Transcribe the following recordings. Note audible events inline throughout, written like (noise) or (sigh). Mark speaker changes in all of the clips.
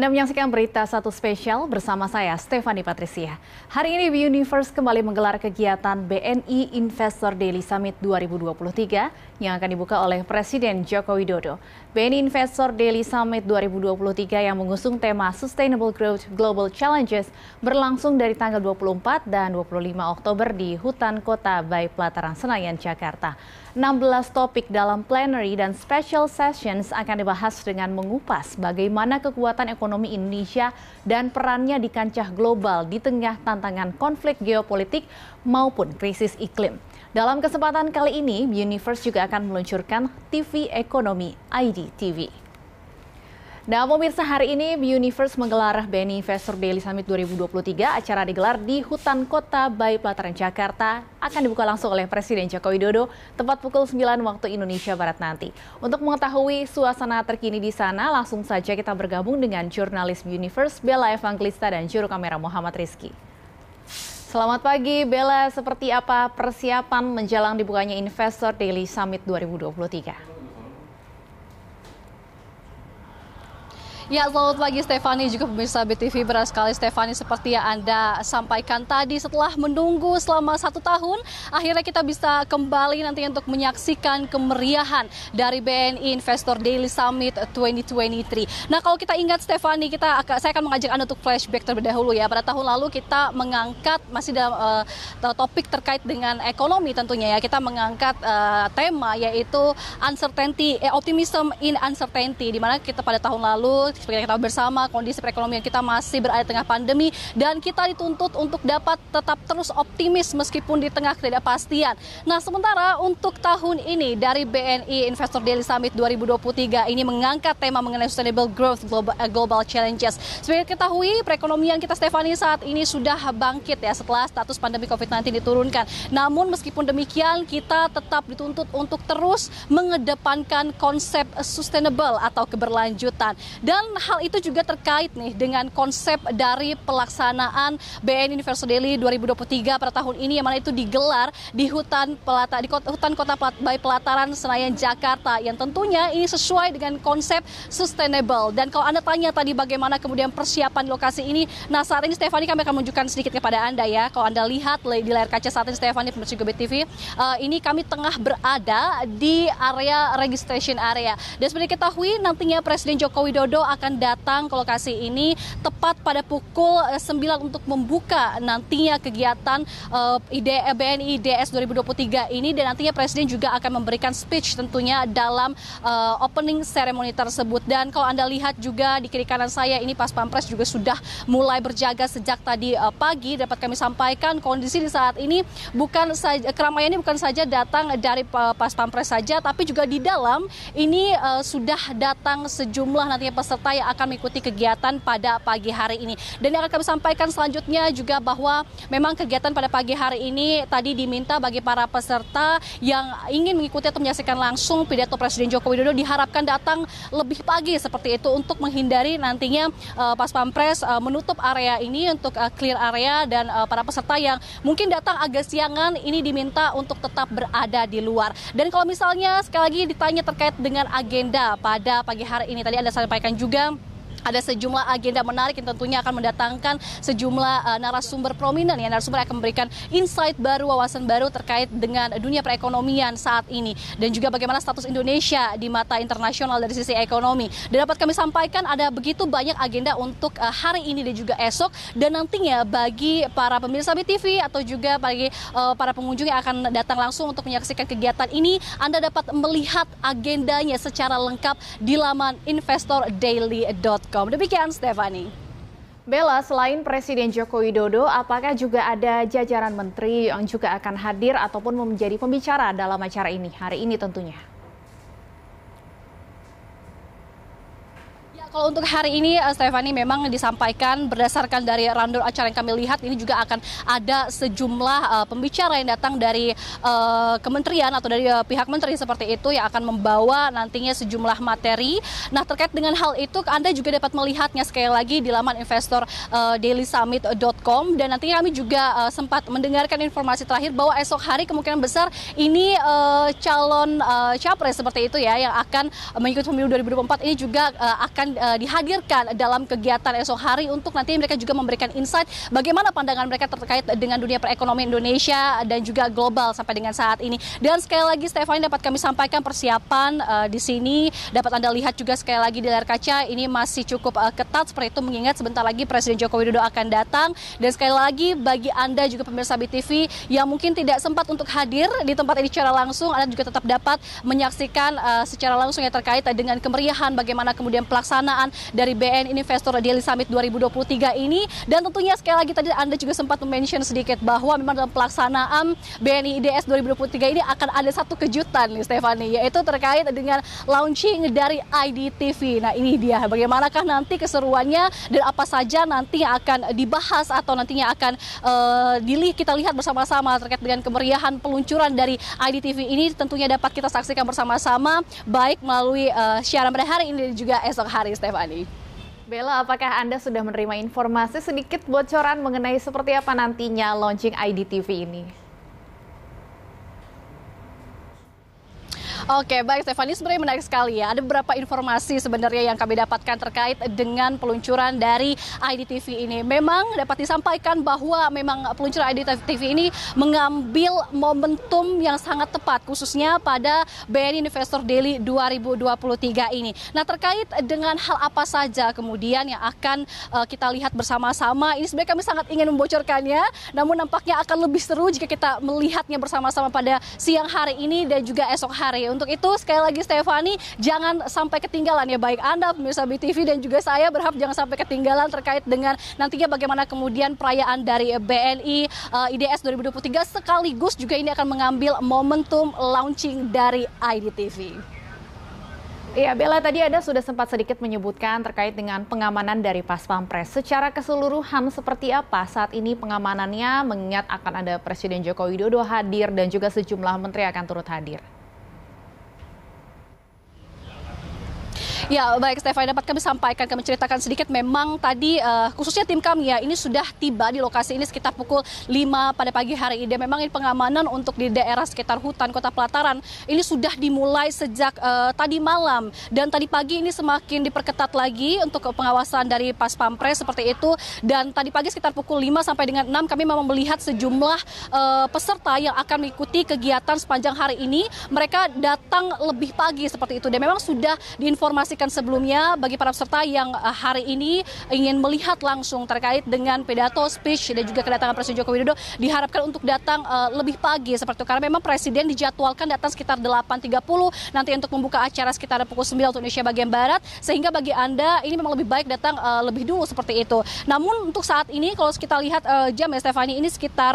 Speaker 1: Anda menyaksikan berita satu spesial bersama saya, Stefani Patricia. Hari ini B Universe kembali menggelar kegiatan BNI Investor Daily Summit 2023 yang akan dibuka oleh Presiden Joko Widodo. BNI Investor Daily Summit 2023 yang mengusung tema Sustainable Growth Global Challenges berlangsung dari tanggal 24 dan 25 Oktober di Hutan Kota Bayi Pelataran Senayan, Jakarta. 16 topik dalam plenary dan special sessions akan dibahas dengan mengupas bagaimana kekuatan ekonomi Indonesia dan perannya di kancah global di tengah tantangan konflik geopolitik maupun krisis iklim. Dalam kesempatan kali ini, Universe juga akan meluncurkan TV Ekonomi ID TV. Nah, pemirsa hari ini Universe menggelar Benny Investor Daily Summit 2023. Acara digelar di Hutan Kota Bayi Pelataran Jakarta. Akan dibuka langsung oleh Presiden Joko Widodo tepat pukul 9 waktu Indonesia Barat nanti. Untuk mengetahui suasana terkini di sana, langsung saja kita bergabung dengan jurnalis Universe Bella Evangelista dan juru kamera Muhammad Rizky. Selamat pagi Bella, seperti apa persiapan menjelang dibukanya Investor Daily Summit 2023?
Speaker 2: Ya, selamat pagi Stefani juga pemirsa BTV. Benar sekali Stefani seperti yang Anda sampaikan tadi setelah menunggu selama satu tahun, akhirnya kita bisa kembali nanti untuk menyaksikan kemeriahan dari BNI Investor Daily Summit 2023. Nah, kalau kita ingat Stefani, kita saya akan mengajak Anda untuk flashback terlebih dahulu ya. Pada tahun lalu kita mengangkat masih dalam uh, topik terkait dengan ekonomi tentunya ya. Kita mengangkat uh, tema yaitu uncertainty eh, optimism in uncertainty di mana kita pada tahun lalu seperti kita tahu bersama, kondisi perekonomian kita masih berada di tengah pandemi dan kita dituntut untuk dapat tetap terus optimis meskipun di tengah ketidakpastian. Nah, sementara untuk tahun ini dari BNI Investor Daily Summit 2023 ini mengangkat tema mengenai sustainable growth global, eh, global challenges. Seperti ketahui, perekonomian kita Stefani saat ini sudah bangkit ya setelah status pandemi COVID-19 diturunkan. Namun meskipun demikian, kita tetap dituntut untuk terus mengedepankan konsep sustainable atau keberlanjutan. Dan hal itu juga terkait nih dengan konsep dari pelaksanaan BN Universal Daily 2023 pada tahun ini yang mana itu digelar di hutan pelata di kota, hutan kota pelat, by pelataran Senayan Jakarta yang tentunya ini sesuai dengan konsep sustainable. Dan kalau Anda tanya tadi bagaimana kemudian persiapan lokasi ini, nah saat ini Stefani kami akan menunjukkan sedikit kepada Anda ya. Kalau Anda lihat di layar kaca saat ini Stefani pemirsa Gobet TV, uh, eh, ini kami tengah berada di area registration area. Dan seperti diketahui nantinya Presiden Joko Widodo akan akan datang ke lokasi ini tepat pada pukul 9 eh, untuk membuka nantinya kegiatan BNI DS 2023 ini dan nantinya Presiden juga akan memberikan speech tentunya dalam eh, opening ceremony tersebut dan kalau Anda lihat juga di kiri kanan saya ini Pas Pampres juga sudah mulai berjaga sejak tadi eh, pagi dapat kami sampaikan kondisi di saat ini bukan saja ini bukan saja datang dari Pas Pampres saja tapi juga di dalam ini sudah datang sejumlah nantinya peserta peserta yang akan mengikuti kegiatan pada pagi hari ini. Dan yang akan kami sampaikan selanjutnya juga bahwa memang kegiatan pada pagi hari ini tadi diminta bagi para peserta yang ingin mengikuti atau menyaksikan langsung pidato Presiden Joko Widodo diharapkan datang lebih pagi seperti itu untuk menghindari nantinya uh, Pas Pampres uh, menutup area ini untuk uh, clear area dan uh, para peserta yang mungkin datang agak siangan ini diminta untuk tetap berada di luar. Dan kalau misalnya sekali lagi ditanya terkait dengan agenda pada pagi hari ini tadi Anda sampaikan juga juga ada sejumlah agenda menarik yang tentunya akan mendatangkan sejumlah uh, narasumber prominent ya, yang narasumber akan memberikan insight baru wawasan baru terkait dengan dunia perekonomian saat ini dan juga bagaimana status Indonesia di mata internasional dari sisi ekonomi dan dapat kami sampaikan ada begitu banyak agenda untuk uh, hari ini dan juga esok dan nantinya bagi para pemirsa BTV atau juga bagi uh, para pengunjung yang akan datang langsung untuk menyaksikan kegiatan ini Anda dapat melihat agendanya secara lengkap di laman investordaily.com Kom demikian Stefani.
Speaker 1: Bella, selain Presiden Joko Widodo, apakah juga ada jajaran menteri yang juga akan hadir ataupun menjadi pembicara dalam acara ini, hari ini tentunya?
Speaker 2: Kalau untuk hari ini eh, Stefani memang disampaikan berdasarkan dari rundown acara yang kami lihat ini juga akan ada sejumlah uh, pembicara yang datang dari uh, kementerian atau dari uh, pihak menteri seperti itu yang akan membawa nantinya sejumlah materi. Nah, terkait dengan hal itu Anda juga dapat melihatnya sekali lagi di laman investor uh, dailysummit.com dan nantinya kami juga uh, sempat mendengarkan informasi terakhir bahwa esok hari kemungkinan besar ini uh, calon uh, capres seperti itu ya yang akan mengikuti pemilu 2024 ini juga uh, akan uh, dihadirkan dalam kegiatan esok hari untuk nanti mereka juga memberikan insight bagaimana pandangan mereka terkait dengan dunia perekonomian Indonesia dan juga global sampai dengan saat ini. Dan sekali lagi Stefani dapat kami sampaikan persiapan uh, di sini dapat Anda lihat juga sekali lagi di layar kaca ini masih cukup uh, ketat seperti itu mengingat sebentar lagi Presiden Joko Widodo akan datang dan sekali lagi bagi Anda juga pemirsa BTV yang mungkin tidak sempat untuk hadir di tempat ini secara langsung Anda juga tetap dapat menyaksikan uh, secara langsung yang terkait dengan kemeriahan bagaimana kemudian pelaksanaan pelaksanaan dari BN Investor Daily Summit 2023 ini dan tentunya sekali lagi tadi Anda juga sempat mention sedikit bahwa memang dalam pelaksanaan BNI IDS 2023 ini akan ada satu kejutan nih Stefani yaitu terkait dengan launching dari IDTV. Nah, ini dia bagaimanakah nanti keseruannya dan apa saja nanti yang akan dibahas atau nantinya akan uh, kita lihat bersama-sama terkait dengan kemeriahan peluncuran dari IDTV ini tentunya dapat kita saksikan bersama-sama baik melalui uh, siaran pada hari ini dan juga
Speaker 1: esok hari. Stefani. Bella, apakah Anda sudah menerima informasi sedikit bocoran mengenai seperti apa nantinya launching IDTV ini?
Speaker 2: Oke, baik Stefani, sebenarnya menarik sekali ya. Ada beberapa informasi sebenarnya yang kami dapatkan terkait dengan peluncuran dari IDTV ini. Memang dapat disampaikan bahwa memang peluncuran IDTV ini mengambil momentum yang sangat tepat, khususnya pada BNI Investor Daily 2023 ini. Nah, terkait dengan hal apa saja kemudian yang akan uh, kita lihat bersama-sama. Ini sebenarnya kami sangat ingin membocorkannya, namun nampaknya akan lebih seru jika kita melihatnya bersama-sama pada siang hari ini dan juga esok hari untuk itu sekali lagi Stefani jangan sampai ketinggalan ya baik Anda pemirsa BTV dan juga saya berharap jangan sampai ketinggalan terkait dengan nantinya bagaimana kemudian perayaan dari BNI uh, IDS 2023 sekaligus juga ini akan mengambil momentum
Speaker 1: launching dari
Speaker 2: IDTV.
Speaker 1: Iya, Bella tadi Anda sudah sempat sedikit menyebutkan terkait dengan pengamanan dari Pas Pampres. Secara keseluruhan seperti apa saat ini pengamanannya mengingat akan ada Presiden Joko Widodo hadir dan juga sejumlah menteri akan turut hadir? Ya, baik
Speaker 2: Stefan dapat kami sampaikan, kami ceritakan sedikit memang tadi uh, khususnya tim kami ya ini sudah tiba di lokasi ini sekitar pukul 5 pada pagi hari ini. Memang ini pengamanan untuk di daerah sekitar hutan Kota Pelataran ini sudah dimulai sejak uh, tadi malam dan tadi pagi ini semakin diperketat lagi untuk pengawasan dari Pas Pampres seperti itu dan tadi pagi sekitar pukul 5 sampai dengan 6 kami memang melihat sejumlah uh, peserta yang akan mengikuti kegiatan sepanjang hari ini mereka datang lebih pagi seperti itu dan memang sudah diinformasikan sampaikan sebelumnya bagi para peserta yang eh, hari ini ingin melihat langsung terkait dengan pidato speech dan juga kedatangan Presiden Joko Widodo diharapkan untuk datang eh, lebih pagi seperti itu karena memang Presiden dijadwalkan datang sekitar 8.30 nanti untuk membuka acara sekitar pukul 9 untuk Indonesia bagian barat sehingga bagi Anda ini memang lebih baik datang eh, lebih dulu seperti itu. Namun untuk saat ini kalau kita lihat uh, jam ya Stefani ini sekitar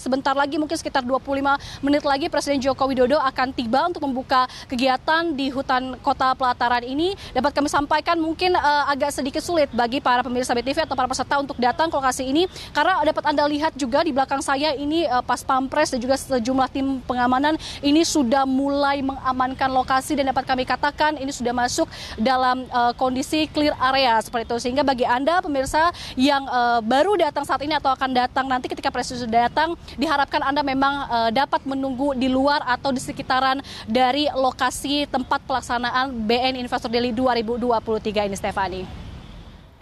Speaker 2: sebentar lagi mungkin sekitar 25 menit lagi Presiden Joko Widodo akan tiba untuk membuka kegiatan di hutan kota Pelataran ini dapat kami sampaikan mungkin uh, agak sedikit sulit bagi para pemirsa BTV atau para peserta untuk datang ke lokasi ini karena dapat Anda lihat juga di belakang saya ini uh, Pas Pampres dan juga sejumlah tim pengamanan ini sudah mulai mengamankan lokasi dan dapat kami katakan ini sudah masuk dalam uh, kondisi clear area seperti itu sehingga bagi Anda pemirsa yang uh, baru datang saat ini atau akan datang nanti ketika presiden sudah datang diharapkan Anda memang uh, dapat menunggu di luar atau di sekitaran dari lokasi tempat pelaksanaan BN Investor Perdeli 2023 ini Stefani?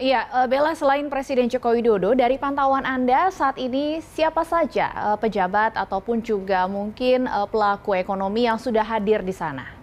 Speaker 1: Iya, eh, Bella selain Presiden Joko Widodo, dari pantauan Anda saat ini siapa saja eh, pejabat ataupun juga mungkin eh, pelaku ekonomi yang sudah hadir di sana?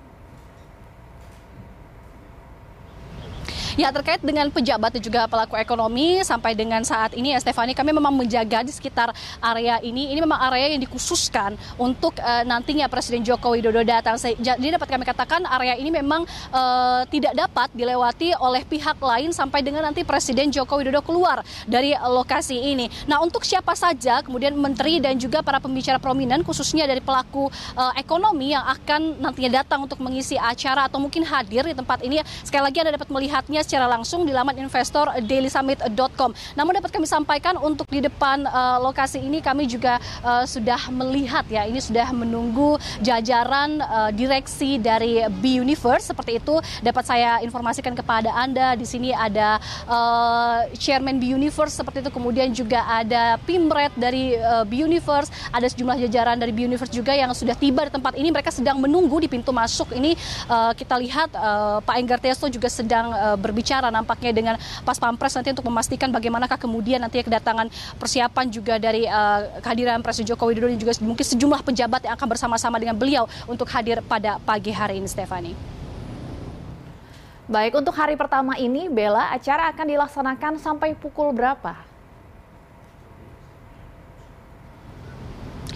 Speaker 2: Ya terkait dengan pejabat dan juga pelaku ekonomi sampai dengan saat ini ya Stefani kami memang menjaga di sekitar area ini. Ini memang area yang dikhususkan untuk uh, nantinya Presiden Joko Widodo datang. Jadi dapat kami katakan area ini memang uh, tidak dapat dilewati oleh pihak lain sampai dengan nanti Presiden Joko Widodo keluar dari lokasi ini. Nah untuk siapa saja kemudian menteri dan juga para pembicara prominent khususnya dari pelaku uh, ekonomi yang akan nantinya datang untuk mengisi acara atau mungkin hadir di tempat ini ya, sekali lagi Anda dapat melihatnya secara langsung di laman investor dailysummit.com. Namun dapat kami sampaikan untuk di depan uh, lokasi ini kami juga uh, sudah melihat ya ini sudah menunggu jajaran uh, direksi dari B Universe seperti itu dapat saya informasikan kepada Anda di sini ada uh, chairman B Universe seperti itu kemudian juga ada Pimret dari uh, B Universe, ada sejumlah jajaran dari B Universe juga yang sudah tiba di tempat ini mereka sedang menunggu di pintu masuk ini uh, kita lihat uh, Pak Enggar Testo juga sedang uh, ber berbicara nampaknya dengan Pas Pampres nanti untuk memastikan bagaimanakah kemudian nanti kedatangan persiapan juga dari uh, kehadiran Presiden Joko Widodo dan juga mungkin sejumlah pejabat yang akan bersama-sama dengan beliau untuk hadir pada pagi hari ini Stefani. Baik, untuk hari pertama ini Bella acara akan dilaksanakan sampai pukul berapa?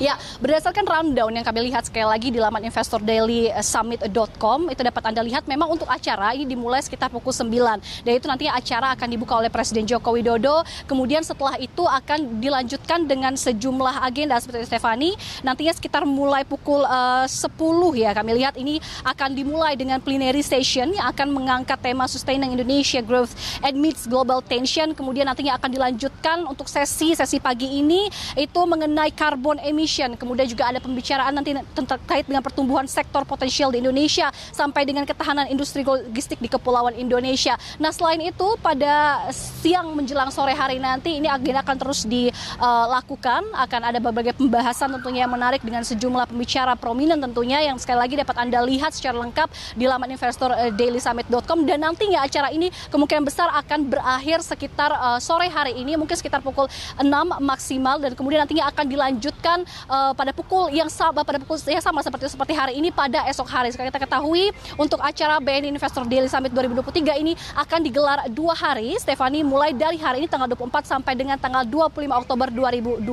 Speaker 2: Ya, berdasarkan rundown yang kami lihat sekali lagi di laman investor daily Summit.com, itu dapat Anda lihat memang untuk acara ini dimulai sekitar pukul 9 dan itu nantinya acara akan dibuka oleh Presiden Joko Widodo. Kemudian setelah itu akan dilanjutkan dengan sejumlah agenda seperti Stefani. Nantinya sekitar mulai pukul eh, uh, 10 ya kami lihat ini akan dimulai dengan plenary session yang akan mengangkat tema sustaining Indonesia growth amidst global tension. Kemudian nantinya akan dilanjutkan untuk sesi sesi pagi ini itu mengenai karbon emisi Commission. Kemudian juga ada pembicaraan nanti terkait dengan pertumbuhan sektor potensial di Indonesia sampai dengan ketahanan industri logistik di Kepulauan Indonesia. Nah selain itu pada siang menjelang sore hari nanti ini agenda akan terus dilakukan. Akan ada berbagai pembahasan tentunya yang menarik dengan sejumlah pembicara prominent tentunya yang sekali lagi dapat Anda lihat secara lengkap di laman investor investordailysummit.com dan nantinya acara ini kemungkinan besar akan berakhir sekitar eh, sore hari ini mungkin sekitar pukul 6 maksimal dan kemudian nantinya akan dilanjutkan uh, pada pukul yang sama pada pukul yang sama seperti seperti hari ini pada esok hari. Sekarang kita ketahui untuk acara BNI Investor Daily Summit 2023 ini akan digelar dua hari. Stefani mulai dari hari ini tanggal 24 sampai dengan tanggal 25 Oktober
Speaker 1: 2023.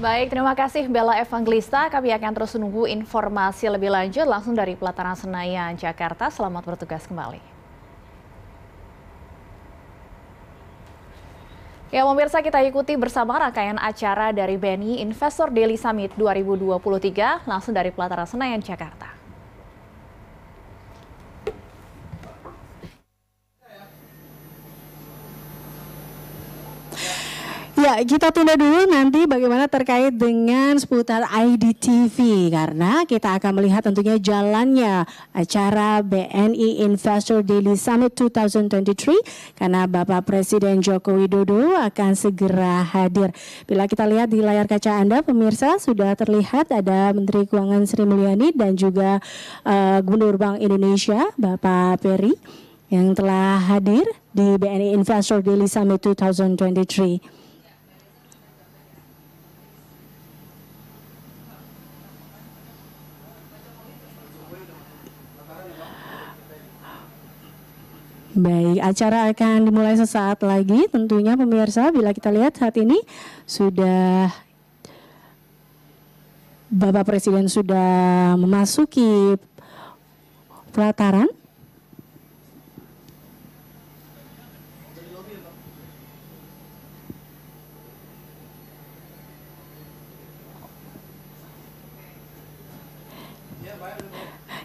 Speaker 1: Baik, terima kasih Bella Evangelista. Kami akan terus menunggu informasi lebih lanjut langsung dari Pelataran Senayan, Jakarta. Selamat bertugas kembali. Ya pemirsa kita ikuti bersama rangkaian acara dari BNI Investor Daily Summit 2023 langsung dari Pelataran Senayan, Jakarta.
Speaker 3: Ya, kita tunda dulu nanti bagaimana terkait dengan seputar IDTV karena kita akan melihat tentunya jalannya acara BNI Investor Daily Summit 2023 karena Bapak Presiden Joko Widodo akan segera hadir. Bila kita lihat di layar kaca Anda pemirsa sudah terlihat ada Menteri Keuangan Sri Mulyani dan juga uh, Gubernur Bank Indonesia Bapak Peri yang telah hadir di BNI Investor Daily Summit 2023. Baik, acara akan dimulai sesaat lagi. Tentunya pemirsa, bila kita lihat saat ini sudah Bapak Presiden sudah memasuki pelataran.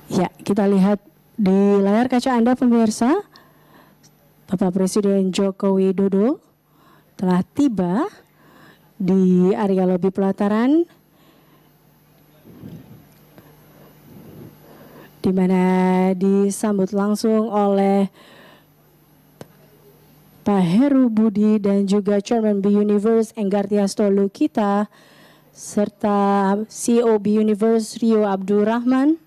Speaker 3: Ya, kita lihat di layar kaca Anda pemirsa Bapak Presiden Joko Widodo telah tiba di area lobi pelataran di mana disambut langsung oleh Pak Heru Budi dan juga Chairman B Universe Enggartia kita, serta CEO B Universe Rio Abdurrahman.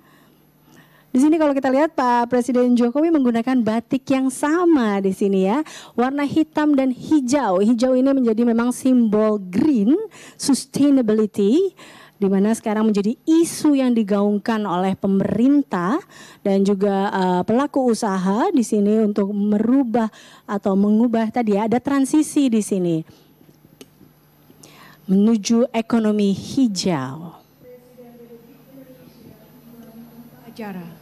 Speaker 3: Di sini kalau kita lihat Pak Presiden Jokowi menggunakan batik yang sama di sini ya. Warna hitam dan hijau. Hijau ini menjadi memang simbol green, sustainability di mana sekarang menjadi isu yang digaungkan oleh pemerintah dan juga uh, pelaku usaha di sini untuk merubah atau mengubah tadi ya ada transisi di sini menuju ekonomi hijau. Acara.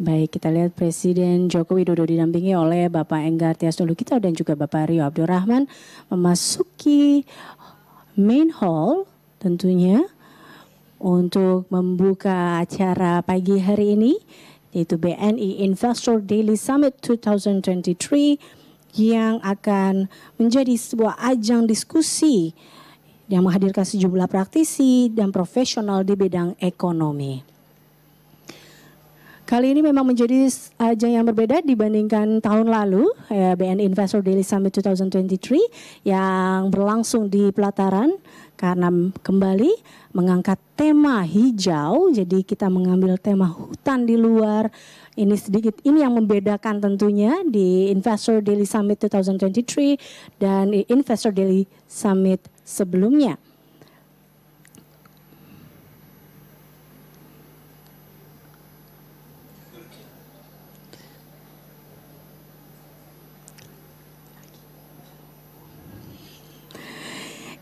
Speaker 3: Baik, kita lihat Presiden Joko Widodo didampingi oleh Bapak Enggar Tias kita dan juga Bapak Rio Abdurrahman memasuki main hall tentunya untuk membuka acara pagi hari ini yaitu BNI Investor Daily Summit 2023 yang akan menjadi sebuah ajang diskusi yang menghadirkan sejumlah praktisi dan profesional di bidang ekonomi. Kali ini memang menjadi eh, ajang yang berbeda dibandingkan tahun lalu, ya, BNI Investor Daily Summit 2023 yang berlangsung di pelataran karena kembali mengangkat tema hijau. Jadi kita mengambil tema hutan di luar. Ini sedikit ini yang membedakan tentunya di Investor Daily Summit 2023 dan Investor Daily Summit sebelumnya.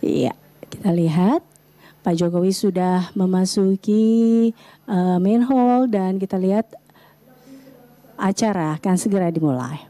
Speaker 3: Iya, kita lihat. Pak Jokowi sudah memasuki uh, main hall dan kita lihat acara akan segera dimulai.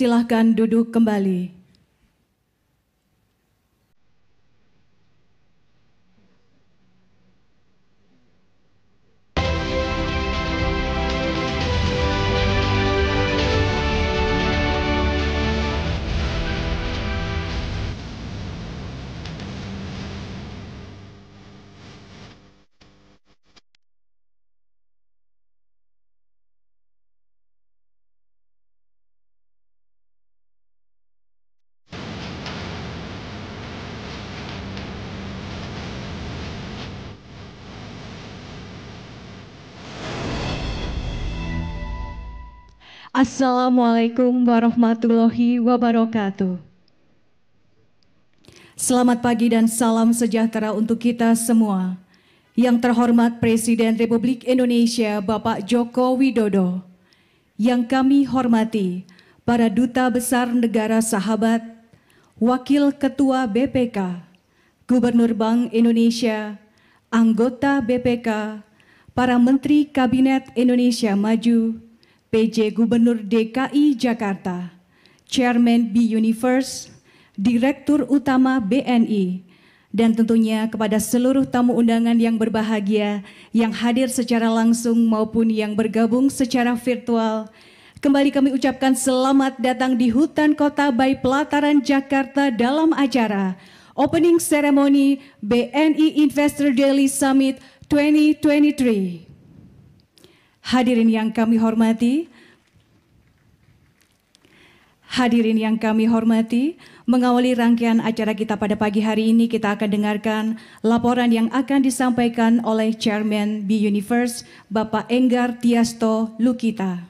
Speaker 4: Silahkan duduk kembali. Assalamualaikum warahmatullahi wabarakatuh. Selamat pagi dan salam sejahtera untuk kita semua. Yang terhormat Presiden Republik Indonesia Bapak Joko Widodo. Yang kami hormati para duta besar negara sahabat, wakil ketua BPK, Gubernur Bank Indonesia, anggota BPK, para menteri Kabinet Indonesia Maju, PJ Gubernur DKI Jakarta, Chairman B Universe, Direktur Utama BNI, dan tentunya kepada seluruh tamu undangan yang berbahagia yang hadir secara langsung maupun yang bergabung secara virtual. Kembali kami ucapkan selamat datang di Hutan Kota by Pelataran Jakarta dalam acara Opening Ceremony BNI Investor Daily Summit 2023. Hadirin yang kami hormati, Hadirin yang kami hormati, mengawali rangkaian acara kita pada pagi hari ini kita akan dengarkan laporan yang akan disampaikan oleh Chairman B Universe, Bapak Enggar Tiasto Lukita.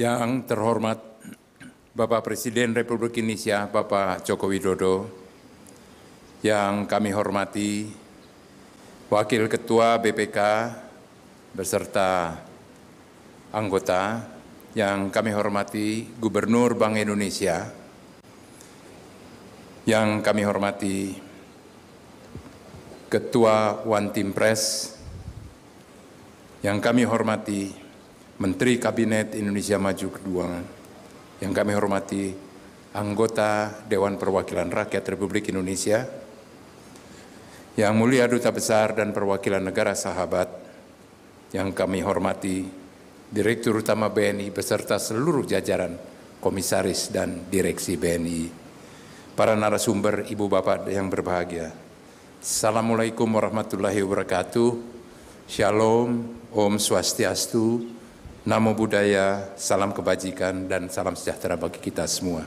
Speaker 5: Yang terhormat Bapak Presiden Republik Indonesia, Bapak Joko Widodo, yang kami hormati Wakil Ketua BPK beserta anggota, yang kami hormati Gubernur Bank Indonesia, yang kami hormati Ketua One Team Press, yang kami hormati Menteri Kabinet Indonesia Maju kedua, yang kami hormati anggota Dewan Perwakilan Rakyat Republik Indonesia, yang mulia Duta Besar dan Perwakilan Negara Sahabat, yang kami hormati Direktur Utama BNI beserta seluruh jajaran komisaris dan direksi BNI, para narasumber ibu bapak yang berbahagia. Assalamualaikum warahmatullahi wabarakatuh. Shalom, Om Swastiastu, Namo Buddhaya, salam kebajikan dan salam sejahtera bagi kita semua.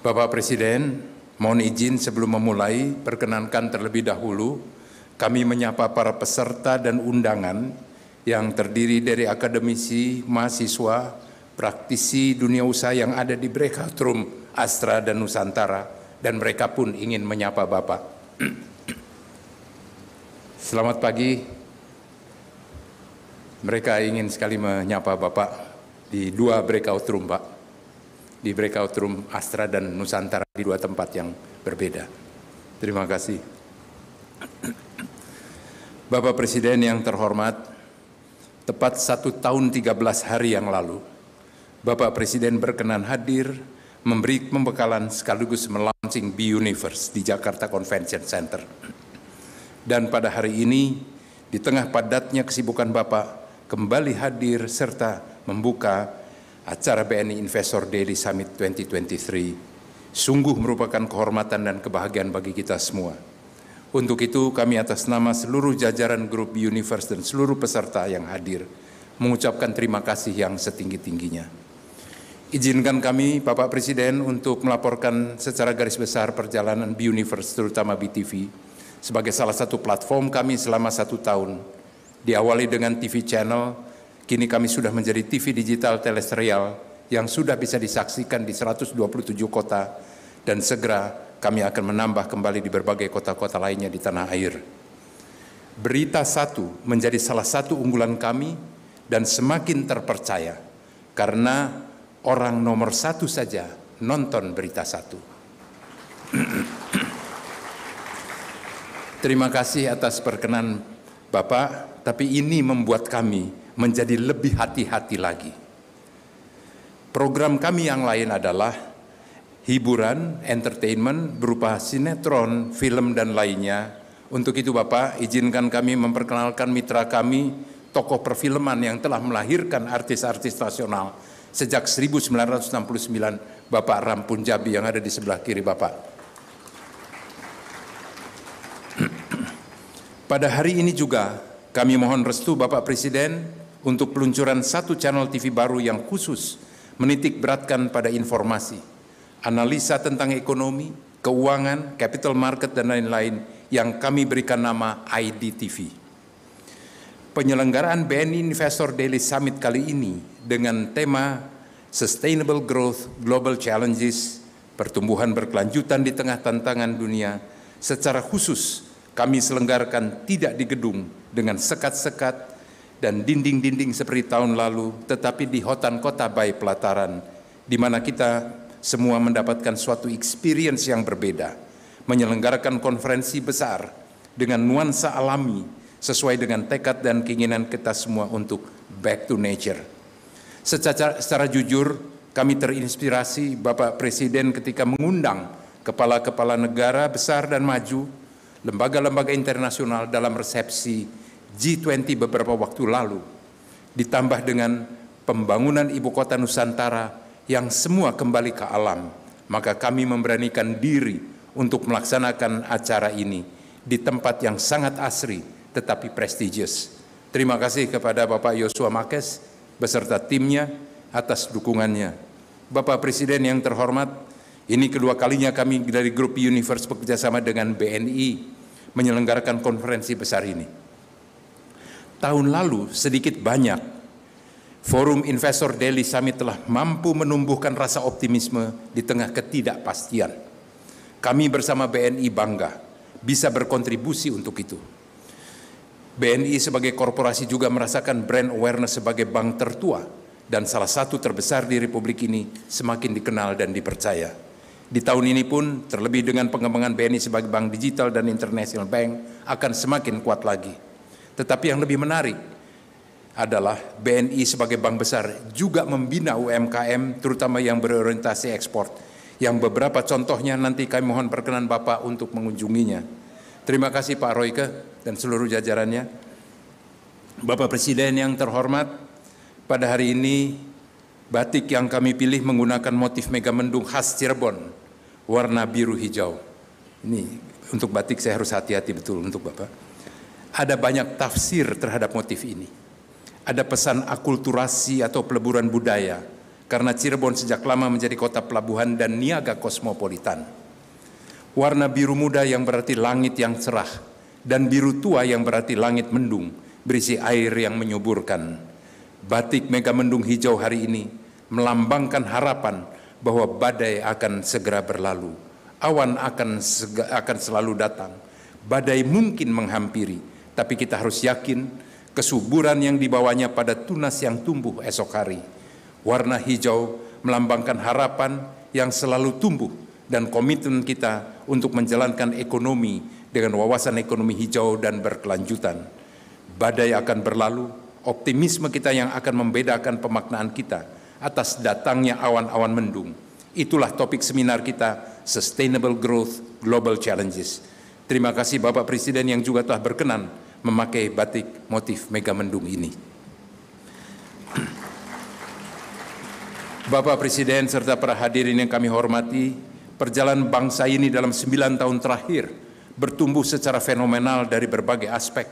Speaker 5: Bapak Presiden, mohon izin sebelum memulai, perkenankan terlebih dahulu kami menyapa para peserta dan undangan yang terdiri dari akademisi, mahasiswa, praktisi dunia usaha yang ada di breakout room Astra dan Nusantara, dan mereka pun ingin menyapa Bapak. (clears throat) Selamat pagi, mereka ingin sekali menyapa Bapak di dua breakout room, Pak. Di breakout room Astra dan Nusantara di dua tempat yang berbeda. Terima kasih. Bapak Presiden yang terhormat, tepat satu tahun 13 hari yang lalu, Bapak Presiden berkenan hadir memberi pembekalan sekaligus melaunching B Universe di Jakarta Convention Center. Dan pada hari ini, di tengah padatnya kesibukan Bapak, kembali hadir serta membuka acara BNI Investor Daily Summit 2023 sungguh merupakan kehormatan dan kebahagiaan bagi kita semua. Untuk itu kami atas nama seluruh jajaran grup Universe dan seluruh peserta yang hadir mengucapkan terima kasih yang setinggi-tingginya. Izinkan kami Bapak Presiden untuk melaporkan secara garis besar perjalanan Universe terutama BTV sebagai salah satu platform kami selama satu tahun Diawali dengan TV channel, kini kami sudah menjadi TV digital teleserial yang sudah bisa disaksikan di 127 kota dan segera kami akan menambah kembali di berbagai kota-kota lainnya di tanah air. Berita satu menjadi salah satu unggulan kami dan semakin terpercaya karena orang nomor satu saja nonton berita satu. (clears throat) Terima kasih atas perkenan Bapak tapi ini membuat kami menjadi lebih hati-hati lagi. Program kami yang lain adalah hiburan, entertainment berupa sinetron, film dan lainnya. Untuk itu Bapak, izinkan kami memperkenalkan mitra kami, tokoh perfilman yang telah melahirkan artis-artis nasional sejak 1969, Bapak Rampun Jabi yang ada di sebelah kiri Bapak. (clears throat) Pada hari ini juga kami mohon restu Bapak Presiden untuk peluncuran satu channel TV baru yang khusus menitik beratkan pada informasi, analisa tentang ekonomi, keuangan, capital market, dan lain-lain yang kami berikan nama IDTV. Penyelenggaraan BNI Investor Daily Summit kali ini dengan tema Sustainable Growth Global Challenges, pertumbuhan berkelanjutan di tengah tantangan dunia, secara khusus kami selenggarakan tidak di gedung, dengan sekat-sekat dan dinding-dinding seperti tahun lalu, tetapi di hutan kota Bay pelataran, di mana kita semua mendapatkan suatu experience yang berbeda, menyelenggarakan konferensi besar dengan nuansa alami sesuai dengan tekad dan keinginan kita semua untuk back to nature. Secara, secara jujur, kami terinspirasi Bapak Presiden ketika mengundang kepala-kepala negara besar dan maju, lembaga-lembaga internasional dalam resepsi G20 beberapa waktu lalu, ditambah dengan pembangunan ibu kota Nusantara yang semua kembali ke alam, maka kami memberanikan diri untuk melaksanakan acara ini di tempat yang sangat asri tetapi prestigious. Terima kasih kepada Bapak Yosua Makes beserta timnya atas dukungannya. Bapak Presiden yang terhormat, ini kedua kalinya kami dari grup Universe bekerjasama dengan BNI menyelenggarakan konferensi besar ini tahun lalu sedikit banyak Forum Investor Daily Summit telah mampu menumbuhkan rasa optimisme di tengah ketidakpastian. Kami bersama BNI bangga bisa berkontribusi untuk itu. BNI sebagai korporasi juga merasakan brand awareness sebagai bank tertua dan salah satu terbesar di Republik ini semakin dikenal dan dipercaya. Di tahun ini pun, terlebih dengan pengembangan BNI sebagai bank digital dan international bank, akan semakin kuat lagi tetapi yang lebih menarik adalah BNI sebagai bank besar juga membina UMKM terutama yang berorientasi ekspor. Yang beberapa contohnya nanti kami mohon perkenan Bapak untuk mengunjunginya. Terima kasih Pak Royke dan seluruh jajarannya. Bapak Presiden yang terhormat, pada hari ini batik yang kami pilih menggunakan motif megamendung khas Cirebon, warna biru hijau. Ini untuk batik saya harus hati-hati betul untuk Bapak. Ada banyak tafsir terhadap motif ini. Ada pesan akulturasi atau peleburan budaya, karena Cirebon sejak lama menjadi kota pelabuhan dan niaga kosmopolitan. Warna biru muda yang berarti langit yang cerah, dan biru tua yang berarti langit mendung, berisi air yang menyuburkan. Batik mega mendung hijau hari ini melambangkan harapan bahwa badai akan segera berlalu. Awan akan, akan selalu datang. Badai mungkin menghampiri, tapi kita harus yakin kesuburan yang dibawanya pada tunas yang tumbuh esok hari. Warna hijau melambangkan harapan yang selalu tumbuh dan komitmen kita untuk menjalankan ekonomi dengan wawasan ekonomi hijau dan berkelanjutan. Badai akan berlalu, optimisme kita yang akan membedakan pemaknaan kita atas datangnya awan-awan mendung. Itulah topik seminar kita, Sustainable Growth Global Challenges. Terima kasih Bapak Presiden yang juga telah berkenan memakai batik motif megamendung ini. Bapak Presiden serta para hadirin yang kami hormati, perjalanan bangsa ini dalam sembilan tahun terakhir bertumbuh secara fenomenal dari berbagai aspek,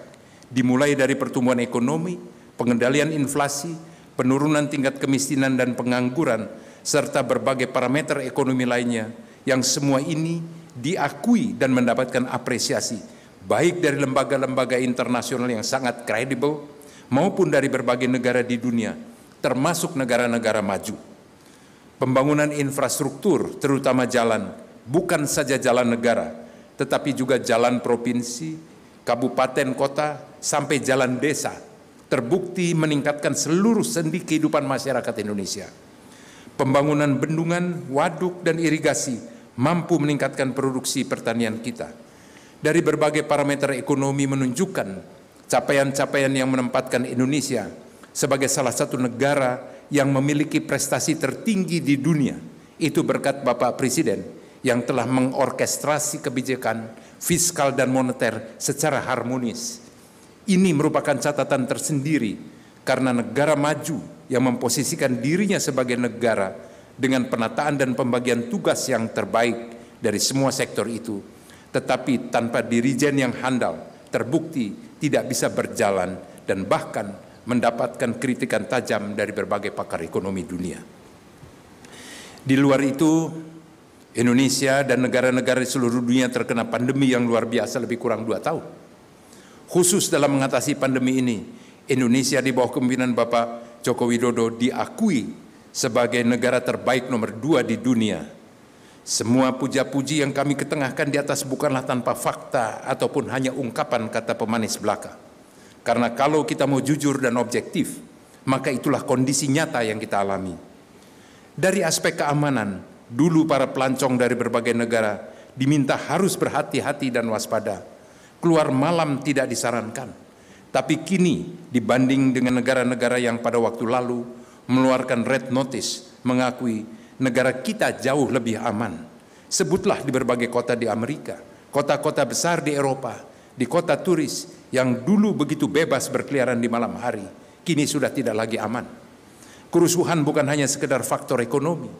Speaker 5: dimulai dari pertumbuhan ekonomi, pengendalian inflasi, penurunan tingkat kemiskinan dan pengangguran, serta berbagai parameter ekonomi lainnya yang semua ini diakui dan mendapatkan apresiasi baik dari lembaga-lembaga internasional yang sangat kredibel maupun dari berbagai negara di dunia, termasuk negara-negara maju. Pembangunan infrastruktur, terutama jalan, bukan saja jalan negara, tetapi juga jalan provinsi, kabupaten, kota, sampai jalan desa, terbukti meningkatkan seluruh sendi kehidupan masyarakat Indonesia. Pembangunan bendungan, waduk, dan irigasi mampu meningkatkan produksi pertanian kita dari berbagai parameter ekonomi menunjukkan capaian-capaian yang menempatkan Indonesia sebagai salah satu negara yang memiliki prestasi tertinggi di dunia. Itu berkat Bapak Presiden yang telah mengorkestrasi kebijakan fiskal dan moneter secara harmonis. Ini merupakan catatan tersendiri karena negara maju yang memposisikan dirinya sebagai negara dengan penataan dan pembagian tugas yang terbaik dari semua sektor itu tetapi tanpa dirijen yang handal terbukti tidak bisa berjalan dan bahkan mendapatkan kritikan tajam dari berbagai pakar ekonomi dunia. Di luar itu, Indonesia dan negara-negara di seluruh dunia terkena pandemi yang luar biasa lebih kurang dua tahun. Khusus dalam mengatasi pandemi ini, Indonesia di bawah kepemimpinan Bapak Joko Widodo diakui sebagai negara terbaik nomor dua di dunia semua puja-puji yang kami ketengahkan di atas bukanlah tanpa fakta ataupun hanya ungkapan kata pemanis belaka. Karena kalau kita mau jujur dan objektif, maka itulah kondisi nyata yang kita alami. Dari aspek keamanan, dulu para pelancong dari berbagai negara diminta harus berhati-hati dan waspada. Keluar malam tidak disarankan. Tapi kini dibanding dengan negara-negara yang pada waktu lalu mengeluarkan red notice, mengakui negara kita jauh lebih aman. Sebutlah di berbagai kota di Amerika, kota-kota besar di Eropa, di kota turis yang dulu begitu bebas berkeliaran di malam hari, kini sudah tidak lagi aman. Kerusuhan bukan hanya sekedar faktor ekonomi,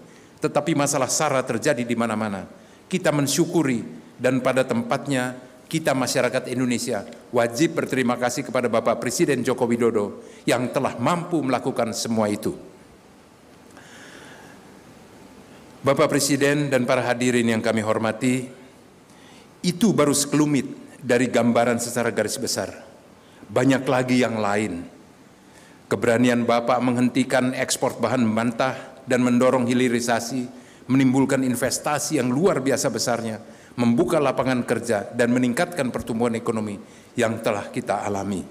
Speaker 5: tetapi masalah SARA terjadi di mana-mana. Kita mensyukuri dan pada tempatnya kita masyarakat Indonesia wajib berterima kasih kepada Bapak Presiden Joko Widodo yang telah mampu melakukan semua itu. Bapak Presiden dan para hadirin yang kami hormati, itu baru sekelumit dari gambaran secara garis besar. Banyak lagi yang lain. Keberanian Bapak menghentikan ekspor bahan mentah dan mendorong hilirisasi, menimbulkan investasi yang luar biasa besarnya, membuka lapangan kerja, dan meningkatkan pertumbuhan ekonomi yang telah kita alami.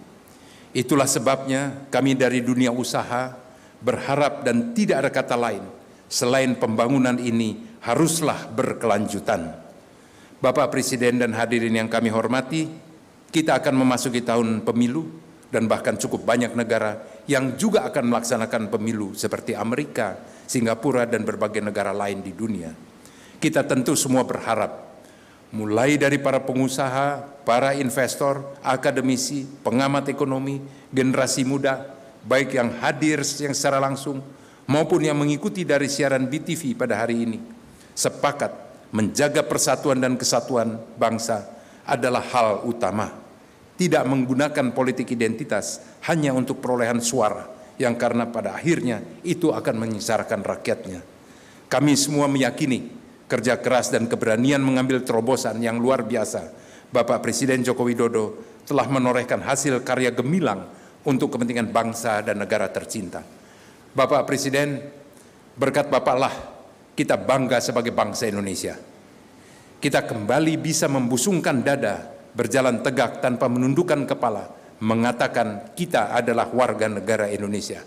Speaker 5: Itulah sebabnya kami dari dunia usaha berharap dan tidak ada kata lain – Selain pembangunan ini haruslah berkelanjutan. Bapak Presiden dan hadirin yang kami hormati, kita akan memasuki tahun pemilu dan bahkan cukup banyak negara yang juga akan melaksanakan pemilu seperti Amerika, Singapura, dan berbagai negara lain di dunia. Kita tentu semua berharap mulai dari para pengusaha, para investor, akademisi, pengamat ekonomi, generasi muda, baik yang hadir yang secara langsung maupun yang mengikuti dari siaran BTV pada hari ini sepakat menjaga persatuan dan kesatuan bangsa adalah hal utama. Tidak menggunakan politik identitas hanya untuk perolehan suara yang karena pada akhirnya itu akan menyisarkan rakyatnya. Kami semua meyakini kerja keras dan keberanian mengambil terobosan yang luar biasa Bapak Presiden Joko Widodo telah menorehkan hasil karya gemilang untuk kepentingan bangsa dan negara tercinta. Bapak Presiden, berkat Bapaklah kita bangga sebagai bangsa Indonesia. Kita kembali bisa membusungkan dada, berjalan tegak tanpa menundukkan kepala, mengatakan kita adalah warga negara Indonesia.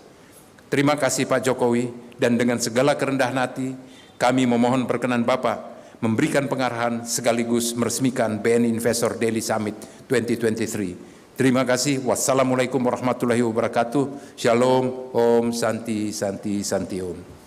Speaker 5: Terima kasih Pak Jokowi dan dengan segala kerendahan hati kami memohon perkenan Bapak memberikan pengarahan sekaligus meresmikan BNI Investor Daily Summit 2023 Terima kasih. Wassalamualaikum warahmatullahi wabarakatuh. Shalom. Om Santi Santi Santi Om.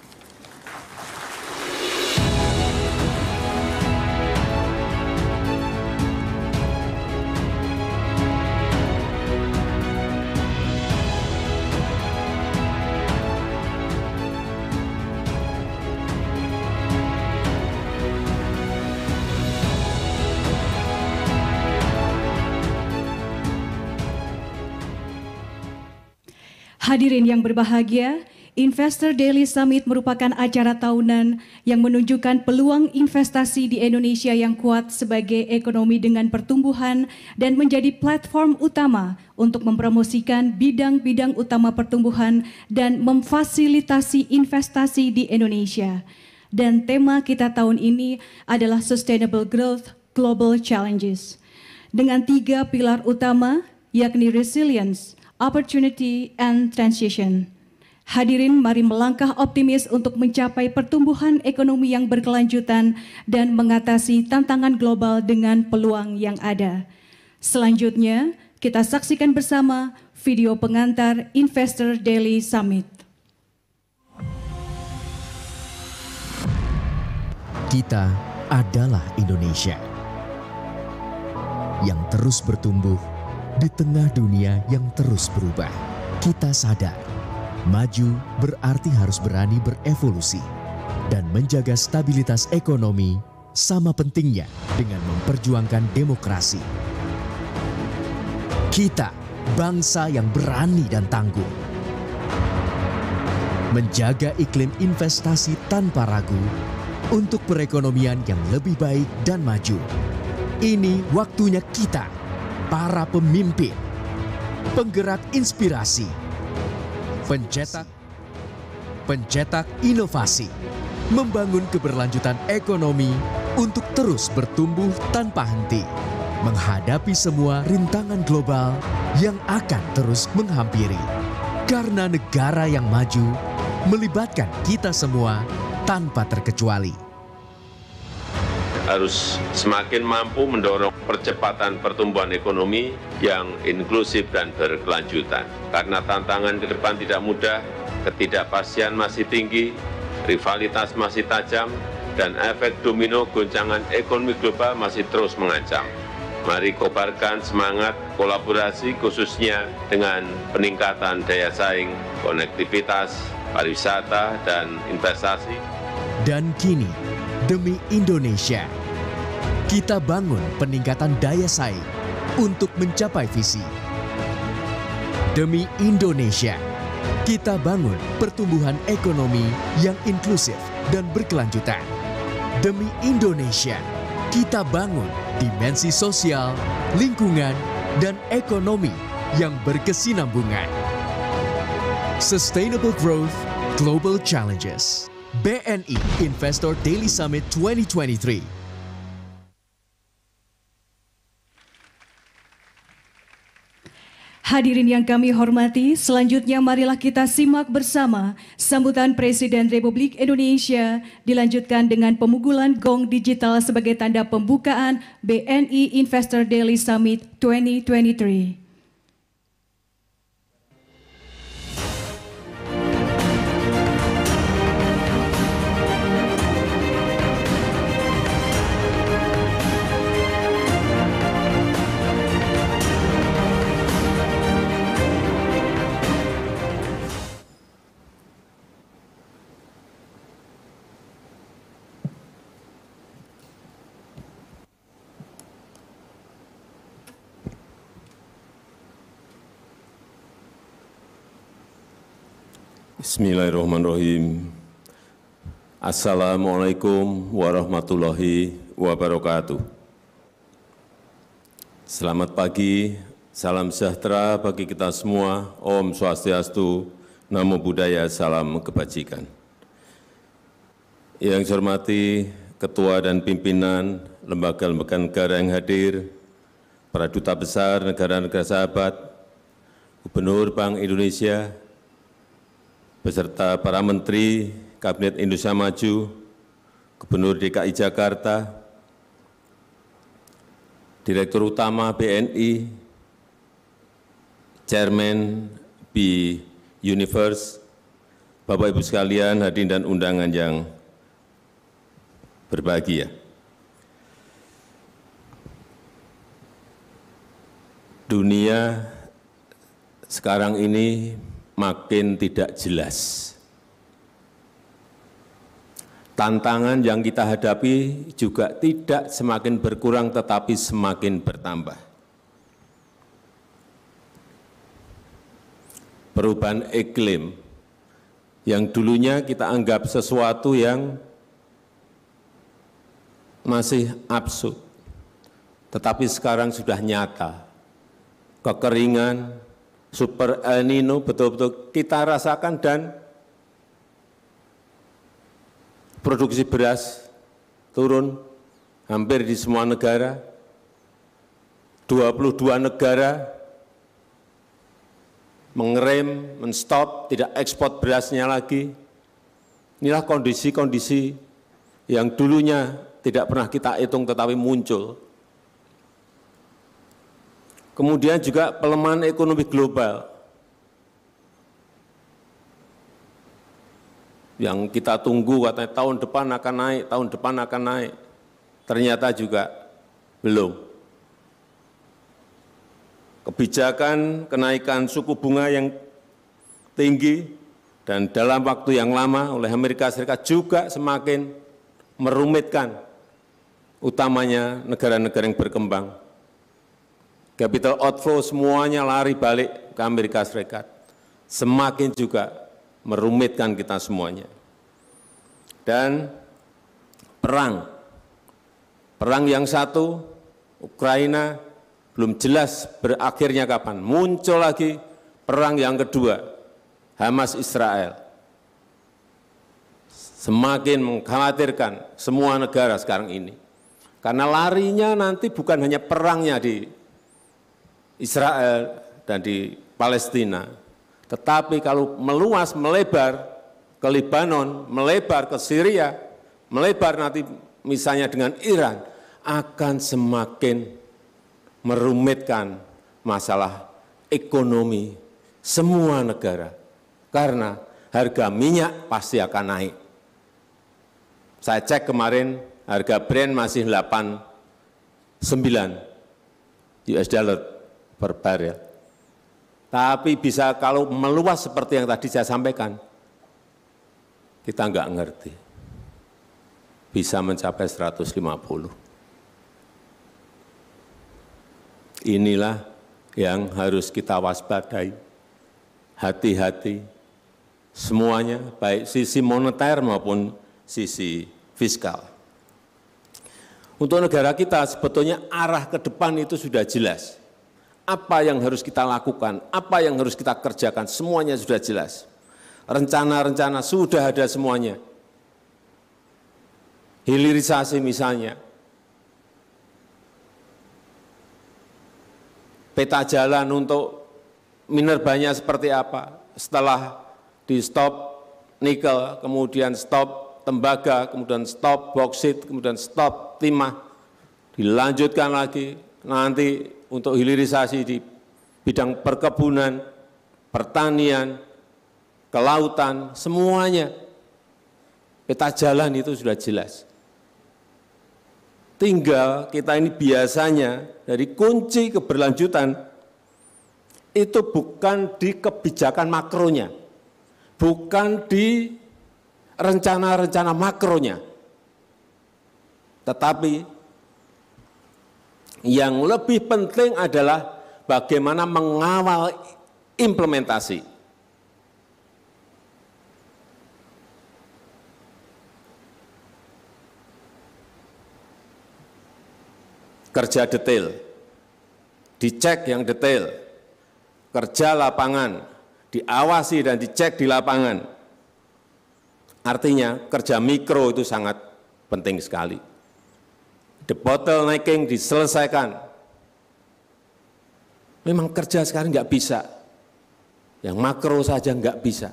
Speaker 4: Hadirin yang berbahagia, Investor Daily Summit merupakan acara tahunan yang menunjukkan peluang investasi di Indonesia yang kuat sebagai ekonomi dengan pertumbuhan dan menjadi platform utama untuk mempromosikan bidang-bidang utama pertumbuhan dan memfasilitasi investasi di Indonesia. Dan tema kita tahun ini adalah Sustainable Growth Global Challenges. Dengan tiga pilar utama, yakni resilience, opportunity, and transition. Hadirin, mari melangkah optimis untuk mencapai pertumbuhan ekonomi yang berkelanjutan dan mengatasi tantangan global dengan peluang yang ada. Selanjutnya, kita saksikan bersama video pengantar Investor Daily Summit.
Speaker 6: Kita adalah Indonesia yang terus bertumbuh di tengah dunia yang terus berubah, kita sadar maju berarti harus berani berevolusi dan menjaga stabilitas ekonomi sama pentingnya dengan memperjuangkan demokrasi. Kita bangsa yang berani dan tangguh. Menjaga iklim investasi tanpa ragu untuk perekonomian yang lebih baik dan maju. Ini waktunya kita para pemimpin, penggerak inspirasi, pencetak pencetak inovasi, membangun keberlanjutan ekonomi untuk terus bertumbuh tanpa henti, menghadapi semua rintangan global yang akan terus menghampiri. Karena negara yang maju melibatkan kita semua tanpa terkecuali
Speaker 7: harus semakin mampu mendorong percepatan pertumbuhan ekonomi yang inklusif dan berkelanjutan. Karena tantangan ke depan tidak mudah, ketidakpastian masih tinggi, rivalitas masih tajam, dan efek domino goncangan ekonomi global masih terus mengancam. Mari kobarkan semangat kolaborasi khususnya dengan peningkatan daya saing, konektivitas, pariwisata, dan investasi.
Speaker 6: Dan kini, demi Indonesia. Kita bangun peningkatan daya saing untuk mencapai visi. Demi Indonesia, kita bangun pertumbuhan ekonomi yang inklusif dan berkelanjutan. Demi Indonesia, kita bangun dimensi sosial, lingkungan, dan ekonomi yang berkesinambungan. Sustainable Growth Global Challenges BNI e Investor Daily Summit 2023.
Speaker 4: Hadirin yang kami hormati, selanjutnya marilah kita simak bersama sambutan Presiden Republik Indonesia dilanjutkan dengan pemukulan gong digital sebagai tanda pembukaan BNI e Investor Daily Summit 2023.
Speaker 7: Bismillahirrahmanirrahim. Assalamualaikum warahmatullahi wabarakatuh. Selamat pagi, salam sejahtera bagi kita semua. Om Swastiastu, Namo Buddhaya, salam kebajikan. Yang saya hormati Ketua dan Pimpinan Lembaga-lembaga negara yang hadir, para Duta Besar negara-negara sahabat, Gubernur Bank Indonesia, beserta para menteri Kabinet Indonesia Maju, Gubernur DKI Jakarta, Direktur Utama BNI, Chairman B Universe, Bapak-Ibu sekalian, hadirin dan undangan yang berbahagia. Dunia sekarang ini makin tidak jelas. Tantangan yang kita hadapi juga tidak semakin berkurang tetapi semakin bertambah. Perubahan iklim yang dulunya kita anggap sesuatu yang masih absurd, tetapi sekarang sudah nyata. Kekeringan, Super El Nino betul-betul kita rasakan dan produksi beras turun hampir di semua negara, 22 negara mengerem, menstop, tidak ekspor berasnya lagi. Inilah kondisi-kondisi yang dulunya tidak pernah kita hitung tetapi muncul Kemudian juga pelemahan ekonomi global. Yang kita tunggu katanya tahun depan akan naik, tahun depan akan naik. Ternyata juga belum. Kebijakan kenaikan suku bunga yang tinggi dan dalam waktu yang lama oleh Amerika Serikat juga semakin merumitkan utamanya negara-negara yang berkembang capital outflow semuanya lari balik ke Amerika Serikat. Semakin juga merumitkan kita semuanya. Dan perang, perang yang satu, Ukraina, belum jelas berakhirnya kapan. Muncul lagi perang yang kedua, Hamas-Israel. Semakin mengkhawatirkan semua negara sekarang ini. Karena larinya nanti bukan hanya perangnya di Israel dan di Palestina. Tetapi kalau meluas, melebar ke Lebanon, melebar ke Syria, melebar nanti misalnya dengan Iran, akan semakin merumitkan masalah ekonomi semua negara. Karena harga minyak pasti akan naik. Saya cek kemarin harga Brent masih 89 US dollar berbar ya. Tapi bisa kalau meluas seperti yang tadi saya sampaikan, kita enggak ngerti. Bisa mencapai 150. Inilah yang harus kita waspadai. Hati-hati semuanya, baik sisi moneter maupun sisi fiskal. Untuk negara kita sebetulnya arah ke depan itu sudah jelas apa yang harus kita lakukan, apa yang harus kita kerjakan, semuanya sudah jelas. Rencana-rencana sudah ada semuanya. Hilirisasi misalnya. Peta jalan untuk minerbanya seperti apa. Setelah di stop nikel, kemudian stop tembaga, kemudian stop boksit, kemudian stop timah, dilanjutkan lagi, nanti untuk hilirisasi di bidang perkebunan, pertanian, kelautan, semuanya. Peta jalan itu sudah jelas. Tinggal kita ini biasanya dari kunci keberlanjutan itu bukan di kebijakan makronya, bukan di rencana-rencana makronya, tetapi yang lebih penting adalah bagaimana mengawal implementasi. Kerja detail, dicek yang detail, kerja lapangan, diawasi dan dicek di lapangan. Artinya kerja mikro itu sangat penting sekali. The bottlenecking diselesaikan. Memang kerja sekarang nggak bisa. Yang makro saja nggak bisa.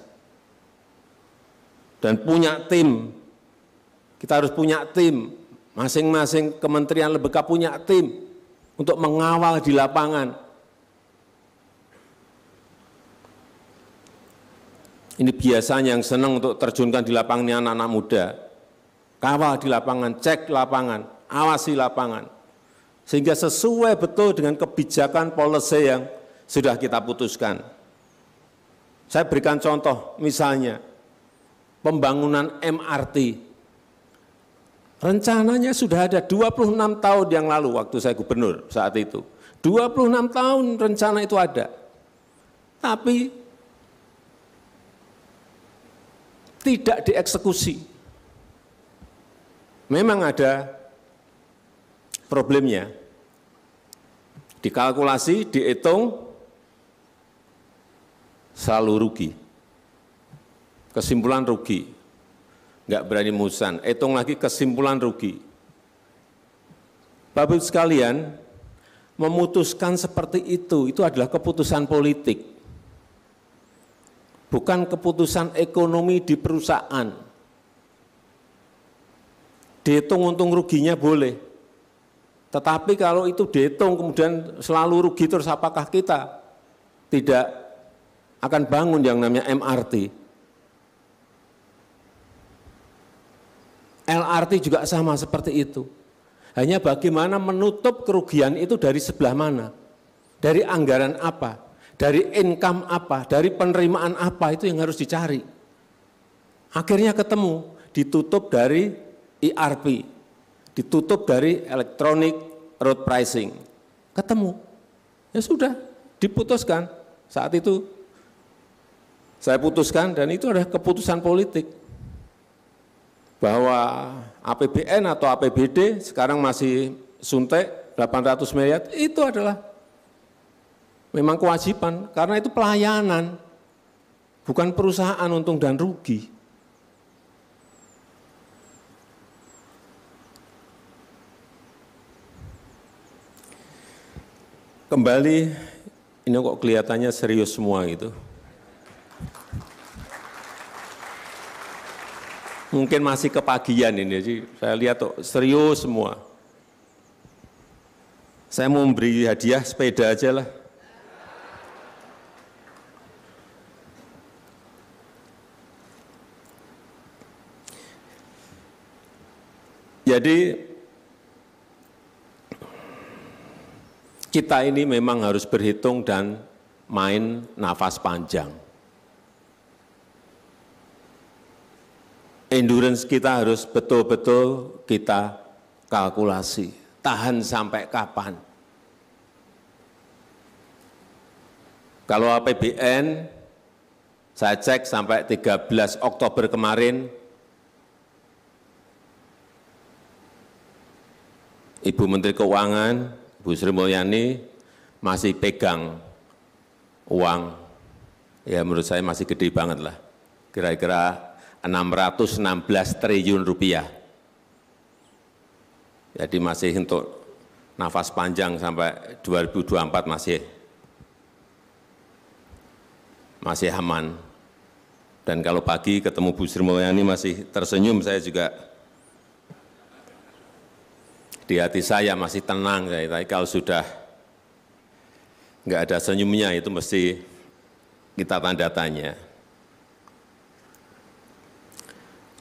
Speaker 7: Dan punya tim. Kita harus punya tim. Masing-masing kementerian lembaga punya tim untuk mengawal di lapangan. Ini biasanya yang senang untuk terjunkan di lapangan anak-anak muda. Kawal di lapangan, cek lapangan awasi lapangan. Sehingga sesuai betul dengan kebijakan policy yang sudah kita putuskan. Saya berikan contoh, misalnya pembangunan MRT. Rencananya sudah ada 26 tahun yang lalu waktu saya gubernur saat itu. 26 tahun rencana itu ada. Tapi tidak dieksekusi. Memang ada problemnya. Dikalkulasi, dihitung, selalu rugi. Kesimpulan rugi. nggak berani musan. Hitung lagi kesimpulan rugi. Bapak sekalian, memutuskan seperti itu, itu adalah keputusan politik. Bukan keputusan ekonomi di perusahaan. Dihitung untung ruginya boleh, tetapi kalau itu dihitung kemudian selalu rugi terus apakah kita tidak akan bangun yang namanya MRT? LRT juga sama seperti itu. Hanya bagaimana menutup kerugian itu dari sebelah mana? Dari anggaran apa? Dari income apa? Dari penerimaan apa? Itu yang harus dicari. Akhirnya ketemu, ditutup dari ERP, ditutup dari electronic road pricing. Ketemu. Ya sudah, diputuskan. Saat itu saya putuskan dan itu adalah keputusan politik bahwa APBN atau APBD sekarang masih suntik 800 miliar itu adalah memang kewajiban karena itu pelayanan bukan perusahaan untung dan rugi. kembali ini kok kelihatannya serius semua gitu. Mungkin masih kepagian ini, jadi saya lihat kok serius semua. Saya mau memberi hadiah sepeda aja lah. Jadi kita ini memang harus berhitung dan main nafas panjang. Endurance kita harus betul-betul kita kalkulasi. Tahan sampai kapan? Kalau APBN, saya cek sampai 13 Oktober kemarin, Ibu Menteri Keuangan Bu Sri Mulyani masih pegang uang, ya menurut saya masih gede banget lah, kira-kira 616 triliun rupiah. Jadi masih untuk nafas panjang sampai 2024 masih masih aman. Dan kalau pagi ketemu Bu Sri Mulyani masih tersenyum, saya juga di hati saya masih tenang, tapi kalau sudah nggak ada senyumnya itu mesti kita tanda tanya.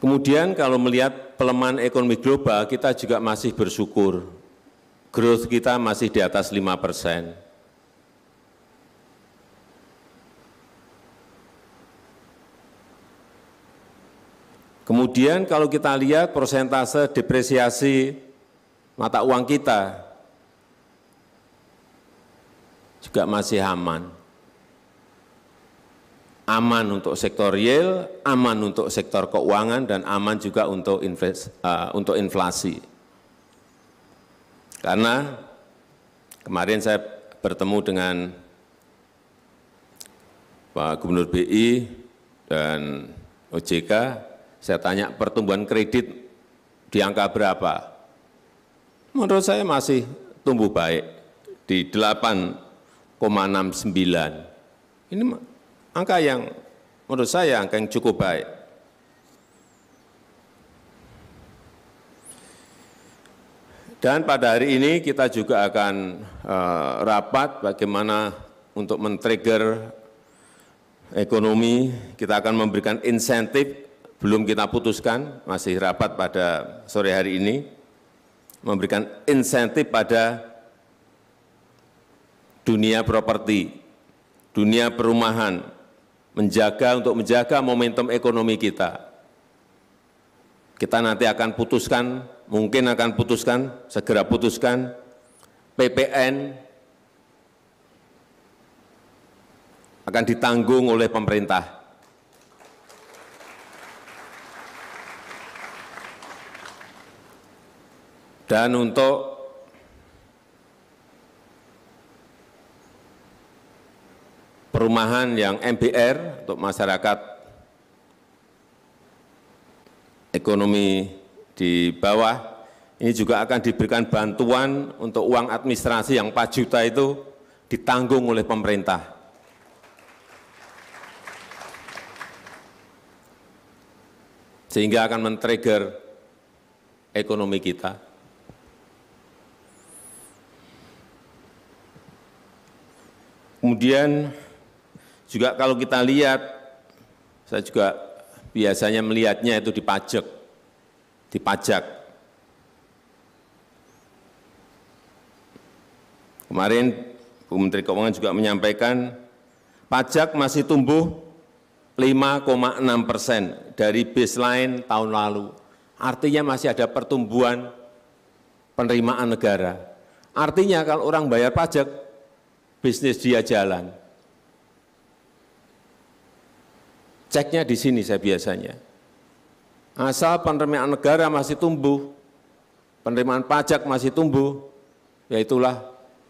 Speaker 7: Kemudian kalau melihat pelemahan ekonomi global, kita juga masih bersyukur. Growth kita masih di atas 5 persen. Kemudian kalau kita lihat persentase depresiasi mata uang kita juga masih aman. Aman untuk sektor real, aman untuk sektor keuangan, dan aman juga untuk, invest, uh, untuk inflasi. Karena kemarin saya bertemu dengan Pak Gubernur BI dan OJK, saya tanya pertumbuhan kredit di angka berapa? menurut saya masih tumbuh baik di 8,69. Ini angka yang menurut saya angka yang cukup baik. Dan pada hari ini kita juga akan eh, rapat bagaimana untuk men-trigger ekonomi, kita akan memberikan insentif, belum kita putuskan, masih rapat pada sore hari ini memberikan insentif pada dunia properti, dunia perumahan, menjaga untuk menjaga momentum ekonomi kita. Kita nanti akan putuskan, mungkin akan putuskan, segera putuskan PPN akan ditanggung oleh pemerintah. dan untuk perumahan yang MBR untuk masyarakat ekonomi di bawah, ini juga akan diberikan bantuan untuk uang administrasi yang 4 juta itu ditanggung oleh pemerintah. Sehingga akan men-trigger ekonomi kita. Kemudian juga kalau kita lihat, saya juga biasanya melihatnya itu di pajak, di pajak. Kemarin Bu Menteri Keuangan juga menyampaikan pajak masih tumbuh 5,6 persen dari baseline tahun lalu. Artinya masih ada pertumbuhan penerimaan negara. Artinya kalau orang bayar pajak, bisnis dia jalan. Ceknya di sini saya biasanya. Asal penerimaan negara masih tumbuh, penerimaan pajak masih tumbuh, ya itulah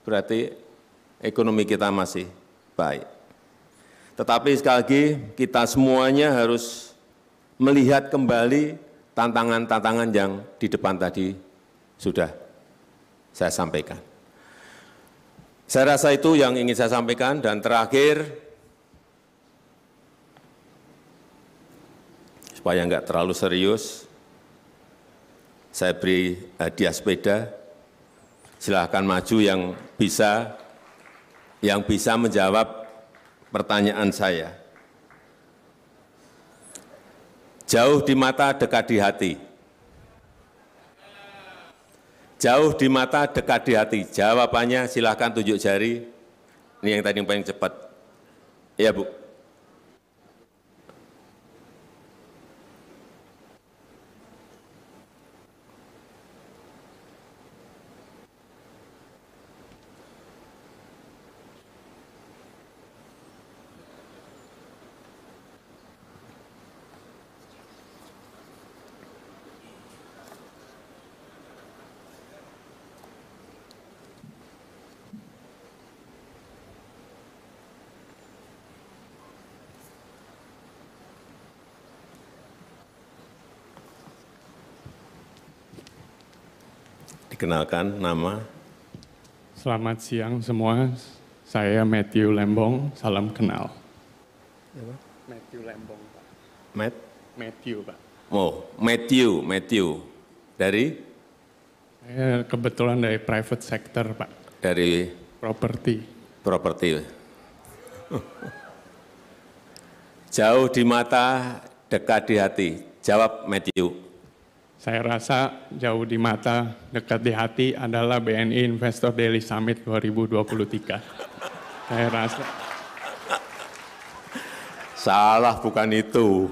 Speaker 7: berarti ekonomi kita masih baik. Tetapi sekali lagi kita semuanya harus melihat kembali tantangan-tantangan yang di depan tadi sudah saya sampaikan. Saya rasa itu yang ingin saya sampaikan dan terakhir supaya enggak terlalu serius saya beri hadiah sepeda. Silahkan maju yang bisa yang bisa menjawab pertanyaan saya. Jauh di mata, dekat di hati. Jauh di mata, dekat di hati. Jawabannya silahkan tunjuk jari. Ini yang tadi yang paling cepat. Ya Bu. kenalkan nama? Selamat siang semua, saya Matthew Lembong, salam kenal.
Speaker 8: Matthew Lembong, Pak.
Speaker 7: Matt? Matthew, Pak. Oh, Matthew, Matthew. Dari?
Speaker 9: Saya kebetulan dari private sector, Pak.
Speaker 7: Dari? Properti. Properti. Jauh di mata, dekat di hati. Jawab Matthew
Speaker 8: saya rasa jauh di mata, dekat di hati adalah BNI Investor Daily Summit 2023. saya
Speaker 7: rasa. Salah bukan itu.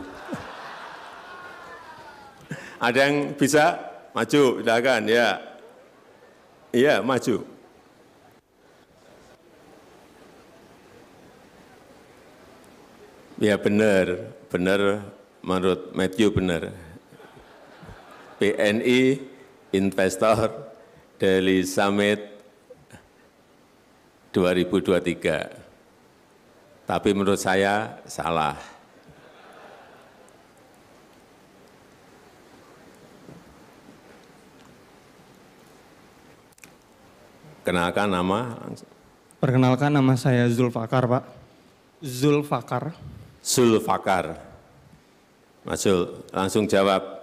Speaker 7: Ada yang bisa? Maju, silakan. Ya. Iya, maju. Ya benar, benar menurut Matthew benar. BNI Investor Delhi Summit 2023. Tapi menurut saya salah. Kenalkan nama.
Speaker 8: Perkenalkan nama saya Zulfakar, Pak. Zulfakar.
Speaker 7: Zulfakar. Masuk, langsung jawab.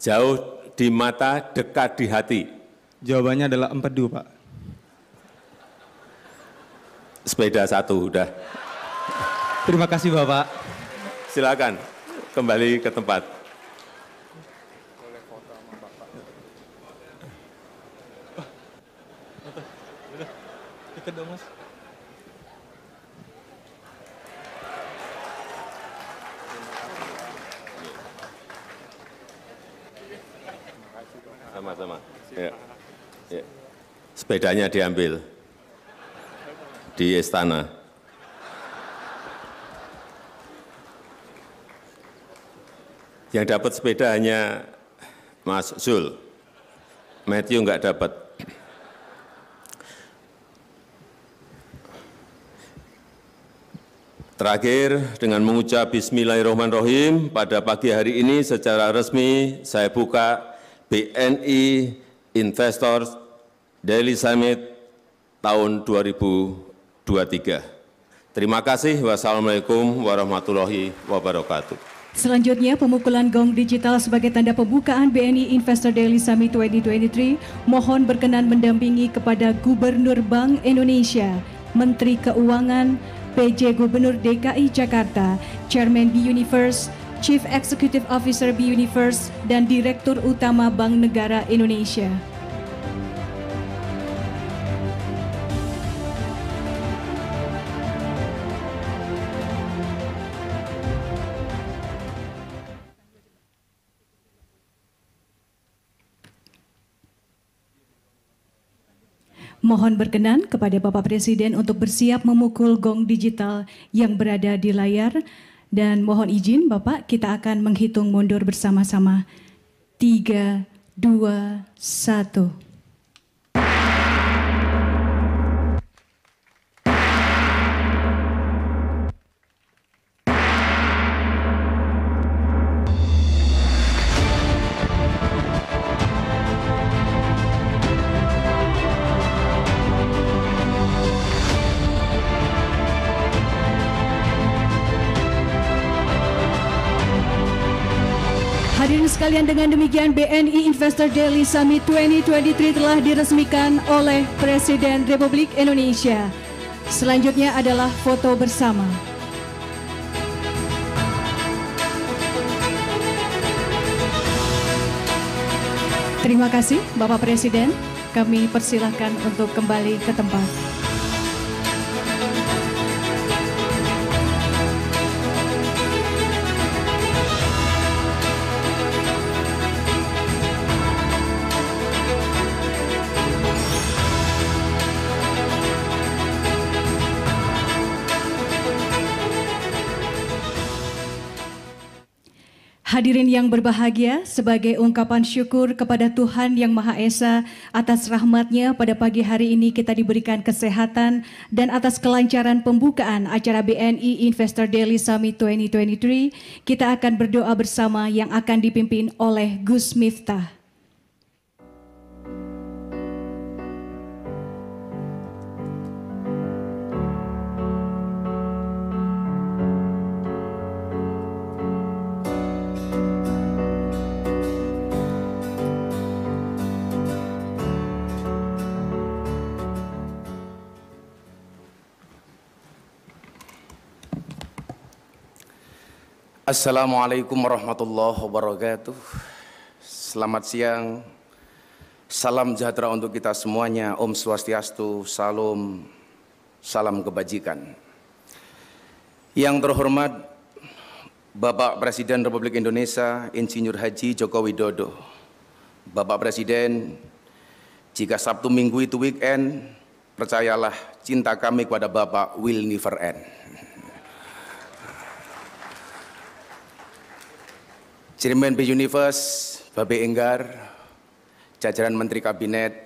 Speaker 7: Jauh di mata, dekat di hati. Jawabannya adalah empedu, Pak. Sepeda satu, udah. Terima kasih, Bapak. Silakan kembali ke tempat. Mas. sepedanya diambil di istana. Yang dapat sepeda hanya Mas Zul. Matthew enggak dapat. Terakhir, dengan mengucap Bismillahirrahmanirrahim, pada pagi hari ini secara resmi saya buka BNI Investors Delhi Summit tahun 2023. Terima kasih. Wassalamualaikum warahmatullahi wabarakatuh.
Speaker 4: Selanjutnya, pemukulan gong digital sebagai tanda pembukaan BNI Investor Daily Summit 2023 mohon berkenan mendampingi kepada Gubernur Bank Indonesia, Menteri Keuangan, PJ Gubernur DKI Jakarta, Chairman B Universe, Chief Executive Officer B Universe, dan Direktur Utama Bank Negara Indonesia. Mohon berkenan kepada Bapak Presiden untuk bersiap memukul gong digital yang berada di layar. Dan mohon izin Bapak, kita akan menghitung mundur bersama-sama. 3, 2, 1. sekalian dengan demikian BNI Investor Daily Summit 2023 telah diresmikan oleh Presiden Republik Indonesia. Selanjutnya adalah foto bersama. Terima kasih Bapak Presiden. Kami persilahkan untuk kembali ke tempat. Hadirin yang berbahagia, sebagai ungkapan syukur kepada Tuhan Yang Maha Esa atas rahmatnya pada pagi hari ini kita diberikan kesehatan dan atas kelancaran pembukaan acara BNI Investor Daily Summit 2023, kita akan berdoa bersama yang akan dipimpin oleh Gus Miftah.
Speaker 10: Assalamualaikum warahmatullahi wabarakatuh. Selamat siang. Salam sejahtera untuk kita semuanya. Om Swastiastu, Salam, Salam kebajikan. Yang terhormat Bapak Presiden Republik Indonesia Insinyur Haji Joko Widodo. Bapak Presiden, jika Sabtu Minggu itu weekend, percayalah cinta kami kepada Bapak will never end. Chairman B Universe, Babe Enggar, jajaran Menteri Kabinet,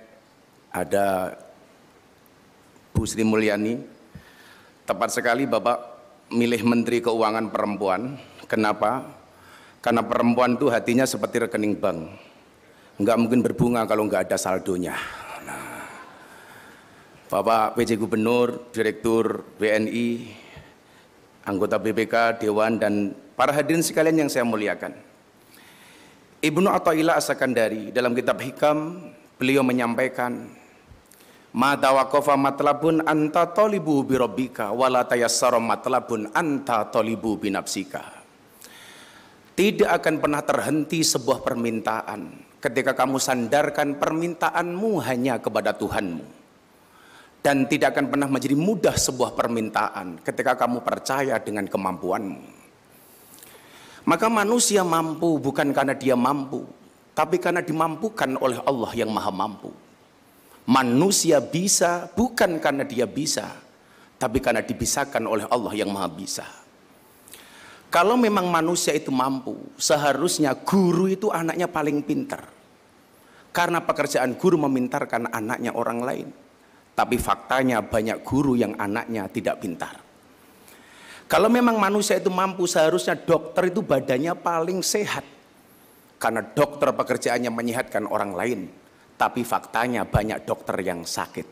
Speaker 10: ada Bu Sri Mulyani. Tepat sekali Bapak milih Menteri Keuangan Perempuan. Kenapa? Karena perempuan itu hatinya seperti rekening bank. Enggak mungkin berbunga kalau enggak ada saldonya. Nah, Bapak PJ Gubernur, Direktur BNI, anggota BPK, Dewan, dan para hadirin sekalian yang saya muliakan. Ibnu Athaillah As-Sakandari dalam kitab Hikam beliau menyampaikan Ma tawaqafa matlabun anta talibu bi rabbika wa la tayassara matlabun anta talibu bi nafsika. Tidak akan pernah terhenti sebuah permintaan ketika kamu sandarkan permintaanmu hanya kepada Tuhanmu. Dan tidak akan pernah menjadi mudah sebuah permintaan ketika kamu percaya dengan kemampuanmu. Maka manusia mampu bukan karena dia mampu, tapi karena dimampukan oleh Allah yang maha mampu. Manusia bisa bukan karena dia bisa, tapi karena dibisakan oleh Allah yang maha bisa. Kalau memang manusia itu mampu, seharusnya guru itu anaknya paling pintar. Karena pekerjaan guru memintarkan anaknya orang lain. Tapi faktanya banyak guru yang anaknya tidak pintar. Kalau memang manusia itu mampu seharusnya dokter itu badannya paling sehat. Karena dokter pekerjaannya menyehatkan orang lain. Tapi faktanya banyak dokter yang sakit.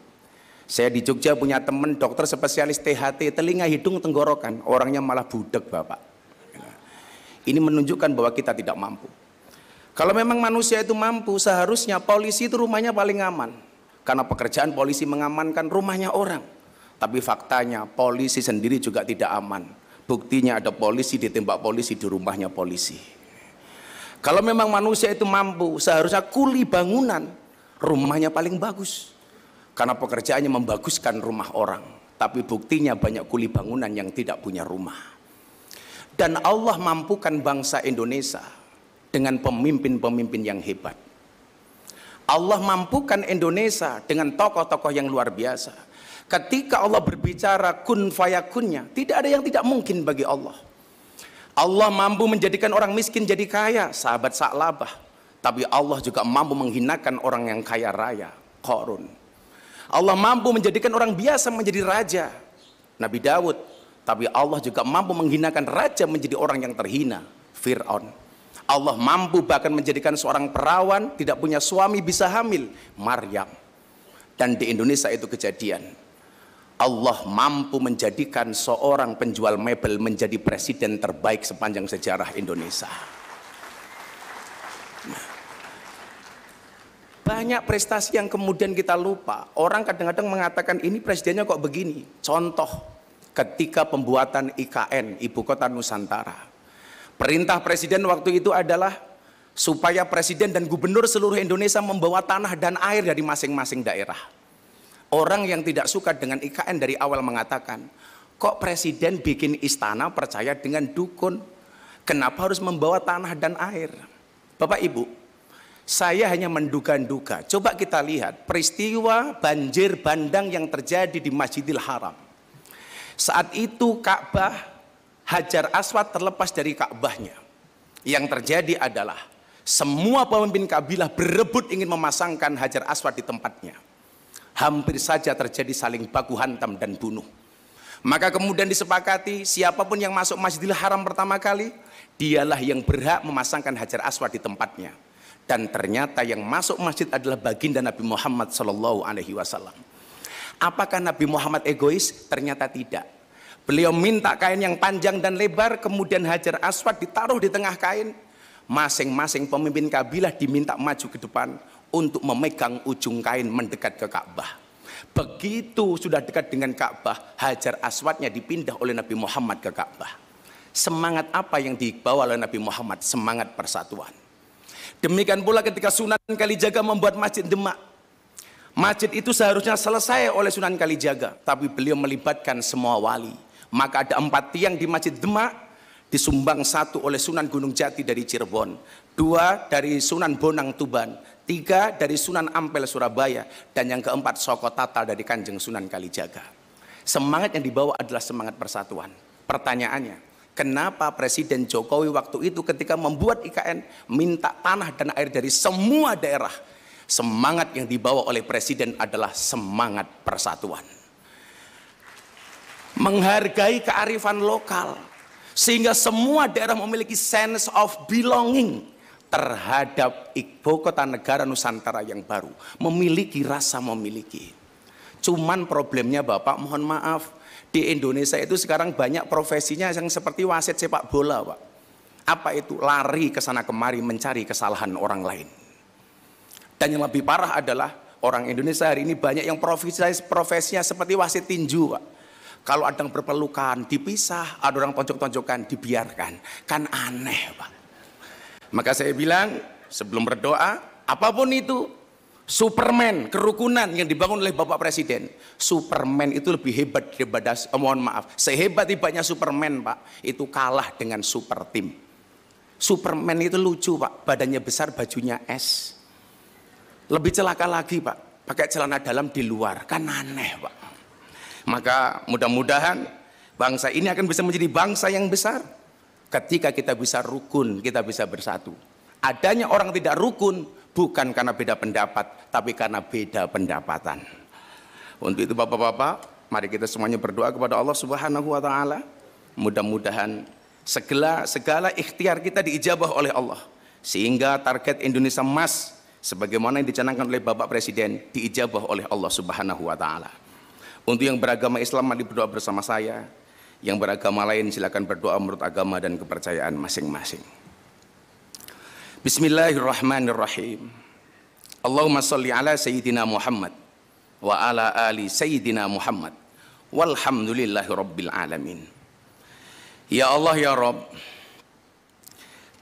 Speaker 10: Saya di Jogja punya teman dokter spesialis THT, telinga, hidung, tenggorokan. Orangnya malah budek Bapak. Ini menunjukkan bahwa kita tidak mampu. Kalau memang manusia itu mampu, seharusnya polisi itu rumahnya paling aman. Karena pekerjaan polisi mengamankan rumahnya orang. Tapi faktanya polisi sendiri juga tidak aman. Buktinya ada polisi ditembak polisi di rumahnya polisi. Kalau memang manusia itu mampu, seharusnya kuli bangunan rumahnya paling bagus. Karena pekerjaannya membaguskan rumah orang. Tapi buktinya banyak kuli bangunan yang tidak punya rumah. Dan Allah mampukan bangsa Indonesia dengan pemimpin-pemimpin yang hebat. Allah mampukan Indonesia dengan tokoh-tokoh yang luar biasa Ketika Allah berbicara kun fayakunnya, tidak ada yang tidak mungkin bagi Allah. Allah mampu menjadikan orang miskin jadi kaya, sahabat Sa'labah. Tapi Allah juga mampu menghinakan orang yang kaya raya, Korun. Allah mampu menjadikan orang biasa menjadi raja, Nabi Dawud. Tapi Allah juga mampu menghinakan raja menjadi orang yang terhina, Fir'aun. Allah mampu bahkan menjadikan seorang perawan tidak punya suami bisa hamil, Maryam. Dan di Indonesia itu kejadian Allah mampu menjadikan seorang penjual mebel menjadi presiden terbaik sepanjang sejarah Indonesia. banyak prestasi yang kemudian kita lupa. Orang kadang-kadang mengatakan ini presidennya kok begini. Contoh ketika pembuatan IKN, Ibu Kota Nusantara. Perintah presiden waktu itu adalah supaya presiden dan gubernur seluruh Indonesia membawa tanah dan air dari masing-masing daerah Orang yang tidak suka dengan IKN dari awal mengatakan, kok presiden bikin istana percaya dengan dukun? Kenapa harus membawa tanah dan air? Bapak Ibu, saya hanya menduga-duga. Coba kita lihat peristiwa banjir bandang yang terjadi di Masjidil Haram. Saat itu Ka'bah Hajar Aswad terlepas dari Ka'bahnya. Yang terjadi adalah semua pemimpin kabilah berebut ingin memasangkan Hajar Aswad di tempatnya hampir saja terjadi saling baku hantam dan bunuh. Maka kemudian disepakati siapapun yang masuk Masjidil Haram pertama kali, dialah yang berhak memasangkan Hajar Aswad di tempatnya. Dan ternyata yang masuk masjid adalah baginda Nabi Muhammad SAW. Apakah Nabi Muhammad egois? Ternyata tidak. Beliau minta kain yang panjang dan lebar, kemudian Hajar Aswad ditaruh di tengah kain. Masing-masing pemimpin kabilah diminta maju ke depan untuk memegang ujung kain mendekat ke Ka'bah. Begitu sudah dekat dengan Ka'bah, Hajar Aswadnya dipindah oleh Nabi Muhammad ke Ka'bah. Semangat apa yang dibawa oleh Nabi Muhammad? Semangat persatuan. Demikian pula ketika Sunan Kalijaga membuat masjid Demak. Masjid itu seharusnya selesai oleh Sunan Kalijaga, tapi beliau melibatkan semua wali. Maka ada empat tiang di masjid Demak, disumbang satu oleh Sunan Gunung Jati dari Cirebon, dua dari Sunan Bonang Tuban, Tiga dari Sunan Ampel Surabaya dan yang keempat Soko Tatal dari Kanjeng Sunan Kalijaga. Semangat yang dibawa adalah semangat persatuan. Pertanyaannya, kenapa Presiden Jokowi waktu itu ketika membuat IKN minta tanah dan air dari semua daerah? Semangat yang dibawa oleh Presiden adalah semangat persatuan. Menghargai kearifan lokal, sehingga semua daerah memiliki sense of belonging terhadap ibu kota negara Nusantara yang baru. Memiliki rasa memiliki. Cuman problemnya Bapak mohon maaf, di Indonesia itu sekarang banyak profesinya yang seperti wasit sepak bola Pak. Apa itu? Lari ke sana kemari mencari kesalahan orang lain. Dan yang lebih parah adalah orang Indonesia hari ini banyak yang profesinya, profesinya seperti wasit tinju Pak. Kalau ada yang berpelukan dipisah, ada orang tonjok-tonjokan dibiarkan. Kan aneh Pak. Maka saya bilang sebelum berdoa, apapun itu, Superman, kerukunan yang dibangun oleh Bapak Presiden. Superman itu lebih hebat daripada, oh mohon maaf, sehebat-hebatnya Superman Pak, itu kalah dengan super tim. Superman itu lucu Pak, badannya besar, bajunya es. Lebih celaka lagi Pak, pakai celana dalam di luar, kan aneh Pak. Maka mudah-mudahan bangsa ini akan bisa menjadi bangsa yang besar ketika kita bisa rukun, kita bisa bersatu. Adanya orang tidak rukun bukan karena beda pendapat, tapi karena beda pendapatan. Untuk itu Bapak-bapak, mari kita semuanya berdoa kepada Allah Subhanahu wa taala. Mudah-mudahan segala segala ikhtiar kita diijabah oleh Allah sehingga target Indonesia emas sebagaimana yang dicanangkan oleh Bapak Presiden diijabah oleh Allah Subhanahu wa taala. Untuk yang beragama Islam mari berdoa bersama saya. Yang beragama lain silakan berdoa menurut agama dan kepercayaan masing-masing. Bismillahirrahmanirrahim. Allahumma salli ala Sayyidina Muhammad wa ala ali Sayyidina Muhammad. Walhamdulillahi Rabbil Alamin. Ya Allah ya Rob,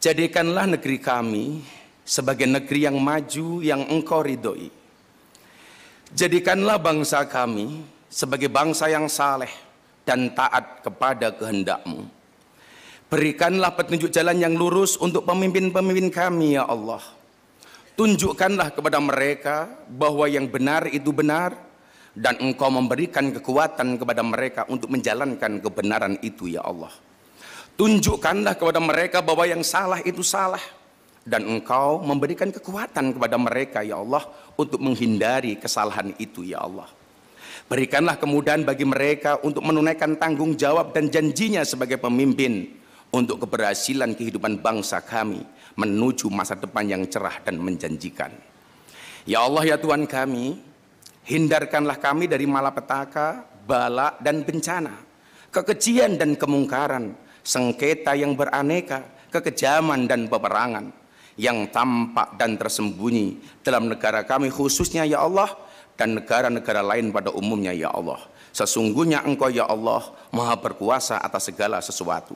Speaker 10: jadikanlah negeri kami sebagai negeri yang maju yang engkau ridhoi. Jadikanlah bangsa kami sebagai bangsa yang saleh dan taat kepada kehendakmu. Berikanlah petunjuk jalan yang lurus untuk pemimpin-pemimpin kami ya Allah. Tunjukkanlah kepada mereka bahwa yang benar itu benar dan engkau memberikan kekuatan kepada mereka untuk menjalankan kebenaran itu ya Allah. Tunjukkanlah kepada mereka bahwa yang salah itu salah dan engkau memberikan kekuatan kepada mereka ya Allah untuk menghindari kesalahan itu ya Allah. Berikanlah kemudahan bagi mereka untuk menunaikan tanggung jawab dan janjinya sebagai pemimpin untuk keberhasilan kehidupan bangsa kami menuju masa depan yang cerah dan menjanjikan. Ya Allah ya Tuhan kami, hindarkanlah kami dari malapetaka, bala dan bencana, kekejian dan kemungkaran, sengketa yang beraneka, kekejaman dan peperangan yang tampak dan tersembunyi dalam negara kami khususnya ya Allah, dan negara-negara lain pada umumnya ya Allah. Sesungguhnya engkau ya Allah maha berkuasa atas segala sesuatu.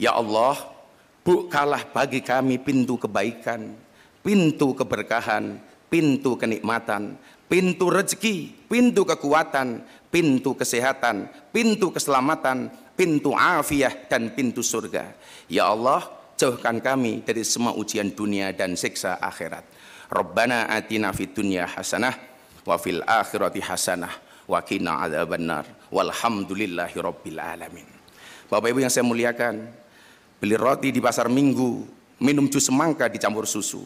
Speaker 10: Ya Allah, bukalah bagi kami pintu kebaikan, pintu keberkahan, pintu kenikmatan, pintu rezeki, pintu kekuatan, pintu kesehatan, pintu keselamatan, pintu afiah dan pintu surga. Ya Allah, jauhkan kami dari semua ujian dunia dan siksa akhirat. Rabbana atina fid dunya hasanah wa fil akhirati hasanah wa qina adzabannar walhamdulillahi rabbil alamin. Bapak Ibu yang saya muliakan, beli roti di pasar Minggu, minum jus semangka dicampur susu.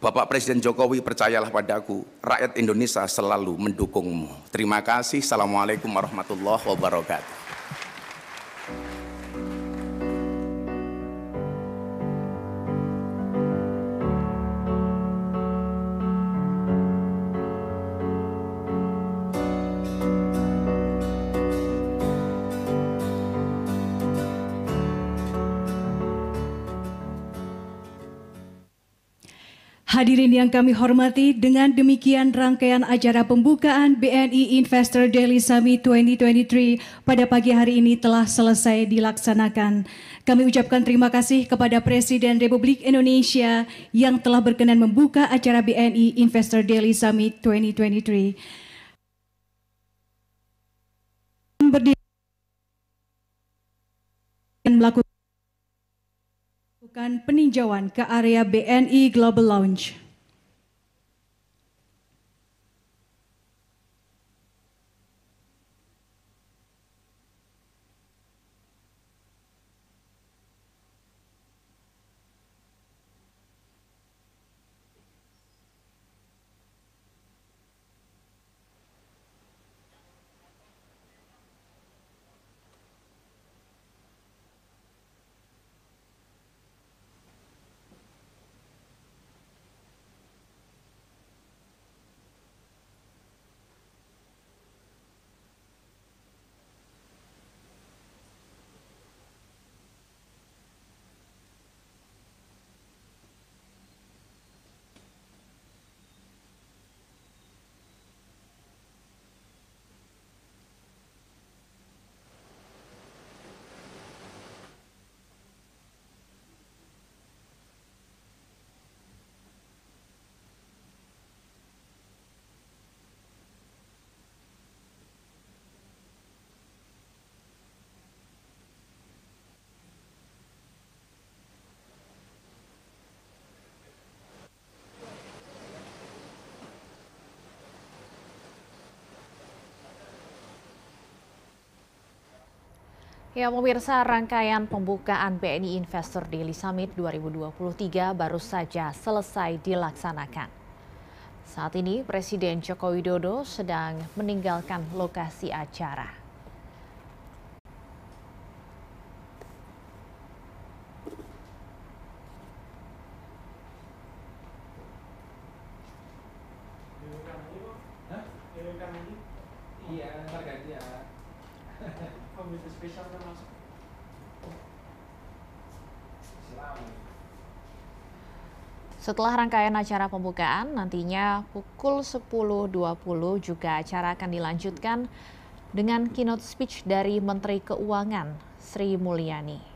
Speaker 10: Bapak Presiden Jokowi percayalah padaku, rakyat Indonesia selalu mendukungmu. Terima kasih. Assalamualaikum warahmatullahi wabarakatuh.
Speaker 4: Hadirin yang kami hormati, dengan demikian rangkaian acara pembukaan BNI Investor Daily Summit 2023 pada pagi hari ini telah selesai dilaksanakan. Kami ucapkan terima kasih kepada Presiden Republik Indonesia yang telah berkenan membuka acara BNI Investor Daily Summit 2023 melakukan peninjauan ke area BNI e Global Lounge.
Speaker 1: Ya, pemirsa, rangkaian pembukaan BNI Investor Daily Summit 2023 baru saja selesai dilaksanakan. Saat ini Presiden Joko Widodo sedang meninggalkan lokasi acara. Setelah rangkaian acara pembukaan, nantinya pukul 10.20 juga acara akan dilanjutkan dengan keynote speech dari Menteri Keuangan Sri Mulyani.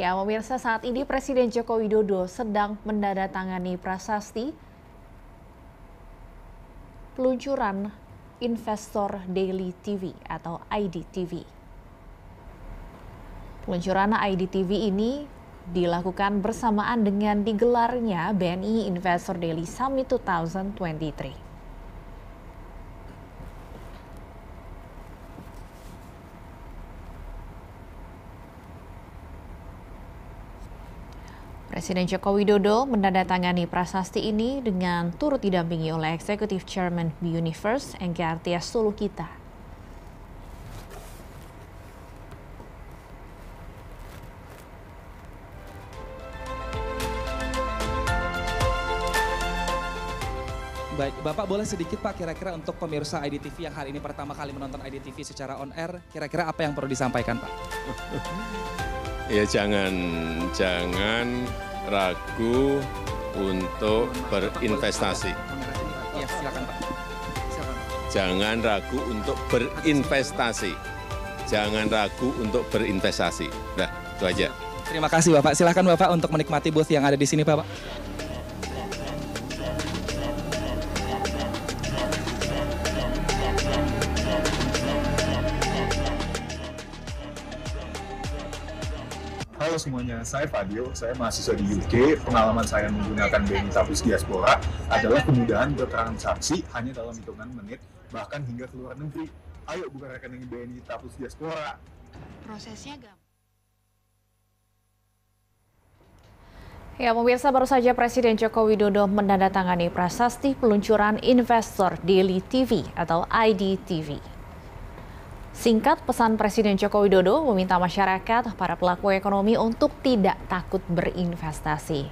Speaker 1: Ya, pemirsa saat ini Presiden Joko Widodo sedang mendatangani prasasti peluncuran Investor Daily TV atau IDTV. Peluncuran IDTV ini dilakukan bersamaan dengan digelarnya BNI Investor Daily Summit 2023. Presiden Joko Widodo menandatangani prasasti ini dengan turut didampingi oleh Executive Chairman B Universe, Engke Artia Sulukita.
Speaker 11: Baik, Bapak boleh sedikit Pak kira-kira untuk pemirsa IDTV yang hari ini pertama kali menonton IDTV secara on air, kira-kira apa yang perlu disampaikan Pak?
Speaker 7: (laughs) ya jangan jangan ragu untuk berinvestasi. Iya, Jangan ragu untuk berinvestasi. Jangan ragu untuk berinvestasi. Nah, itu aja.
Speaker 11: Terima kasih Bapak. Silahkan Bapak untuk menikmati booth yang ada di sini Bapak.
Speaker 12: halo semuanya, saya Fadil, saya mahasiswa di UK. Pengalaman saya menggunakan BNI Tapis Diaspora adalah kemudahan bertransaksi hanya dalam hitungan menit, bahkan hingga ke luar negeri. Ayo buka rekening BNI Tapis
Speaker 6: Diaspora. Prosesnya gampang.
Speaker 1: Ya, pemirsa baru saja Presiden Joko Widodo menandatangani prasasti peluncuran investor Daily TV atau IDTV. Singkat, pesan Presiden Joko Widodo meminta masyarakat para pelaku ekonomi untuk tidak takut berinvestasi.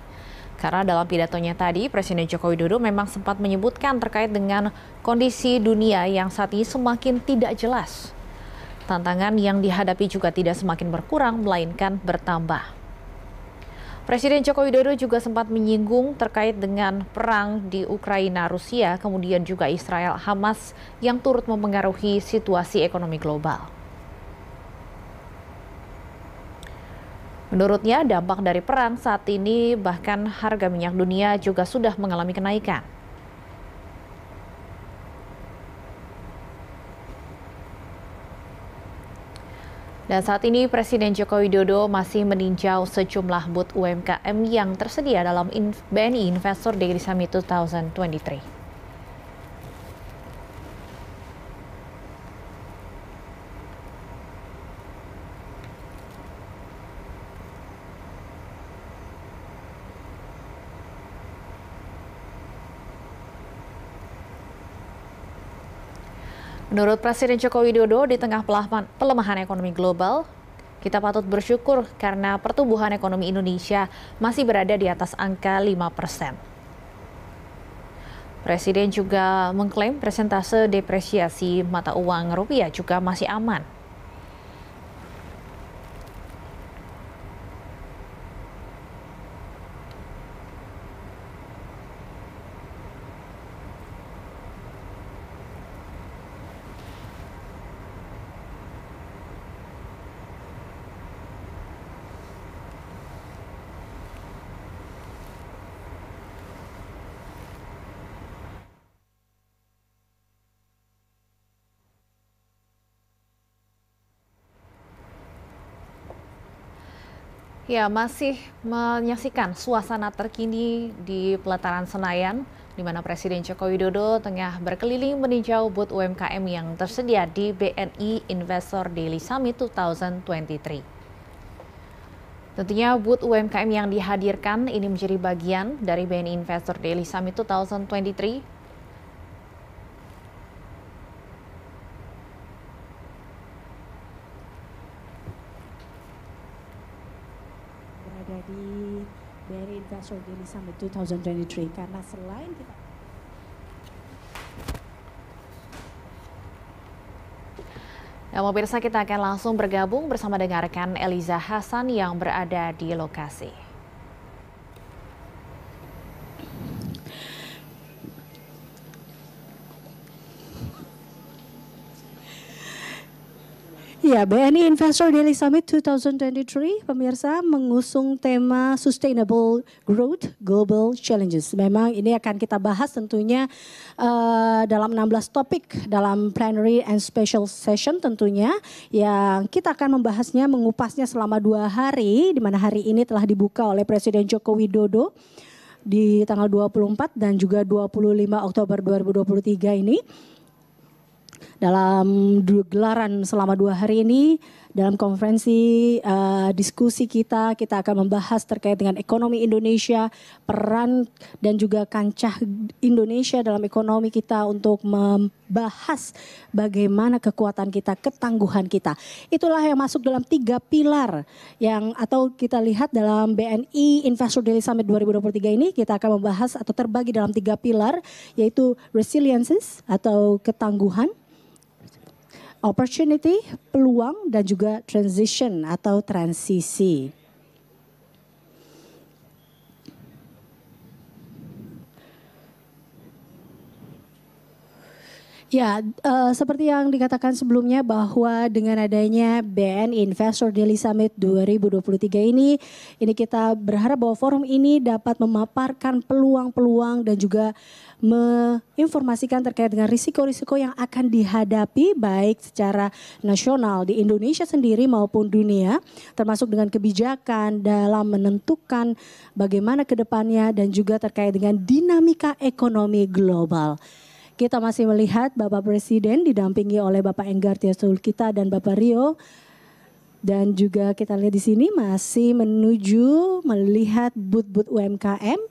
Speaker 1: Karena dalam pidatonya tadi, Presiden Joko Widodo memang sempat menyebutkan terkait dengan kondisi dunia yang saat ini semakin tidak jelas. Tantangan yang dihadapi juga tidak semakin berkurang, melainkan bertambah. Presiden Joko Widodo juga sempat menyinggung terkait dengan perang di Ukraina, Rusia, kemudian juga Israel, Hamas yang turut mempengaruhi situasi ekonomi global. Menurutnya, dampak dari perang saat ini bahkan harga minyak dunia juga sudah mengalami kenaikan. Dan saat ini Presiden Joko Widodo masih meninjau sejumlah booth UMKM yang tersedia dalam BNI Investor Daily Summit 2023. Menurut Presiden Joko Widodo, di tengah pelemahan ekonomi global, kita patut bersyukur karena pertumbuhan ekonomi Indonesia masih berada di atas angka 5 persen. Presiden juga mengklaim presentase depresiasi mata uang rupiah juga masih aman. Ya, masih menyaksikan suasana terkini di pelataran Senayan, di mana Presiden Joko Widodo tengah berkeliling meninjau booth UMKM yang tersedia di BNI Investor Daily Summit 2023. Tentunya booth UMKM yang dihadirkan ini menjadi bagian dari BNI Investor Daily Summit 2023
Speaker 3: January Industrial Daily Summit 2023 karena selain kita
Speaker 1: Nah, pemirsa kita akan langsung bergabung bersama dengan rekan Eliza Hasan yang berada di lokasi.
Speaker 3: Ya, BNI Investor Daily Summit 2023 pemirsa mengusung tema Sustainable Growth Global Challenges. Memang ini akan kita bahas tentunya uh, dalam 16 topik dalam plenary and special session tentunya yang kita akan membahasnya mengupasnya selama dua hari di mana hari ini telah dibuka oleh Presiden Joko Widodo di tanggal 24 dan juga 25 Oktober 2023 ini dalam gelaran selama dua hari ini dalam konferensi uh, diskusi kita kita akan membahas terkait dengan ekonomi Indonesia peran dan juga kancah Indonesia dalam ekonomi kita untuk membahas bagaimana kekuatan kita ketangguhan kita itulah yang masuk dalam tiga pilar yang atau kita lihat dalam BNI Investor Daily Summit 2023 ini kita akan membahas atau terbagi dalam tiga pilar yaitu resiliences atau ketangguhan opportunity, peluang, dan juga transition atau transisi. Ya, uh, seperti yang dikatakan sebelumnya bahwa dengan adanya BN Investor Daily Summit 2023 ini, ini kita berharap bahwa forum ini dapat memaparkan peluang-peluang dan juga menginformasikan terkait dengan risiko-risiko yang akan dihadapi baik secara nasional di Indonesia sendiri maupun dunia, termasuk dengan kebijakan dalam menentukan bagaimana kedepannya dan juga terkait dengan dinamika ekonomi global kita masih melihat Bapak Presiden didampingi oleh Bapak Enggar Tiasul kita dan Bapak Rio dan juga kita lihat di sini masih menuju melihat booth-booth UMKM.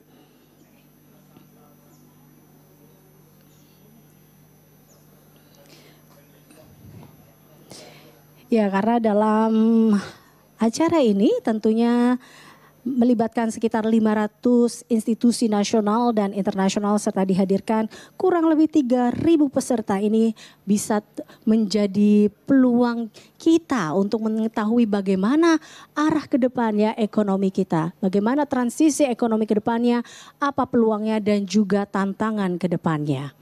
Speaker 3: Ya karena dalam acara ini tentunya melibatkan sekitar 500 institusi nasional dan internasional serta dihadirkan kurang lebih 3.000 peserta ini bisa menjadi peluang kita untuk mengetahui bagaimana arah ke depannya ekonomi kita, bagaimana transisi ekonomi ke depannya, apa peluangnya dan juga tantangan ke depannya.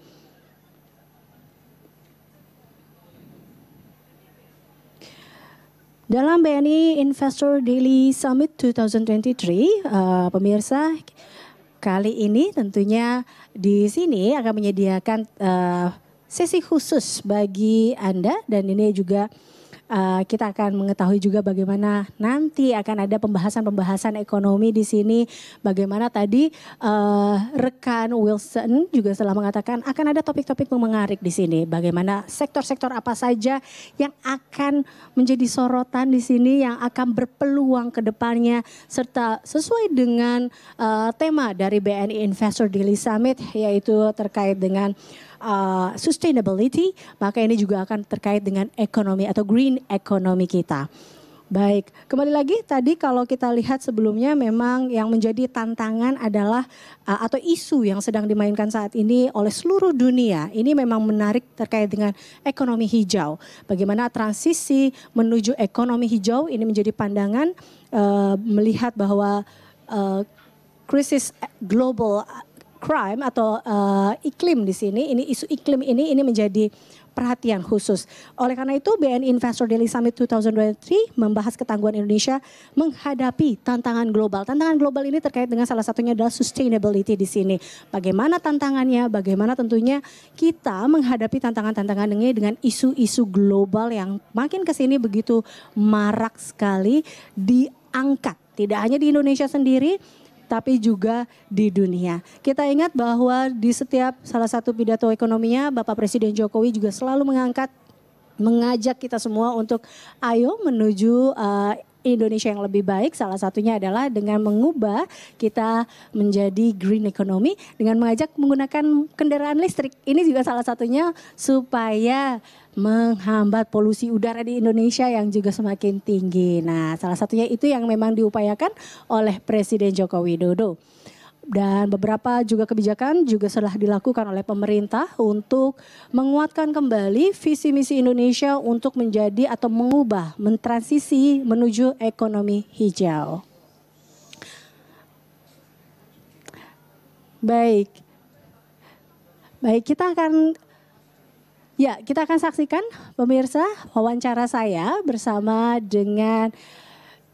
Speaker 3: Dalam BNI Investor Daily Summit 2023, uh, eh, pemirsa kali ini tentunya di sini akan menyediakan uh, sesi khusus bagi Anda dan ini juga Eh, kita akan mengetahui juga bagaimana nanti akan ada pembahasan-pembahasan ekonomi di sini. Bagaimana tadi uh, rekan Wilson juga telah mengatakan akan ada topik-topik yang menarik di sini. Bagaimana sektor-sektor apa saja yang akan menjadi sorotan di sini, yang akan berpeluang ke depannya, serta sesuai dengan uh, tema dari BNI Investor Daily Summit yaitu terkait dengan Uh, sustainability, maka ini juga akan terkait dengan ekonomi atau green economy kita. Baik, kembali lagi tadi kalau kita lihat sebelumnya memang yang menjadi tantangan adalah uh, atau isu yang sedang dimainkan saat ini oleh seluruh dunia. Ini memang menarik terkait dengan ekonomi hijau. Bagaimana transisi menuju ekonomi hijau ini menjadi pandangan uh, melihat bahwa uh, krisis global crime atau uh, iklim di sini, ini isu iklim ini ini menjadi perhatian khusus. Oleh karena itu BNI Investor Daily Summit 2023 membahas ketangguhan Indonesia menghadapi tantangan global. Tantangan global ini terkait dengan salah satunya adalah sustainability di sini. Bagaimana tantangannya, bagaimana tentunya kita menghadapi tantangan-tantangan ini dengan isu-isu global yang makin ke sini begitu marak sekali diangkat. Tidak hanya di Indonesia sendiri, tapi juga di dunia. Kita ingat bahwa di setiap salah satu pidato ekonominya Bapak Presiden Jokowi juga selalu mengangkat mengajak kita semua untuk ayo menuju uh, Indonesia yang lebih baik salah satunya adalah dengan mengubah kita menjadi green economy dengan mengajak menggunakan kendaraan listrik. Ini juga salah satunya supaya menghambat polusi udara di Indonesia yang juga semakin tinggi. Nah, salah satunya itu yang memang diupayakan oleh Presiden Joko Widodo dan beberapa juga kebijakan juga telah dilakukan oleh pemerintah untuk menguatkan kembali visi misi Indonesia untuk menjadi atau mengubah mentransisi menuju ekonomi hijau. Baik. Baik, kita akan Ya, kita akan saksikan pemirsa wawancara saya bersama dengan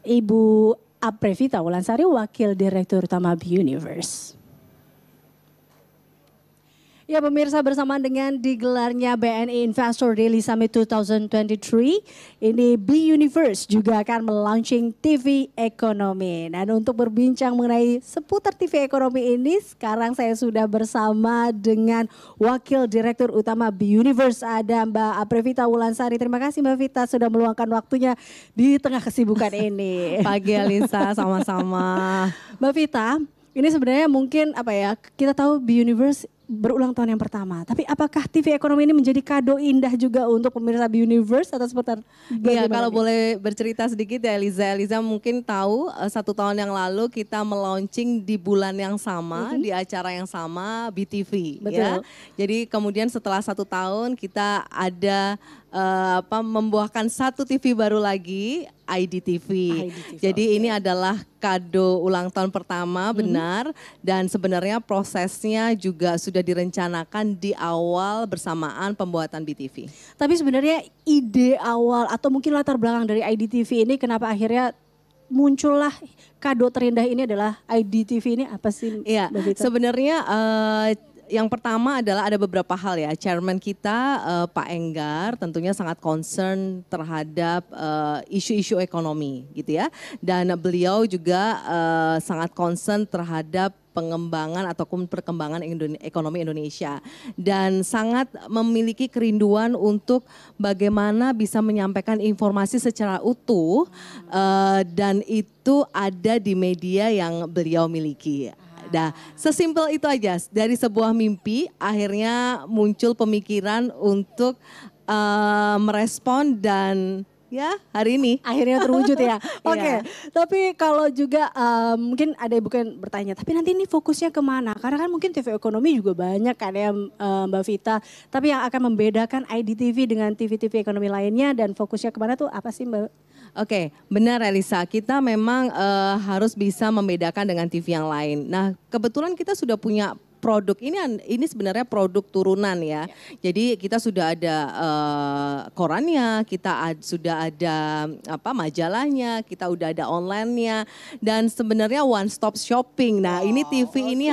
Speaker 3: Ibu Aprevita Wulansari, Wakil Direktur Utama B Universe. Ya pemirsa bersama dengan digelarnya BNI Investor Daily Summit 2023, ini B Universe juga akan melaunching TV Ekonomi. Dan untuk berbincang mengenai seputar TV Ekonomi ini, sekarang saya sudah bersama dengan Wakil Direktur Utama B Universe ada Mbak Aprevita Wulansari. Terima kasih Mbak Vita sudah meluangkan waktunya di tengah kesibukan (laughs) ini. Pagi Alisa, sama-sama. Mbak Vita, ini sebenarnya mungkin apa ya, kita tahu B Universe berulang tahun yang pertama. Tapi
Speaker 13: apakah TV Ekonomi ini menjadi kado indah juga untuk pemirsa B Universe atau seputar? Iya, kalau ini? Gitu? boleh bercerita sedikit ya Eliza. Eliza mungkin tahu eh, satu tahun yang lalu kita melaunching di bulan yang sama, mm -hmm. di acara yang sama BTV. Ya. Betul. Ya. Jadi kemudian setelah satu tahun kita ada uh, apa membuahkan satu TV baru lagi IDTV. IDTV Jadi okay. ini adalah kado ulang tahun pertama mhm. benar mm -hmm. dan sebenarnya prosesnya juga sudah direncanakan di awal bersamaan pembuatan BTV. Tapi sebenarnya ide awal atau mungkin latar
Speaker 3: belakang dari IDTV ini kenapa akhirnya muncullah kado terindah ini adalah IDTV ini apa sih? Iya,
Speaker 13: sebenarnya uh, yang pertama adalah ada beberapa hal ya. Chairman kita uh, Pak Enggar tentunya sangat concern terhadap eh, isu-isu uh, ekonomi gitu ya. Dan beliau juga uh, sangat concern terhadap pengembangan ataupun perkembangan ekonomi Indonesia dan sangat memiliki kerinduan untuk bagaimana bisa menyampaikan informasi secara utuh dan itu ada di media yang beliau miliki. Nah, sesimpel itu aja. Dari sebuah mimpi akhirnya muncul pemikiran untuk uh, merespon dan ya hari ini akhirnya terwujud ya. (laughs) Oke, okay. Iya. yeah. tapi kalau juga um, mungkin ada ibu yang
Speaker 3: bertanya, tapi nanti ini fokusnya kemana? Karena kan mungkin TV ekonomi juga banyak kan ya eh, Mbak Vita. Tapi yang akan membedakan IDTV dengan TV-TV ekonomi lainnya dan fokusnya kemana tuh apa sih
Speaker 13: Mbak? Oke, okay, benar Elisa. Kita memang uh, harus bisa membedakan dengan TV yang lain. Nah, kebetulan kita sudah punya produk ini ini sebenarnya produk turunan ya. ya. Jadi kita sudah ada uh, korannya, kita ad, sudah ada apa majalahnya, kita udah ada onlinenya dan sebenarnya one stop shopping. Nah, wow, ini TV okay. Ya, ini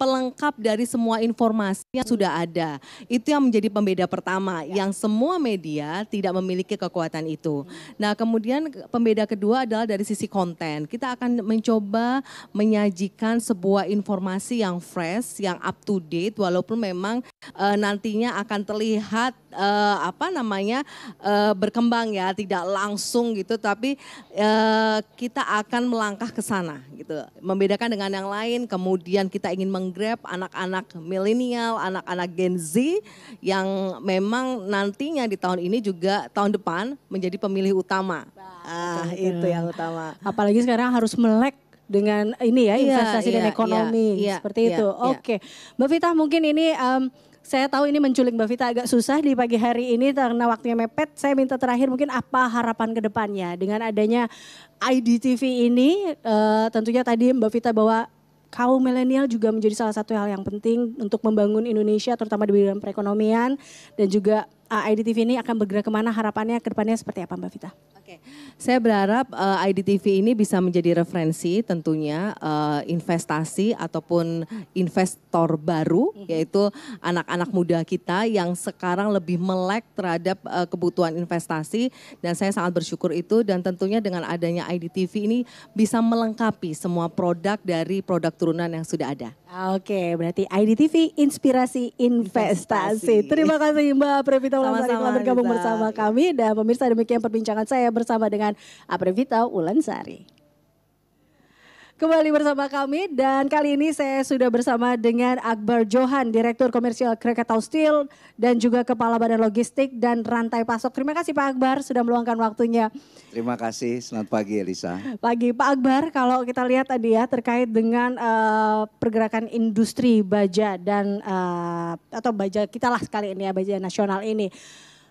Speaker 13: pelengkap dari semua informasi yang sudah ada. Itu yang menjadi pembeda pertama ya. yang semua media tidak memiliki kekuatan itu. Hmm. Nah, kemudian pembeda kedua adalah dari sisi konten. Kita akan mencoba menyajikan sebuah informasi yang fresh yang yang up to date walaupun memang uh, nantinya akan terlihat uh, apa namanya uh, berkembang ya tidak langsung gitu tapi uh, kita akan melangkah ke sana gitu membedakan dengan yang lain kemudian kita ingin menggrab anak-anak milenial anak-anak Gen Z yang memang nantinya di tahun ini juga tahun depan menjadi pemilih utama ah itu yang utama apalagi sekarang harus melek dengan ini ya iya,
Speaker 3: investasi yeah, dan iya, ekonomi yeah, seperti iya, itu. Oke, okay. Mbak Vita mungkin ini um, saya tahu ini menculik Mbak Vita agak susah di pagi hari ini karena waktunya mepet. Saya minta terakhir mungkin apa harapan kedepannya dengan adanya IDTV ini uh, tentunya tadi Mbak Vita bahwa kaum milenial juga menjadi salah satu hal yang penting untuk membangun Indonesia terutama di bidang perekonomian dan juga uh, eh, IDTV ini akan bergerak kemana harapannya ke depannya seperti apa Mbak Vita? Oke,
Speaker 13: okay. saya berharap uh, eh, IDTV ini bisa menjadi referensi tentunya uh, investasi ataupun investor baru mhm. yaitu anak-anak muda kita yang sekarang lebih melek terhadap uh, kebutuhan investasi dan saya sangat bersyukur itu dan tentunya dengan adanya IDTV ini bisa melengkapi semua produk dari produk turunan yang sudah ada. Ah, oke, berarti IDTV Inspirasi Investasi.
Speaker 3: Terima kasih Mbak Previta Ulansari telah bergabung bersama kami dan pemirsa demikian perbincangan saya bersama dengan Previta Ulansari kembali bersama kami dan kali ini saya sudah bersama dengan Akbar Johan, Direktur Komersial Krakatau Steel dan juga Kepala Badan Logistik dan Rantai Pasok. Terima kasih Pak Akbar sudah meluangkan waktunya.
Speaker 9: Terima kasih, selamat pagi Elisa.
Speaker 3: Pagi Pak Akbar, kalau kita lihat tadi ya terkait dengan uh, pergerakan industri baja dan uh, atau baja kita lah sekali ini ya baja nasional ini.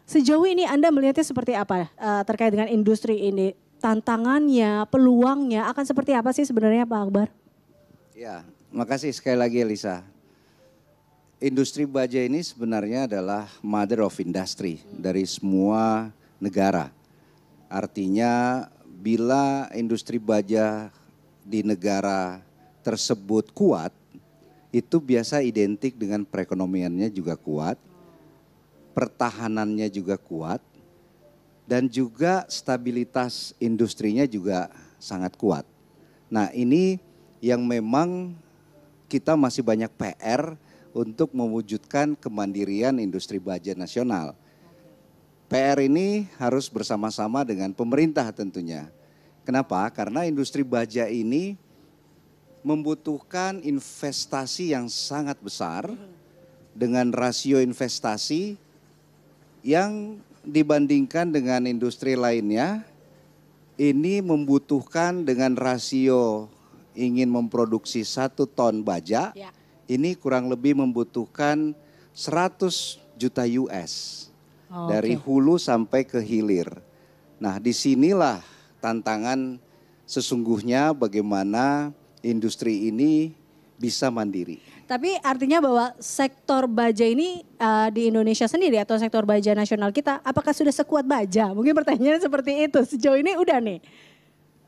Speaker 3: Sejauh ini Anda melihatnya seperti apa uh, terkait dengan industri ini? tantangannya, peluangnya akan seperti apa sih sebenarnya Pak Akbar?
Speaker 9: Ya, makasih sekali lagi Elisa. Industri baja ini sebenarnya adalah mother of industry dari semua negara. Artinya bila industri baja di negara tersebut kuat, itu biasa identik dengan perekonomiannya juga kuat, pertahanannya juga kuat, dan juga stabilitas industrinya juga sangat kuat. Nah, ini yang memang kita masih banyak PR untuk mewujudkan kemandirian industri baja nasional. PR ini harus bersama-sama dengan pemerintah tentunya. Kenapa? Karena industri baja ini membutuhkan investasi yang sangat besar dengan rasio investasi yang dibandingkan dengan industri lainnya, ini membutuhkan dengan rasio ingin memproduksi satu ton baja, ya. ini kurang lebih membutuhkan 100 juta US oh, dari okay. hulu sampai ke hilir. Nah, disinilah tantangan sesungguhnya bagaimana industri ini bisa mandiri.
Speaker 3: Tapi artinya bahwa sektor baja ini uh, di Indonesia sendiri atau sektor baja nasional kita, apakah sudah sekuat baja? Mungkin pertanyaannya seperti itu. Sejauh ini udah nih.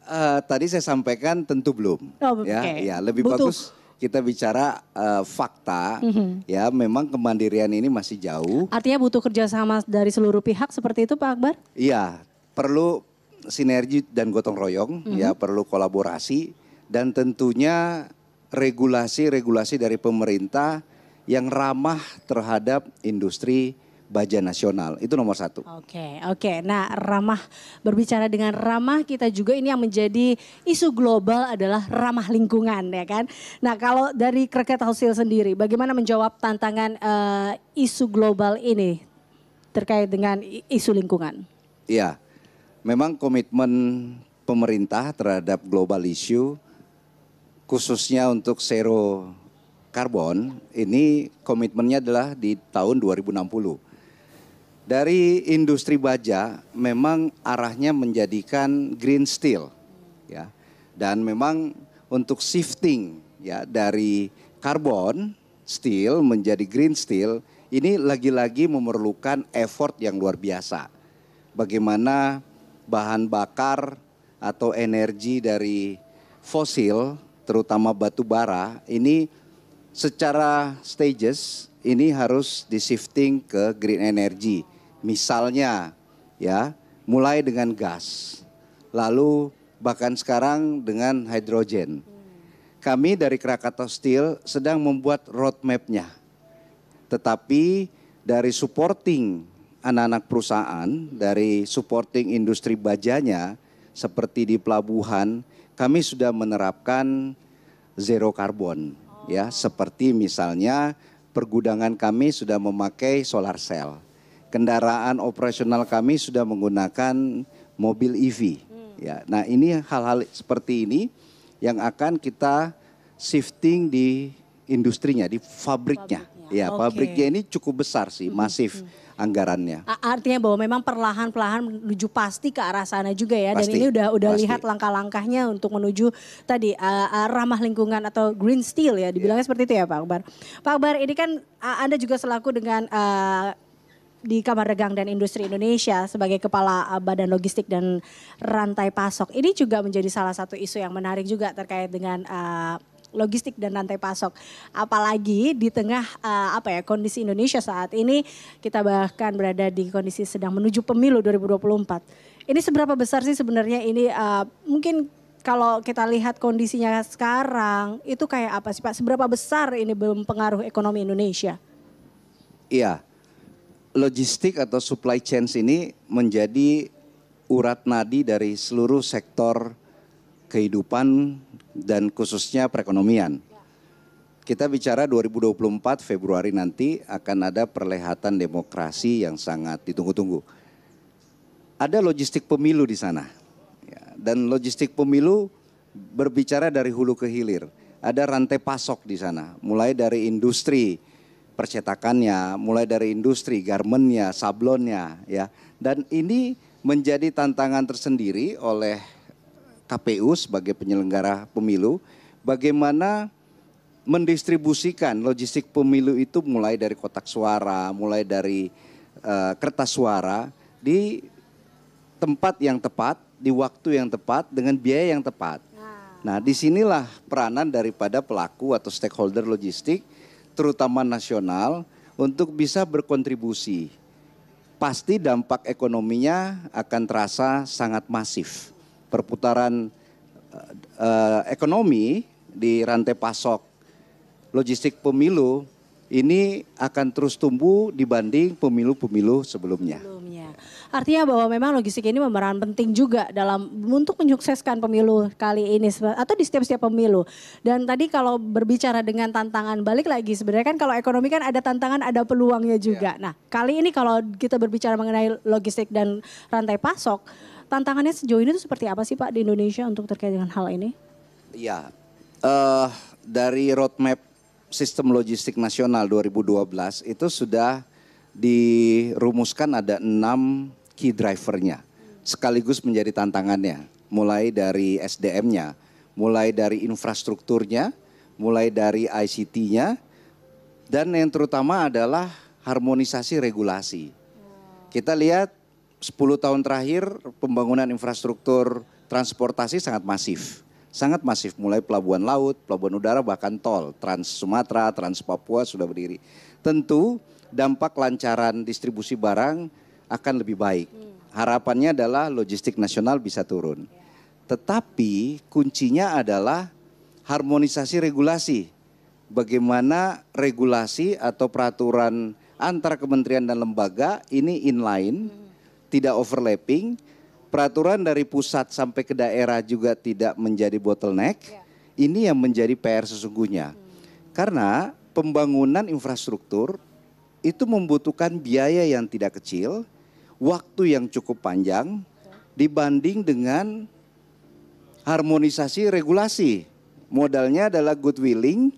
Speaker 9: Uh, tadi saya sampaikan tentu belum. Oh, ya, ya lebih Butuh. bagus kita bicara uh, fakta mm -hmm. ya memang kemandirian ini masih jauh.
Speaker 3: Artinya butuh kerjasama dari seluruh pihak seperti itu Pak Akbar?
Speaker 9: Iya perlu sinergi dan gotong royong mm -hmm. ya perlu kolaborasi dan tentunya regulasi-regulasi dari pemerintah yang ramah terhadap industri baja nasional. Itu nomor satu. Oke,
Speaker 3: okay, oke. Okay. Nah, ramah berbicara dengan ramah kita juga ini yang menjadi isu global adalah ramah lingkungan ya kan. Nah, kalau dari Kreket Hasil sendiri, bagaimana menjawab tantangan uh, isu global ini terkait dengan isu lingkungan?
Speaker 9: Iya, memang komitmen pemerintah terhadap global issue khususnya untuk zero karbon ini komitmennya adalah di tahun 2060. Dari industri baja memang arahnya menjadikan green steel ya. Dan memang untuk shifting ya dari karbon steel menjadi green steel ini lagi-lagi memerlukan effort yang luar biasa. Bagaimana bahan bakar atau energi dari fosil terutama batu bara, ini secara stages ini harus di shifting ke green energy. Misalnya ya, mulai dengan gas, lalu bahkan sekarang dengan hidrogen. Kami dari Krakatau Steel sedang membuat roadmapnya. Tetapi dari supporting anak-anak perusahaan, dari supporting industri bajanya, seperti di pelabuhan, kami sudah menerapkan zero karbon oh. ya seperti misalnya pergudangan kami sudah memakai solar cell. Kendaraan operasional kami sudah menggunakan mobil EV hmm. ya. Nah, ini hal-hal seperti ini yang akan kita shifting di industrinya, di pabriknya. fabriknya. Ya, okay. pabriknya ini cukup besar sih, hmm. masif. Hmm anggarannya.
Speaker 3: Artinya bahwa memang perlahan-lahan menuju pasti ke arah sana juga ya. Pasti, Dan ini udah udah pasti. lihat langkah-langkahnya untuk menuju tadi uh, uh, ramah lingkungan atau green steel ya. Dibilangnya yeah. seperti itu ya Pak Akbar. Pak Akbar ini kan uh, Anda juga selaku dengan uh, di Kamar Dagang dan Industri Indonesia sebagai kepala Badan Logistik dan Rantai Pasok. Ini juga menjadi salah satu isu yang menarik juga terkait dengan uh, logistik dan rantai pasok. Apalagi di tengah uh, apa ya kondisi Indonesia saat ini kita bahkan berada di kondisi sedang menuju pemilu 2024. Ini seberapa besar sih sebenarnya ini uh, mungkin kalau kita lihat kondisinya sekarang itu kayak apa sih Pak? Seberapa besar ini belum pengaruh ekonomi Indonesia?
Speaker 9: Iya. Logistik atau supply chain ini menjadi urat nadi dari seluruh sektor kehidupan dan khususnya perekonomian. Kita bicara 2024 Februari nanti akan ada perlehatan demokrasi yang sangat ditunggu-tunggu. Ada logistik pemilu di sana. Ya, dan logistik pemilu berbicara dari hulu ke hilir. Ada rantai pasok di sana, mulai dari industri percetakannya, mulai dari industri garmennya, sablonnya ya. Dan ini menjadi tantangan tersendiri oleh KPU sebagai penyelenggara pemilu bagaimana mendistribusikan logistik pemilu itu mulai dari kotak suara, mulai dari uh, kertas suara di tempat yang tepat, di waktu yang tepat dengan biaya yang tepat. Nah. nah, disinilah peranan daripada pelaku atau stakeholder logistik, terutama nasional, untuk bisa berkontribusi. Pasti dampak ekonominya akan terasa sangat masif perputaran uh, ekonomi di rantai pasok logistik pemilu ini akan terus tumbuh dibanding pemilu-pemilu sebelumnya. sebelumnya.
Speaker 3: Artinya bahwa memang logistik ini memeran penting juga dalam untuk menyukseskan pemilu kali ini atau di setiap-setiap pemilu. Dan tadi kalau berbicara dengan tantangan balik lagi sebenarnya kan kalau ekonomi kan ada tantangan ada peluangnya juga. Ya. Nah kali ini kalau kita berbicara mengenai logistik dan rantai pasok tantangannya sejauh ini itu seperti apa sih Pak di Indonesia untuk terkait dengan hal ini?
Speaker 9: Ya, uh, dari roadmap sistem logistik nasional 2012 itu sudah dirumuskan ada enam key drivernya sekaligus menjadi tantangannya mulai dari SDM-nya, mulai dari infrastrukturnya, mulai dari ICT-nya dan yang terutama adalah harmonisasi regulasi. Kita lihat 10 tahun terakhir pembangunan infrastruktur transportasi sangat masif. Sangat masif mulai pelabuhan laut, pelabuhan udara bahkan tol, Trans Sumatera, Trans Papua sudah berdiri. Tentu dampak lancaran distribusi barang akan lebih baik. Hmm. Harapannya adalah logistik nasional bisa turun. Ya. Tetapi kuncinya adalah harmonisasi regulasi. Bagaimana regulasi atau peraturan antar kementerian dan lembaga ini inline hmm tidak overlapping, peraturan dari pusat sampai ke daerah juga tidak menjadi bottleneck. Yeah. Ini yang menjadi PR sesungguhnya. Karena pembangunan infrastruktur itu membutuhkan biaya yang tidak kecil, waktu yang cukup panjang dibanding dengan harmonisasi regulasi. Modalnya adalah good willing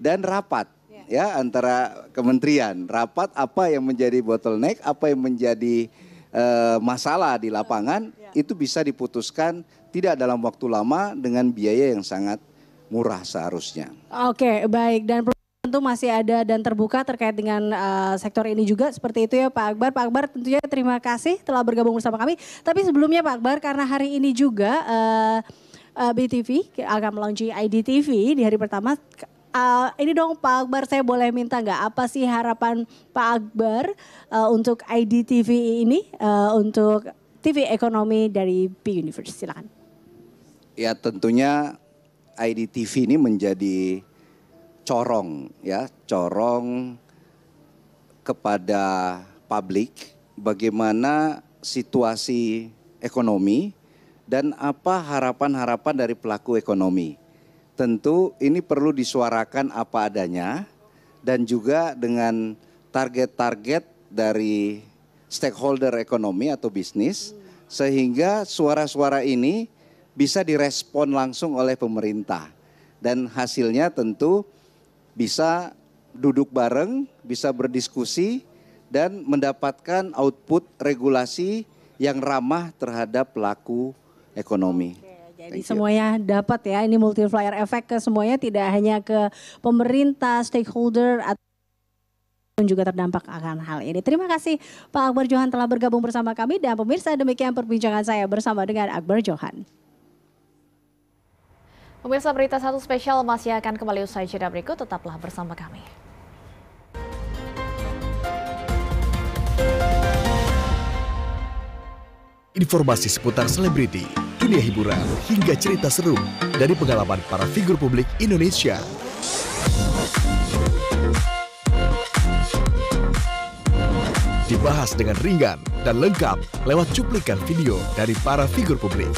Speaker 9: dan rapat ya, ya antara kementerian. Rapat apa yang menjadi bottleneck, apa yang menjadi Eh, masalah di iya. lapangan iya. itu bisa diputuskan tidak dalam waktu lama dengan biaya yang sangat murah seharusnya.
Speaker 3: Oke, baik dan tentu masih ada dan terbuka terkait dengan uh, sektor ini juga seperti itu ya Pak Akbar. Pak Akbar tentunya terima kasih telah bergabung bersama kami. Tapi sebelumnya Pak Akbar karena hari ini juga uh, eh, BTV akan launching IDTV di hari pertama uh, ini dong Pak Akbar saya boleh minta nggak apa sih harapan Pak Akbar uh, untuk IDTV ini uh, untuk TV ekonomi dari P Universe silakan.
Speaker 9: Ya tentunya IDTV ini menjadi corong ya, corong kepada publik bagaimana situasi ekonomi dan apa harapan-harapan dari pelaku ekonomi tentu ini perlu disuarakan apa adanya dan juga dengan target-target dari stakeholder ekonomi atau bisnis sehingga suara-suara ini bisa direspon langsung oleh pemerintah dan hasilnya tentu bisa duduk bareng, bisa berdiskusi dan mendapatkan output regulasi yang ramah terhadap pelaku ekonomi.
Speaker 3: Jadi Thank semuanya you. dapat ya ini multiplier effect ke semuanya tidak hanya ke pemerintah, stakeholder atau juga terdampak akan hal ini. Terima kasih Pak Akbar Johan telah bergabung bersama kami dan pemirsa demikian perbincangan saya bersama dengan Akbar Johan.
Speaker 1: Pemirsa berita satu spesial masih akan kembali usai jeda berikut, tetaplah bersama kami.
Speaker 12: Informasi seputar selebriti, dunia hiburan, hingga cerita seru dari pengalaman para figur publik Indonesia. Dibahas dengan ringan dan lengkap lewat cuplikan video dari para figur publik.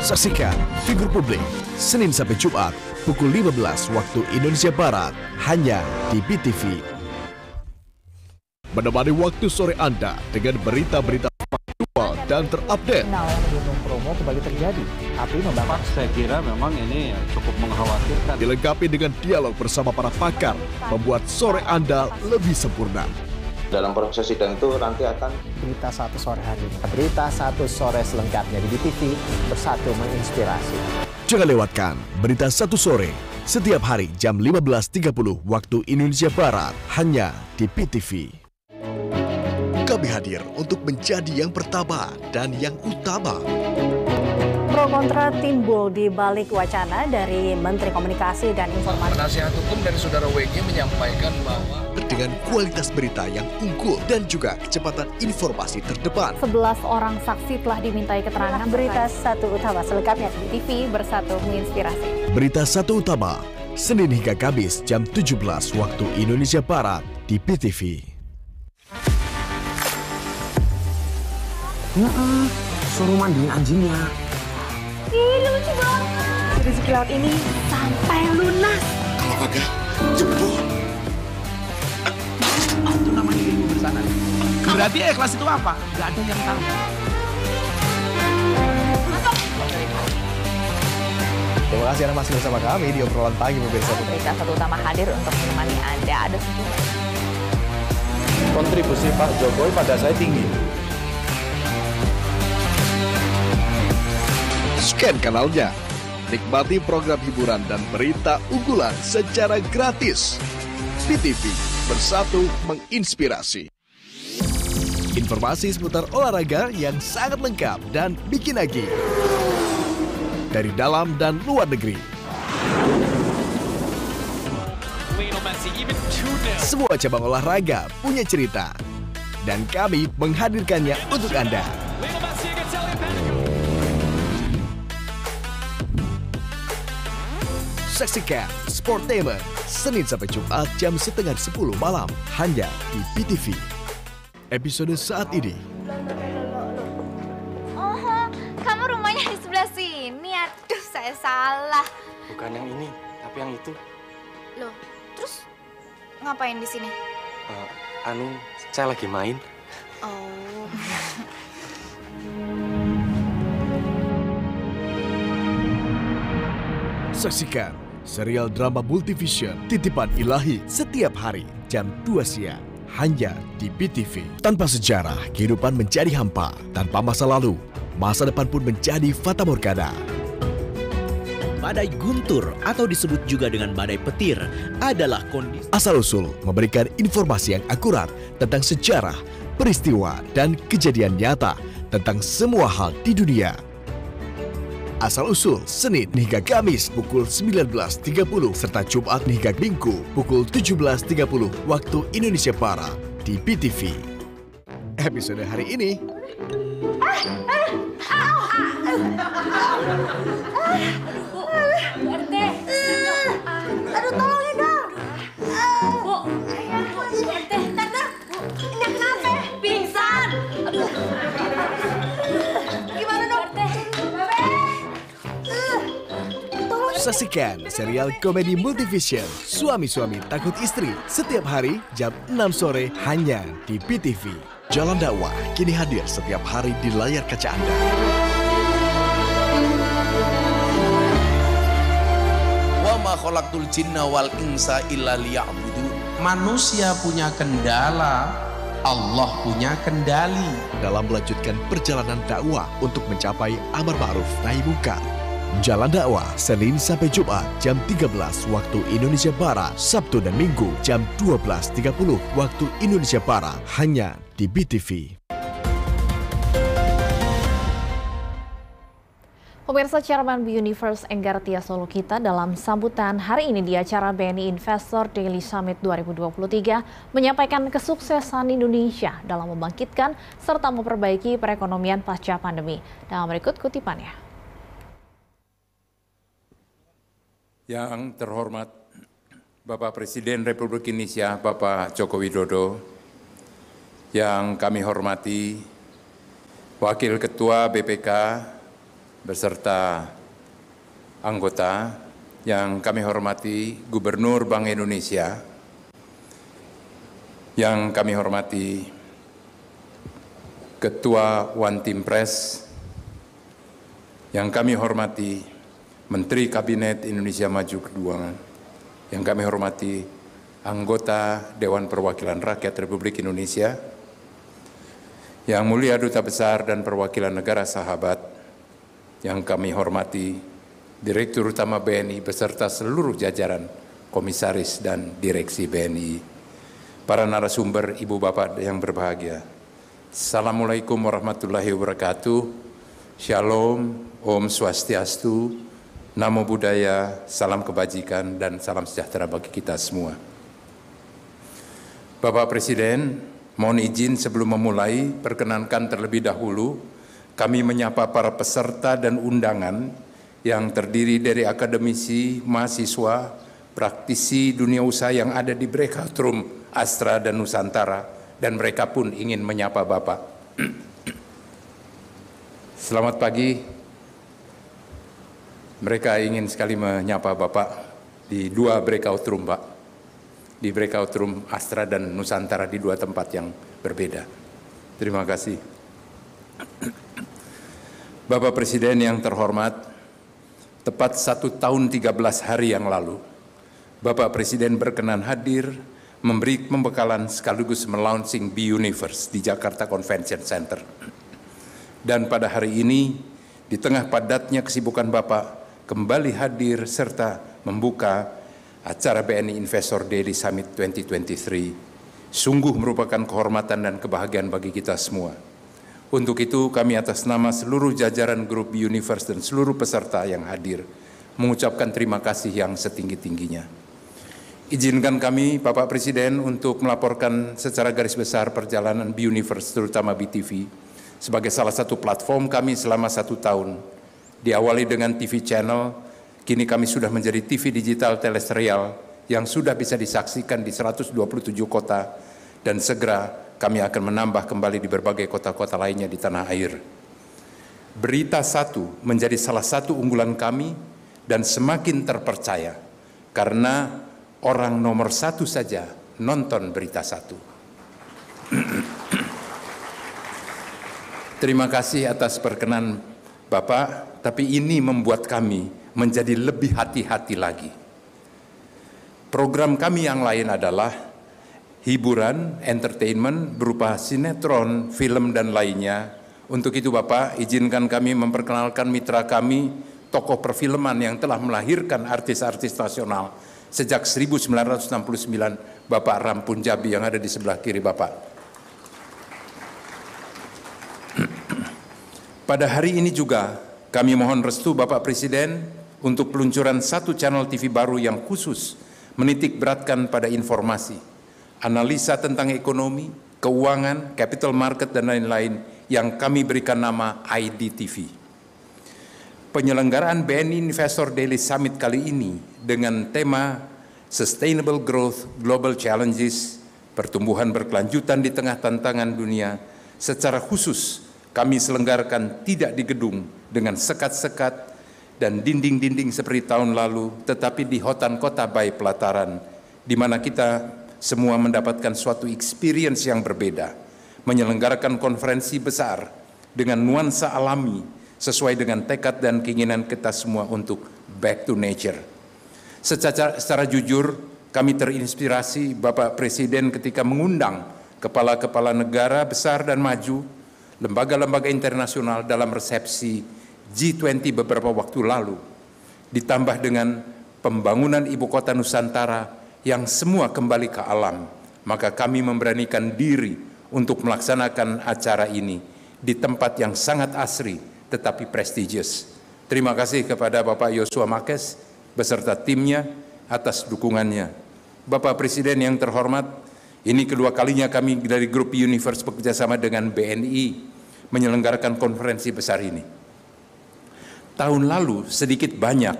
Speaker 12: Saksikan figur publik Senin sampai Jumat pukul 15 waktu Indonesia Barat hanya di BTV Menemani waktu sore Anda dengan berita-berita aktual dan terupdate.
Speaker 8: Gunung nah, kembali terjadi.
Speaker 14: Api membakar. Saya kira memang ini cukup
Speaker 12: mengkhawatirkan. Dilengkapi dengan dialog bersama para pakar, membuat sore Anda lebih sempurna. Dalam proses sidang itu nanti akan berita satu sore hari ini. Berita satu sore selengkapnya di TV bersatu menginspirasi. Jangan lewatkan berita satu sore setiap hari jam 15.30 waktu Indonesia Barat hanya di PTV. Kami hadir untuk menjadi yang pertama dan yang utama. Pro
Speaker 3: kontra timbul di balik wacana dari Menteri Komunikasi dan Informasi.
Speaker 12: Penasihat hukum dari Saudara WG menyampaikan bahwa dengan kualitas berita yang unggul dan juga kecepatan informasi terdepan.
Speaker 1: 11 orang saksi telah dimintai keterangan berita satu utama selengkapnya di TV Bersatu Menginspirasi.
Speaker 12: Berita satu utama Senin hingga Kamis jam 17 waktu Indonesia Barat di PTV.
Speaker 10: Heeh, suruh mandiin anjingnya.
Speaker 4: Ih, lucu banget. Rezeki laut ini sampai lunas.
Speaker 15: Kalau kagak, jebol. Ah, itu namanya ilmu bersana. Berarti
Speaker 10: ikhlas itu apa? Gak ada yang tahu.
Speaker 12: Terima kasih Anda masih bersama kami di obrolan pagi pemirsa.
Speaker 1: Berita satu utama hadir untuk menemani Anda. Ada sejumlah
Speaker 10: kontribusi Pak Jokowi pada saya tinggi
Speaker 12: Scan kanalnya. Nikmati program hiburan dan berita unggulan secara gratis. Di bersatu menginspirasi. Informasi seputar olahraga yang sangat lengkap dan bikin lagi. Dari dalam dan luar negeri. Semua cabang olahraga punya cerita. Dan kami menghadirkannya untuk Anda. Saksikan Sportainment Senin sampai Jumat jam setengah sepuluh malam hanya di PTV. Episode saat ini.
Speaker 1: Oh, kamu rumahnya di sebelah sini. Aduh, saya salah.
Speaker 12: Bukan yang ini, tapi yang itu.
Speaker 1: Loh, terus ngapain di sini?
Speaker 6: Uh, anu, saya lagi main. Oh.
Speaker 12: Saksikan serial drama Multivision Titipan Ilahi setiap hari jam 2 siang hanya di BTV. Tanpa sejarah, kehidupan menjadi hampa. Tanpa masa lalu, masa depan pun menjadi fata morgana. Badai guntur atau disebut juga dengan badai petir adalah kondisi asal-usul memberikan informasi yang akurat tentang sejarah, peristiwa, dan kejadian nyata tentang semua hal di dunia asal-usul Senin hingga Kamis pukul 19.30 serta Jumat hingga Minggu pukul 17.30 waktu Indonesia Barat di PTV. Episode hari ini Aduh, tolong. Saksikan serial komedi Multivision Suami-suami takut istri setiap hari jam 6 sore hanya di PTV. Jalan dakwah kini hadir setiap hari di layar kaca Anda.
Speaker 10: Wa ma jinna wal insa illa Manusia punya kendala Allah punya
Speaker 12: kendali dalam melanjutkan perjalanan dakwah untuk mencapai amar ma'ruf nahi mungkar Jalan dakwah Senin sampai Jumat jam 13 waktu Indonesia Barat, Sabtu dan Minggu jam 12.30 waktu Indonesia Barat hanya di BTV.
Speaker 1: Pemirsa Chairman Universe Enggar Tia Solokita dalam sambutan hari ini di acara BNI Investor Daily Summit 2023 menyampaikan kesuksesan Indonesia dalam membangkitkan serta memperbaiki perekonomian pasca pandemi. Dan nah, berikut kutipannya.
Speaker 5: Yang terhormat Bapak Presiden Republik Indonesia, Bapak Joko Widodo, yang kami hormati Wakil Ketua BPK beserta anggota, yang kami hormati Gubernur Bank Indonesia, yang kami hormati Ketua One Team Press, yang kami hormati Menteri Kabinet Indonesia Maju Kedua, yang kami hormati anggota Dewan Perwakilan Rakyat Republik Indonesia, yang mulia Duta Besar dan Perwakilan Negara Sahabat, yang kami hormati Direktur Utama BNI beserta seluruh jajaran komisaris dan direksi BNI, para narasumber ibu bapak yang berbahagia. Assalamualaikum warahmatullahi wabarakatuh. Shalom, Om Swastiastu, Namo Buddhaya, salam kebajikan dan salam sejahtera bagi kita semua. Bapak Presiden, mohon izin sebelum memulai, perkenankan terlebih dahulu kami menyapa para peserta dan undangan yang terdiri dari akademisi, mahasiswa, praktisi dunia usaha yang ada di breakout room Astra dan Nusantara, dan mereka pun ingin menyapa Bapak. (clears throat) Selamat pagi, mereka ingin sekali menyapa Bapak di dua breakout room, Pak. Di breakout room Astra dan Nusantara di dua tempat yang berbeda. Terima kasih. Bapak Presiden yang terhormat, tepat satu tahun 13 hari yang lalu, Bapak Presiden berkenan hadir memberi pembekalan sekaligus melaunching Be Universe di Jakarta Convention Center. Dan pada hari ini, di tengah padatnya kesibukan Bapak, kembali hadir serta membuka acara BNI Investor Daily Summit 2023 sungguh merupakan kehormatan dan kebahagiaan bagi kita semua. Untuk itu kami atas nama seluruh jajaran grup Universe dan seluruh peserta yang hadir mengucapkan terima kasih yang setinggi-tingginya. Izinkan kami, Bapak Presiden, untuk melaporkan secara garis besar perjalanan Universe terutama BTV, sebagai salah satu platform kami selama satu tahun Diawali dengan TV channel, kini kami sudah menjadi TV digital teleserial yang sudah bisa disaksikan di 127 kota dan segera kami akan menambah kembali di berbagai kota-kota lainnya di tanah air. Berita satu menjadi salah satu unggulan kami dan semakin terpercaya karena orang nomor satu saja nonton berita satu. (clears throat) Terima kasih atas perkenan Bapak tapi ini membuat kami menjadi lebih hati-hati lagi. Program kami yang lain adalah hiburan, entertainment berupa sinetron, film dan lainnya. Untuk itu Bapak, izinkan kami memperkenalkan mitra kami, tokoh perfilman yang telah melahirkan artis-artis nasional sejak 1969, Bapak Ram Punjabi yang ada di sebelah kiri Bapak. (clears throat) Pada hari ini juga kami mohon restu Bapak Presiden untuk peluncuran satu channel TV baru yang khusus menitik beratkan pada informasi, analisa tentang ekonomi, keuangan, capital market, dan lain-lain yang kami berikan nama ID TV. Penyelenggaraan BNI Investor Daily Summit kali ini dengan tema Sustainable Growth Global Challenges, pertumbuhan berkelanjutan di tengah tantangan dunia, secara khusus kami selenggarakan tidak di gedung dengan sekat-sekat dan dinding-dinding seperti tahun lalu, tetapi di hutan kota Bay Pelataran, di mana kita semua mendapatkan suatu experience yang berbeda, menyelenggarakan konferensi besar dengan nuansa alami sesuai dengan tekad dan keinginan kita semua untuk back to nature. Secara, secara jujur, kami terinspirasi Bapak Presiden ketika mengundang kepala-kepala negara besar dan maju lembaga-lembaga internasional dalam resepsi G20 beberapa waktu lalu, ditambah dengan pembangunan ibu kota Nusantara yang semua kembali ke alam, maka kami memberanikan diri untuk melaksanakan acara ini di tempat yang sangat asri tetapi prestigious. Terima kasih kepada Bapak Yosua Makes beserta timnya atas dukungannya. Bapak Presiden yang terhormat, ini kedua kalinya kami dari grup Universe bekerjasama dengan BNI menyelenggarakan konferensi besar ini. Tahun lalu sedikit banyak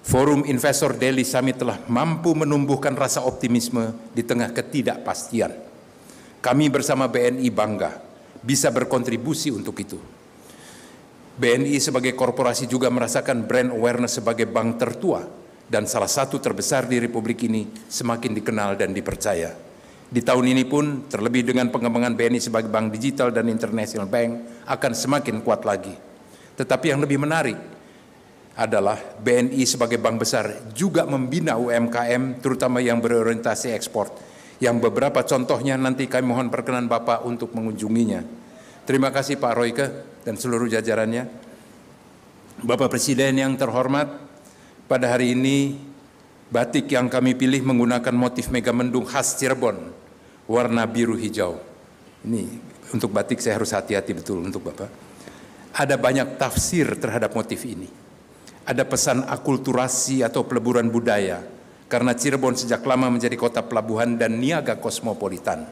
Speaker 5: Forum Investor Daily Summit telah mampu menumbuhkan rasa optimisme di tengah ketidakpastian. Kami bersama BNI bangga bisa berkontribusi untuk itu. BNI sebagai korporasi juga merasakan brand awareness sebagai bank tertua dan salah satu terbesar di republik ini semakin dikenal dan dipercaya. Di tahun ini pun, terlebih dengan pengembangan BNI sebagai bank digital dan international bank akan semakin kuat lagi. Tetapi yang lebih menarik adalah BNI sebagai bank besar juga membina UMKM, terutama yang berorientasi ekspor, yang beberapa contohnya nanti kami mohon perkenan Bapak untuk mengunjunginya. Terima kasih Pak Royke dan seluruh jajarannya. Bapak Presiden yang terhormat, pada hari ini batik yang kami pilih menggunakan motif megamendung khas Cirebon warna biru hijau. Ini untuk batik saya harus hati-hati betul untuk Bapak. Ada banyak tafsir terhadap motif ini. Ada pesan akulturasi atau peleburan budaya karena Cirebon sejak lama menjadi kota pelabuhan dan niaga kosmopolitan.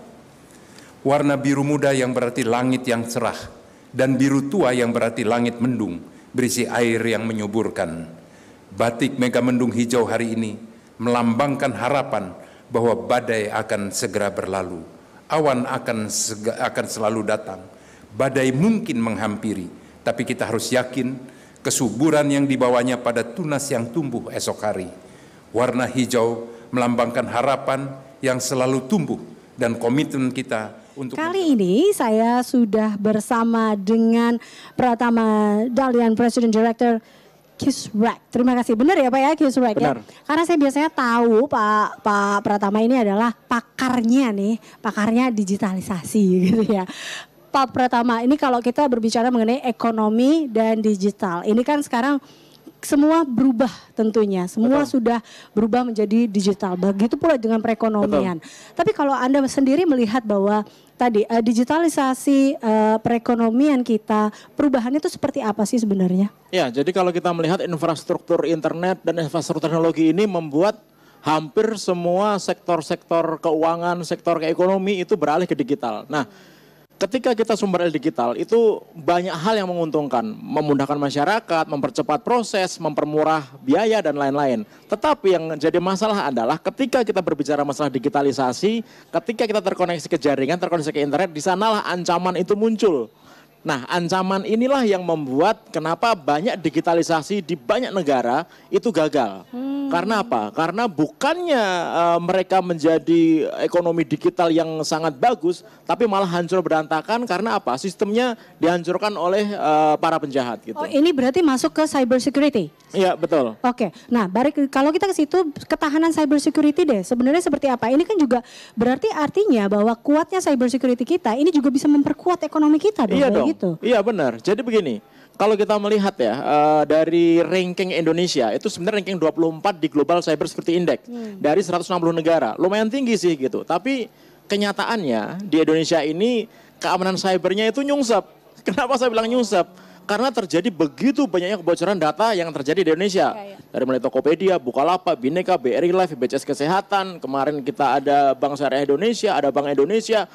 Speaker 5: Warna biru muda yang berarti langit yang cerah dan biru tua yang berarti langit mendung berisi air yang menyuburkan. Batik Mega Mendung hijau hari ini melambangkan harapan bahwa badai akan segera berlalu, awan akan sega, akan selalu datang, badai mungkin menghampiri, tapi kita harus yakin kesuburan yang dibawanya pada tunas yang tumbuh esok hari. Warna hijau melambangkan harapan yang selalu tumbuh dan komitmen kita untuk
Speaker 3: Kali ini saya sudah bersama dengan Pratama Dalian Presiden Direktur Kisrek. Terima kasih. Benar ya Pak ya Kisrek ya? Karena saya biasanya tahu Pak Pak Pratama ini adalah pakarnya nih, pakarnya digitalisasi (laughs) gitu ya. Pak Pratama ini kalau kita berbicara mengenai ekonomi dan digital. Ini kan sekarang semua berubah tentunya. Semua Betul. sudah berubah menjadi digital. Begitu pula dengan perekonomian. Betul. Tapi kalau Anda sendiri melihat bahwa tadi uh, digitalisasi uh, perekonomian kita, perubahannya itu seperti apa sih sebenarnya?
Speaker 15: Ya, jadi kalau kita melihat infrastruktur internet dan infrastruktur teknologi ini membuat hampir semua sektor-sektor keuangan, sektor keekonomi itu beralih ke digital. Nah, ketika kita sumber digital itu banyak hal yang menguntungkan, memudahkan masyarakat, mempercepat proses, mempermurah biaya dan lain-lain. Tetapi yang jadi masalah adalah ketika kita berbicara masalah digitalisasi, ketika kita terkoneksi ke jaringan, terkoneksi ke internet, di sanalah ancaman itu muncul. Nah, ancaman inilah yang membuat kenapa banyak digitalisasi di banyak negara itu gagal.
Speaker 16: Hmm. Karena
Speaker 15: apa? Karena bukannya uh, mereka menjadi ekonomi digital yang sangat bagus, tapi malah hancur berantakan karena apa? Sistemnya dihancurkan oleh uh, para penjahat gitu. Oh, ini berarti masuk ke
Speaker 3: cyber security? Iya, betul. Oke. Okay. Nah, balik kalau kita ke situ ketahanan cyber security deh. Sebenarnya seperti apa? Ini kan juga berarti artinya bahwa kuatnya cyber security kita ini juga bisa memperkuat ekonomi kita dong. Iya dong itu.
Speaker 15: Iya benar. Jadi begini, kalau kita melihat ya uh, dari ranking Indonesia itu sebenarnya ranking 24 di Global Cyber Security Index hmm. dari 160 negara. Lumayan tinggi sih gitu. Tapi kenyataannya di Indonesia ini keamanan cybernya itu nyungsep. (laughs) Kenapa saya bilang nyungsep? Karena terjadi begitu banyaknya kebocoran data yang terjadi di Indonesia. Ya, ya. Dari mulai Tokopedia, Bukalapak, Bineka, BRI Life, BCS Kesehatan, kemarin kita ada Bank Syariah Indonesia, ada Bank Indonesia,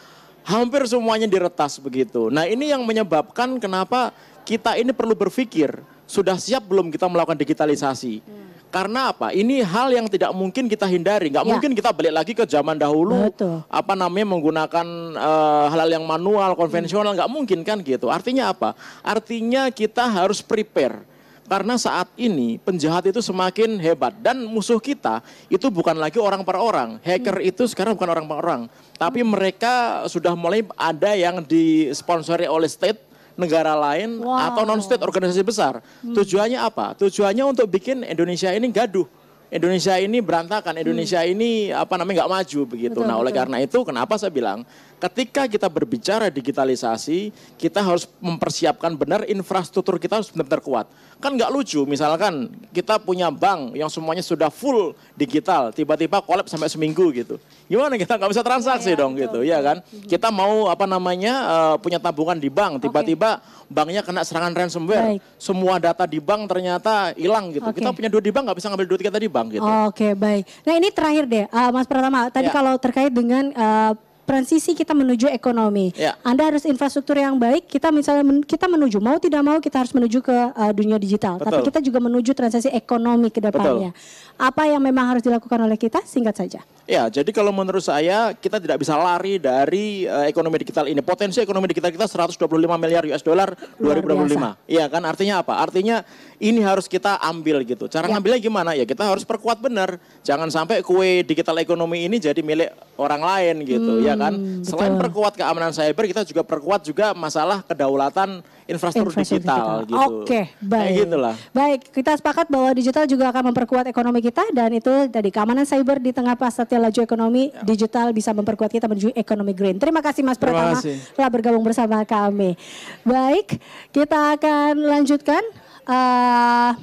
Speaker 15: hampir semuanya diretas begitu. Nah ini yang menyebabkan kenapa kita ini perlu berpikir sudah siap belum kita melakukan digitalisasi. Hmm. Karena apa? Ini hal yang tidak mungkin kita hindari. Gak ya. mungkin kita balik lagi ke zaman dahulu. Betul. Apa namanya menggunakan uh, hal-hal yang manual, konvensional. Hmm. Gak mungkin kan gitu. Artinya apa? Artinya kita harus prepare karena saat ini penjahat itu semakin hebat dan musuh kita itu bukan lagi orang per orang. Hacker hmm. itu sekarang bukan orang per orang, tapi hmm. mereka sudah mulai ada yang disponsori oleh state negara lain wow. atau non state organisasi besar. Hmm. Tujuannya apa? Tujuannya untuk bikin Indonesia ini gaduh. Indonesia ini berantakan, Indonesia hmm. ini apa namanya nggak maju begitu. Betul, nah oleh betul. karena itu kenapa saya bilang ketika kita berbicara digitalisasi, kita harus mempersiapkan benar infrastruktur kita harus benar-benar kuat. Kan nggak lucu, misalkan kita punya bank yang semuanya sudah full digital, tiba-tiba kolab sampai seminggu gitu. Gimana kita nggak bisa transaksi ya, dong betul. gitu, ya kan? Mm-hmm. Kita mau apa namanya uh, punya tabungan di bank, tiba-tiba okay. banknya kena serangan ransomware, Baik. semua data di bank ternyata hilang gitu. Okay. Kita punya duit di bank nggak bisa ngambil duit kita di bank gitu. Oke
Speaker 3: okay, baik. Nah ini terakhir deh, uh, Mas Pratama. Tadi ya. kalau terkait dengan uh, transisi kita menuju ekonomi. Ya. Anda harus infrastruktur yang baik. Kita misalnya men, kita menuju mau tidak mau kita harus menuju ke uh, dunia digital. Betul. Tapi kita juga menuju transisi ekonomi ke depannya. Apa yang memang harus dilakukan oleh kita? Singkat saja.
Speaker 15: Ya, jadi kalau menurut saya kita tidak bisa lari dari uh, ekonomi digital ini. Potensi ekonomi digital kita 125 miliar US dollar 2025. Iya kan? Artinya apa? Artinya ini harus kita ambil gitu. Cara ya. ngambilnya gimana? Ya kita harus perkuat benar. Jangan sampai kue digital ekonomi ini jadi milik orang lain gitu. Hmm. Ya kan. kan. Selain perkuat keamanan cyber, kita juga perkuat juga masalah kedaulatan infrastruktur, infrastruktur digital, digital gitu. Oke, baik. Kayak gitulah.
Speaker 3: Baik, kita sepakat bahwa digital juga akan memperkuat ekonomi kita dan itu tadi keamanan cyber di tengah pasatnya laju ekonomi ya. digital bisa memperkuat kita menuju ekonomi green. Terima kasih Mas Terima Pratama telah bergabung bersama kami. Baik, kita akan lanjutkan uh,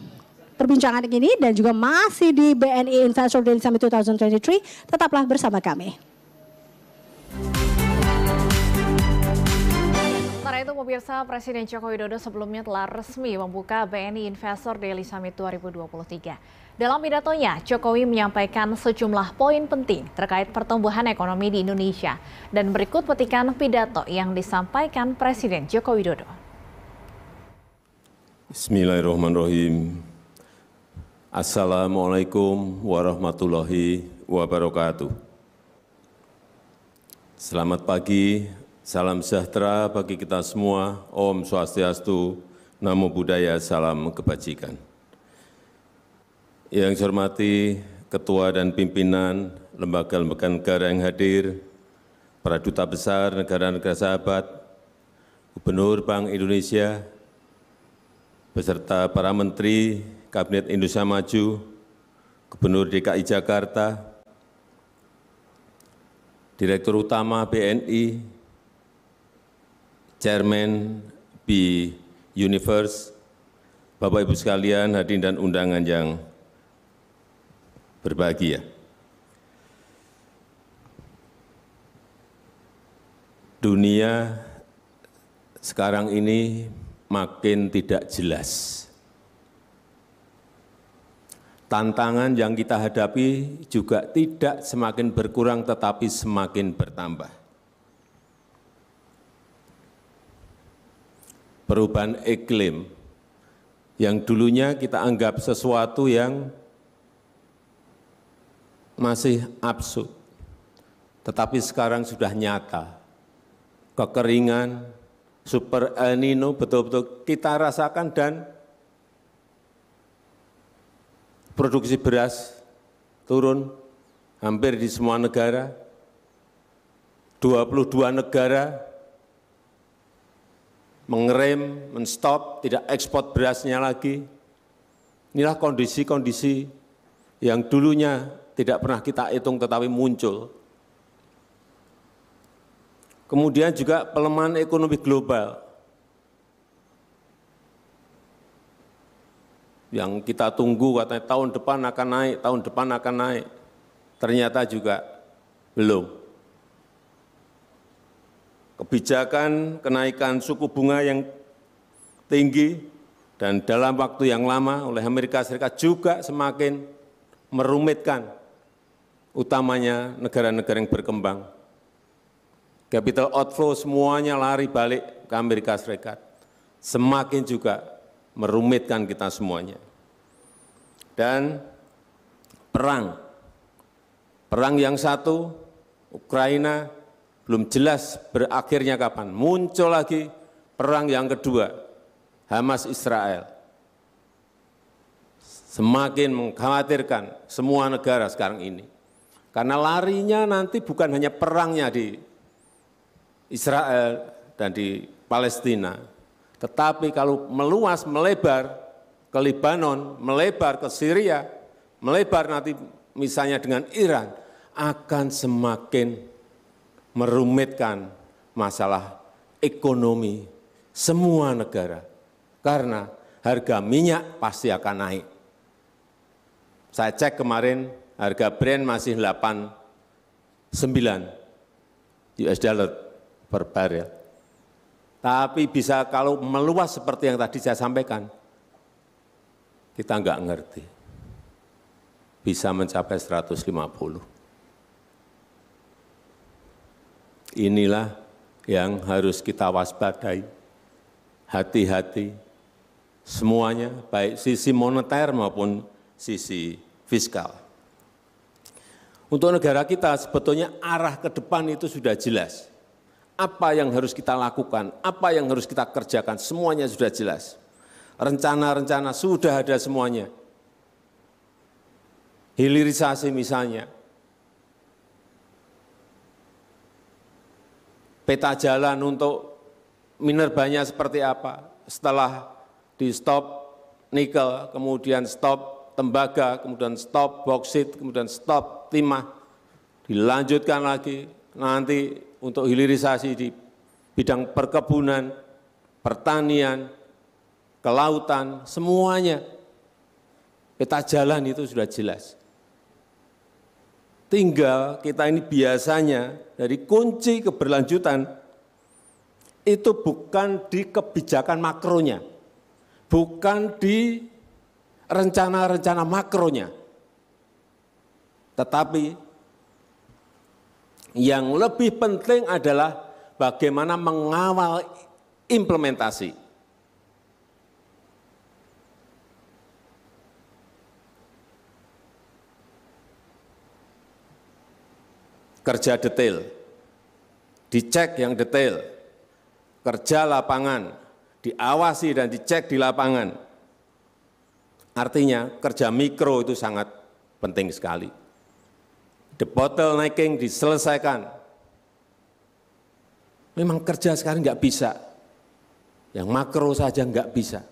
Speaker 3: perbincangan ini dan juga masih di BNI Investor Daily Summit 2023. Tetaplah bersama kami.
Speaker 1: itu, pemirsa Presiden Joko Widodo sebelumnya telah resmi membuka BNI Investor Daily Summit 2023. Dalam pidatonya, Jokowi menyampaikan sejumlah poin penting terkait pertumbuhan ekonomi di Indonesia. Dan berikut petikan pidato yang disampaikan Presiden Joko Widodo.
Speaker 7: Bismillahirrahmanirrahim. Assalamualaikum warahmatullahi wabarakatuh. Selamat pagi Salam sejahtera bagi kita semua, Om Swastiastu, Namo Buddhaya, Salam Kebajikan. Yang saya hormati Ketua dan Pimpinan Lembaga-Lembaga Negara yang hadir, para Duta Besar Negara-Negara Sahabat, Gubernur Bank Indonesia, beserta para Menteri Kabinet Indonesia Maju, Gubernur DKI Jakarta, Direktur Utama BNI, Chairman B Universe, Bapak Ibu sekalian, hadirin dan undangan yang berbahagia. Dunia sekarang ini makin tidak jelas. Tantangan yang kita hadapi juga tidak semakin berkurang tetapi semakin bertambah. perubahan iklim yang dulunya kita anggap sesuatu yang masih absurd, tetapi sekarang sudah nyata. Kekeringan, super El Nino betul-betul kita rasakan dan produksi beras turun hampir di semua negara, 22 negara mengerem, menstop, tidak ekspor berasnya lagi. Inilah kondisi-kondisi yang dulunya tidak pernah kita hitung tetapi muncul. Kemudian juga pelemahan ekonomi global. Yang kita tunggu katanya tahun depan akan naik, tahun depan akan naik. Ternyata juga belum kebijakan kenaikan suku bunga yang tinggi dan dalam waktu yang lama oleh Amerika Serikat juga semakin merumitkan utamanya negara-negara yang berkembang. Capital outflow semuanya lari balik ke Amerika Serikat. Semakin juga merumitkan kita semuanya. Dan perang, perang yang satu, Ukraina belum jelas berakhirnya kapan. Muncul lagi perang yang kedua, Hamas Israel. Semakin mengkhawatirkan semua negara sekarang ini. Karena larinya nanti bukan hanya perangnya di Israel dan di Palestina, tetapi kalau meluas, melebar ke Lebanon, melebar ke Syria, melebar nanti misalnya dengan Iran, akan semakin merumitkan masalah ekonomi semua negara. Karena harga minyak pasti akan naik. Saya cek kemarin harga Brent masih 89 US dollar per barel. Ya. Tapi bisa kalau meluas seperti yang tadi saya sampaikan, kita enggak ngerti. Bisa mencapai 150. Inilah yang harus kita waspadai. Hati-hati semuanya, baik sisi moneter maupun sisi fiskal. Untuk negara kita sebetulnya arah ke depan itu sudah jelas. Apa yang harus kita lakukan, apa yang harus kita kerjakan, semuanya sudah jelas. Rencana-rencana sudah ada semuanya. Hilirisasi misalnya, peta jalan untuk minerbanya seperti apa. Setelah di stop nikel, kemudian stop tembaga, kemudian stop boksit, kemudian stop timah, dilanjutkan lagi nanti untuk hilirisasi di bidang perkebunan, pertanian, kelautan, semuanya peta jalan itu sudah jelas tinggal kita ini biasanya dari kunci keberlanjutan itu bukan di kebijakan makronya, bukan di rencana-rencana makronya, tetapi yang lebih penting adalah bagaimana mengawal implementasi. kerja detail, dicek yang detail, kerja lapangan, diawasi dan dicek di lapangan. Artinya kerja mikro itu sangat penting sekali. The bottlenecking diselesaikan. Memang kerja sekarang nggak bisa. Yang makro saja nggak bisa.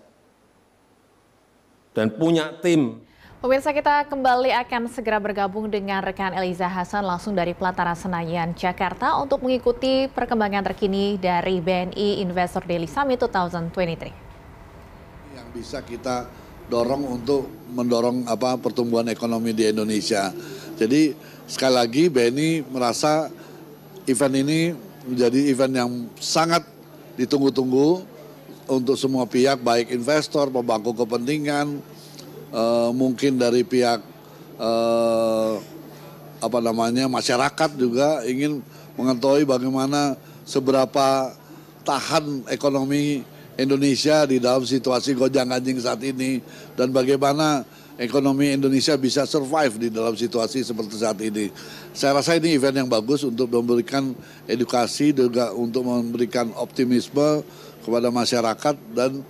Speaker 7: Dan punya tim
Speaker 1: Pemirsa kita kembali akan segera bergabung dengan rekan Eliza Hasan langsung dari Pelataran Senayan, Jakarta untuk mengikuti perkembangan terkini dari BNI Investor Daily Summit 2023.
Speaker 17: Yang bisa kita dorong untuk mendorong apa pertumbuhan ekonomi di Indonesia. Jadi sekali lagi BNI merasa event ini menjadi event yang sangat ditunggu-tunggu untuk semua pihak baik investor, pembangku kepentingan, Eh, mungkin dari pihak uh, apa namanya masyarakat juga ingin mengetahui bagaimana seberapa tahan ekonomi Indonesia di dalam situasi gojang anjing saat ini dan bagaimana ekonomi Indonesia bisa survive di dalam situasi seperti saat ini. Saya rasa ini event yang bagus untuk memberikan edukasi juga untuk memberikan optimisme kepada masyarakat dan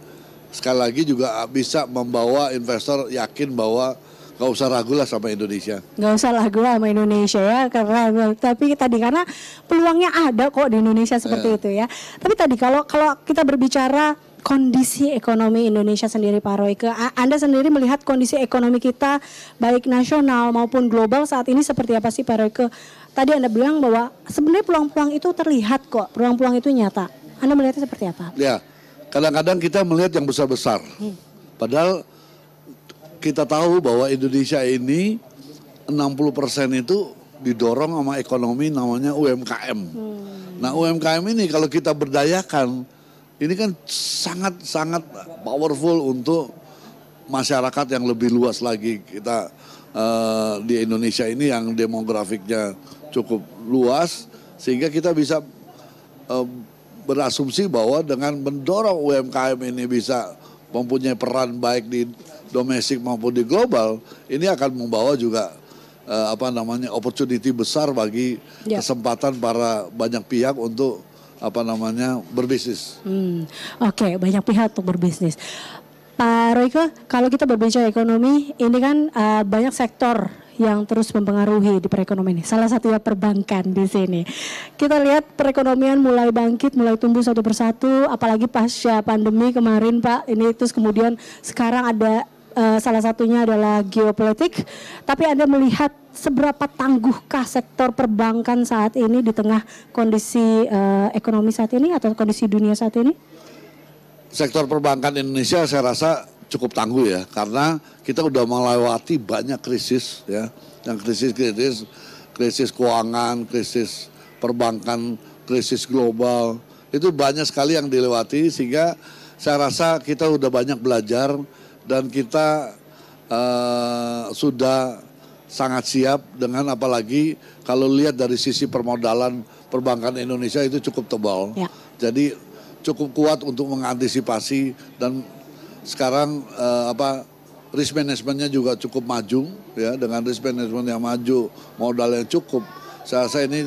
Speaker 17: sekali lagi juga bisa membawa investor yakin bahwa Gak usah ragu lah sama Indonesia.
Speaker 3: Gak usah ragu lah sama Indonesia ya, karena tapi tadi karena peluangnya ada kok di Indonesia seperti yeah. itu ya. Tapi tadi kalau kalau kita berbicara kondisi ekonomi Indonesia sendiri Pak Royke, Anda sendiri melihat kondisi ekonomi kita baik nasional maupun global saat ini seperti apa sih Pak Royke? Tadi Anda bilang bahwa sebenarnya peluang-peluang itu terlihat kok, peluang-peluang itu nyata. Anda melihatnya seperti apa?
Speaker 17: Ya, yeah kadang-kadang kita melihat yang besar-besar. Hmm. Padahal kita tahu bahwa Indonesia ini 60% itu didorong sama ekonomi namanya UMKM. Hmm. Nah UMKM ini kalau kita berdayakan, ini kan sangat-sangat powerful untuk masyarakat yang lebih luas lagi. Kita uh, di Indonesia ini yang demografiknya cukup luas, sehingga kita bisa uh, berasumsi bahwa dengan mendorong UMKM ini bisa mempunyai peran baik di domestik maupun di global, ini akan membawa juga uh, apa namanya opportunity besar bagi ya. kesempatan para banyak pihak untuk apa namanya berbisnis.
Speaker 3: Hmm, Oke, okay, banyak pihak untuk berbisnis. Pak Royke, kalau kita berbicara ekonomi, ini kan uh, banyak sektor yang terus mempengaruhi di perekonomian. ini. Salah satunya perbankan di sini. Kita lihat perekonomian mulai bangkit, mulai tumbuh satu persatu, apalagi pasca pandemi kemarin Pak. Ini terus kemudian sekarang ada uh, salah satunya adalah geopolitik. Tapi Anda melihat seberapa tangguhkah sektor perbankan saat ini di tengah kondisi uh, ekonomi saat ini atau kondisi dunia saat
Speaker 17: ini? Sektor perbankan Indonesia saya rasa cukup tangguh ya karena kita udah melewati banyak krisis ya yang krisis-krisis krisis keuangan, krisis perbankan, krisis global itu banyak sekali yang dilewati sehingga saya rasa kita udah banyak belajar dan kita uh, sudah sangat siap dengan apalagi kalau lihat dari sisi permodalan perbankan Indonesia itu cukup tebal. Ya. Jadi cukup kuat untuk mengantisipasi dan sekarang uh, apa risk managementnya juga cukup maju ya dengan risk management yang maju modal yang cukup saya rasa ini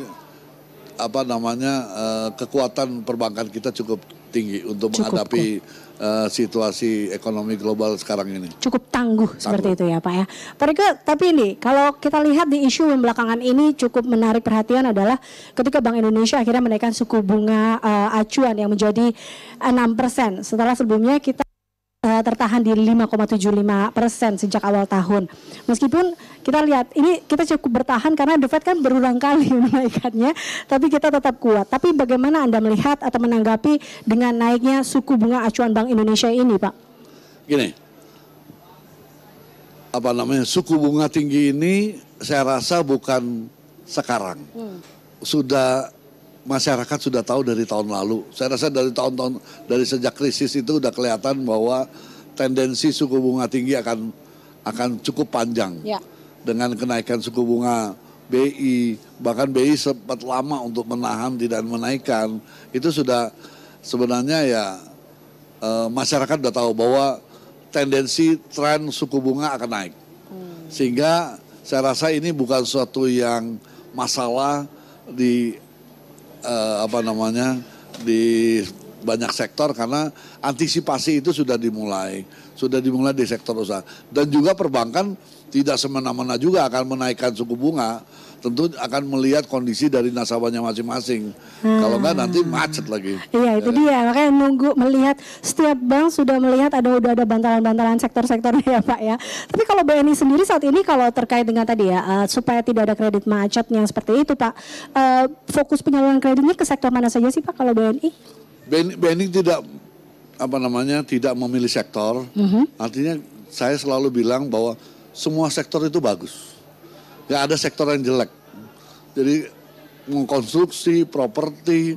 Speaker 17: apa namanya uh, kekuatan perbankan kita cukup tinggi untuk cukup, menghadapi uh, situasi ekonomi global sekarang ini.
Speaker 3: Cukup tangguh, tangguh. seperti itu ya Pak ya. Pak Rika, tapi ini kalau kita lihat di isu yang belakangan ini cukup menarik perhatian adalah ketika Bank Indonesia akhirnya menaikkan suku bunga uh, acuan yang menjadi 6% setelah sebelumnya kita uh, tertahan di 5,75 persen sejak awal tahun. Meskipun kita lihat ini kita cukup bertahan karena The Fed kan berulang kali (laughs) menaikkannya, tapi kita tetap kuat. Tapi bagaimana Anda melihat atau menanggapi dengan naiknya suku bunga acuan Bank Indonesia ini, Pak?
Speaker 17: Gini, apa namanya suku bunga tinggi ini saya rasa bukan sekarang, hmm. sudah masyarakat sudah tahu dari tahun lalu. Saya rasa dari tahun-tahun dari sejak krisis itu sudah kelihatan bahwa tendensi suku bunga tinggi akan akan cukup panjang. Ya. Dengan kenaikan suku bunga BI, bahkan BI sempat lama untuk menahan tidak menaikkan, itu sudah sebenarnya ya e, masyarakat sudah tahu bahwa tendensi tren suku bunga akan naik. Hmm. Sehingga saya rasa ini bukan suatu yang masalah di eh, apa namanya di banyak sektor karena antisipasi itu sudah dimulai, sudah dimulai di sektor usaha dan juga perbankan tidak semena-mena juga akan menaikkan suku bunga tentu akan melihat kondisi dari nasabahnya masing-masing.
Speaker 3: Hmm. Kalau enggak nanti
Speaker 17: macet lagi. Iya, itu ya. dia.
Speaker 3: Makanya nunggu melihat setiap bank sudah melihat ada udah ada bantalan-bantalan sektor-sektornya (laughs) ya, Pak ya. Tapi kalau BNI sendiri saat ini kalau terkait dengan tadi ya uh, supaya tidak ada kredit macetnya seperti itu, Pak. Uh, fokus penyaluran kreditnya ke sektor mana saja sih, Pak kalau BNI?
Speaker 17: BNI, BNI tidak apa namanya tidak memilih sektor. Mm -hmm. Artinya saya selalu bilang bahwa semua sektor itu bagus nggak ada sektor yang jelek. Jadi mengkonstruksi, properti,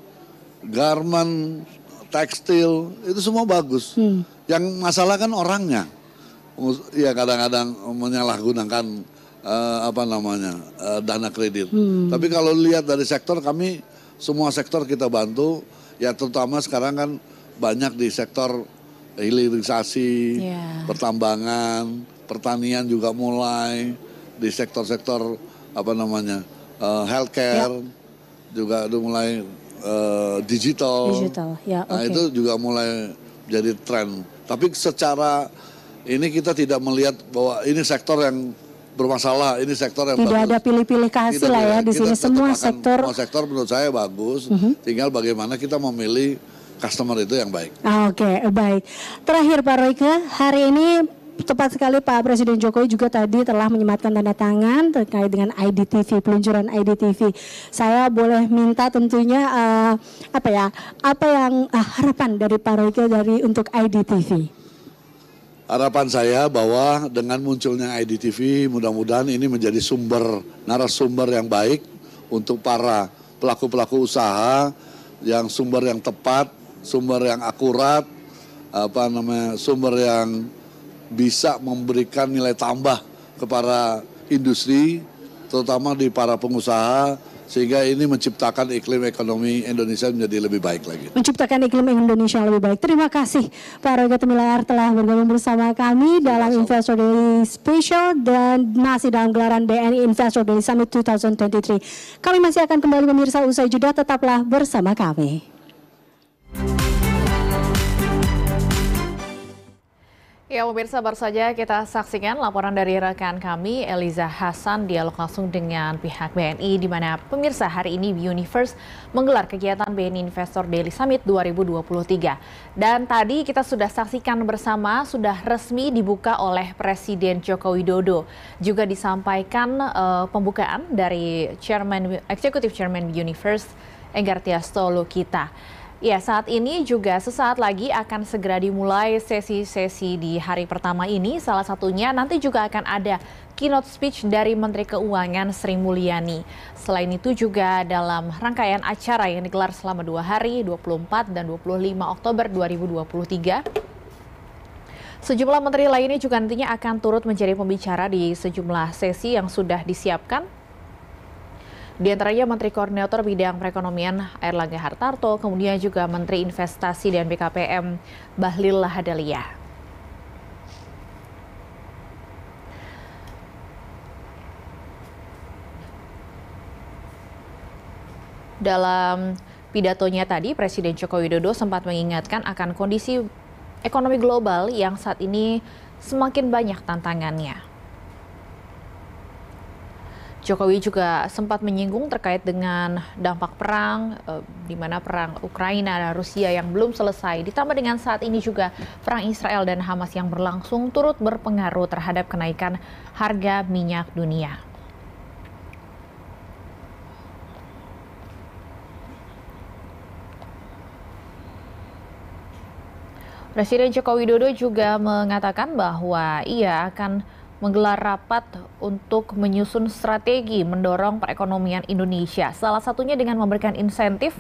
Speaker 17: garment, tekstil, itu semua bagus. Hmm. Yang masalah kan orangnya. Ya kadang-kadang menyalahgunakan uh, apa namanya uh, dana kredit. Hmm. Tapi kalau lihat dari sektor kami semua sektor kita bantu. Ya terutama sekarang kan banyak di sektor hilirisasi, yeah. pertambangan, pertanian juga mulai di sektor-sektor apa namanya uh, healthcare yep. Ya. juga udah mulai uh, digital. Digital, ya. Nah, okay. itu juga mulai jadi tren. Tapi secara ini kita tidak melihat bahwa ini sektor yang bermasalah, ini sektor yang tidak bagus. ada
Speaker 3: pilih-pilih kasih lah ya di sini semua sektor. Semua
Speaker 17: sektor menurut saya bagus. Uh mhm. -huh. Tinggal bagaimana kita memilih customer itu yang baik.
Speaker 3: Ah, oke, okay, baik. Terakhir Pak Royke, hari ini tepat sekali Pak Presiden Jokowi juga tadi telah menyematkan tanda tangan terkait dengan IDTV peluncuran IDTV. Saya boleh minta tentunya uh, apa ya apa yang uh, harapan dari Pak Royke dari untuk IDTV?
Speaker 17: Harapan saya bahwa dengan munculnya IDTV mudah-mudahan ini menjadi sumber narasumber yang baik untuk para pelaku-pelaku usaha yang sumber yang tepat, sumber yang akurat, apa namanya sumber yang bisa memberikan nilai tambah kepada industri, terutama di para pengusaha, sehingga ini menciptakan iklim ekonomi Indonesia menjadi lebih baik lagi.
Speaker 3: Menciptakan iklim Indonesia yang lebih baik. Terima kasih Pak Roger Temilayar telah bergabung bersama kami dalam Sama. Investor Daily Special dan masih dalam gelaran BNI Investor Daily Summit 2023. Kami masih akan kembali pemirsa usai jeda, tetaplah bersama kami.
Speaker 1: Ya, pemirsa baru saja kita saksikan laporan dari rekan kami Eliza Hasan dialog langsung dengan pihak BNI di mana pemirsa hari ini Universe menggelar kegiatan BNI Investor Daily Summit 2023. Dan tadi kita sudah saksikan bersama sudah resmi dibuka oleh Presiden Joko Widodo. Juga disampaikan uh, pembukaan dari Chairman Executive Chairman Universe Enggar Tiasto Lukita. Ya, saat ini juga sesaat lagi akan segera dimulai sesi-sesi di hari pertama ini. Salah satunya nanti juga akan ada keynote speech dari Menteri Keuangan Sri Mulyani. Selain itu juga dalam rangkaian acara yang digelar selama dua hari, 24 dan 25 Oktober 2023, Sejumlah menteri lainnya juga nantinya akan turut menjadi pembicara di sejumlah sesi yang sudah disiapkan di antaranya Menteri Koordinator Bidang Perekonomian Erlangga Hartarto, kemudian juga Menteri Investasi dan BKPM Bahlil Lahadalia. Dalam pidatonya tadi, Presiden Joko Widodo sempat mengingatkan akan kondisi ekonomi global yang saat ini semakin banyak tantangannya. Jokowi juga sempat menyinggung terkait dengan dampak perang, eh, di mana perang Ukraina dan Rusia yang belum selesai, ditambah dengan saat ini juga perang Israel dan Hamas yang berlangsung turut berpengaruh terhadap kenaikan harga minyak dunia. Presiden Joko Widodo juga mengatakan bahwa ia akan menggelar rapat untuk menyusun strategi mendorong perekonomian Indonesia. Salah satunya dengan memberikan insentif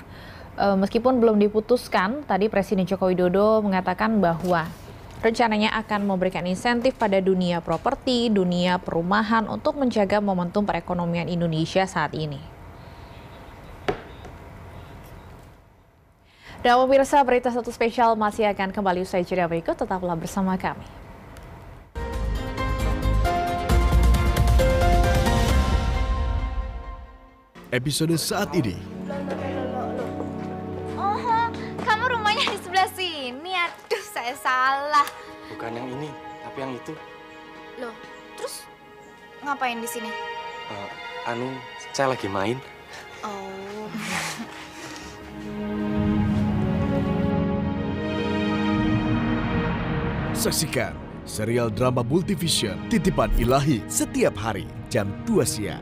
Speaker 1: eh, meskipun belum diputuskan, tadi Presiden Joko Widodo mengatakan bahwa rencananya akan memberikan insentif pada dunia properti, dunia perumahan untuk menjaga momentum perekonomian Indonesia saat ini. Dan pemirsa berita satu spesial masih akan kembali usai jeda berikut, tetaplah bersama kami.
Speaker 12: episode saat ini.
Speaker 1: Oh, kamu rumahnya di sebelah sini. Aduh, saya salah.
Speaker 12: Bukan yang ini, tapi yang itu.
Speaker 1: Loh, terus ngapain di sini?
Speaker 6: Uh, anu, saya lagi main. Oh.
Speaker 12: Saksikan serial drama Multivision Titipan Ilahi setiap hari jam 2 siang.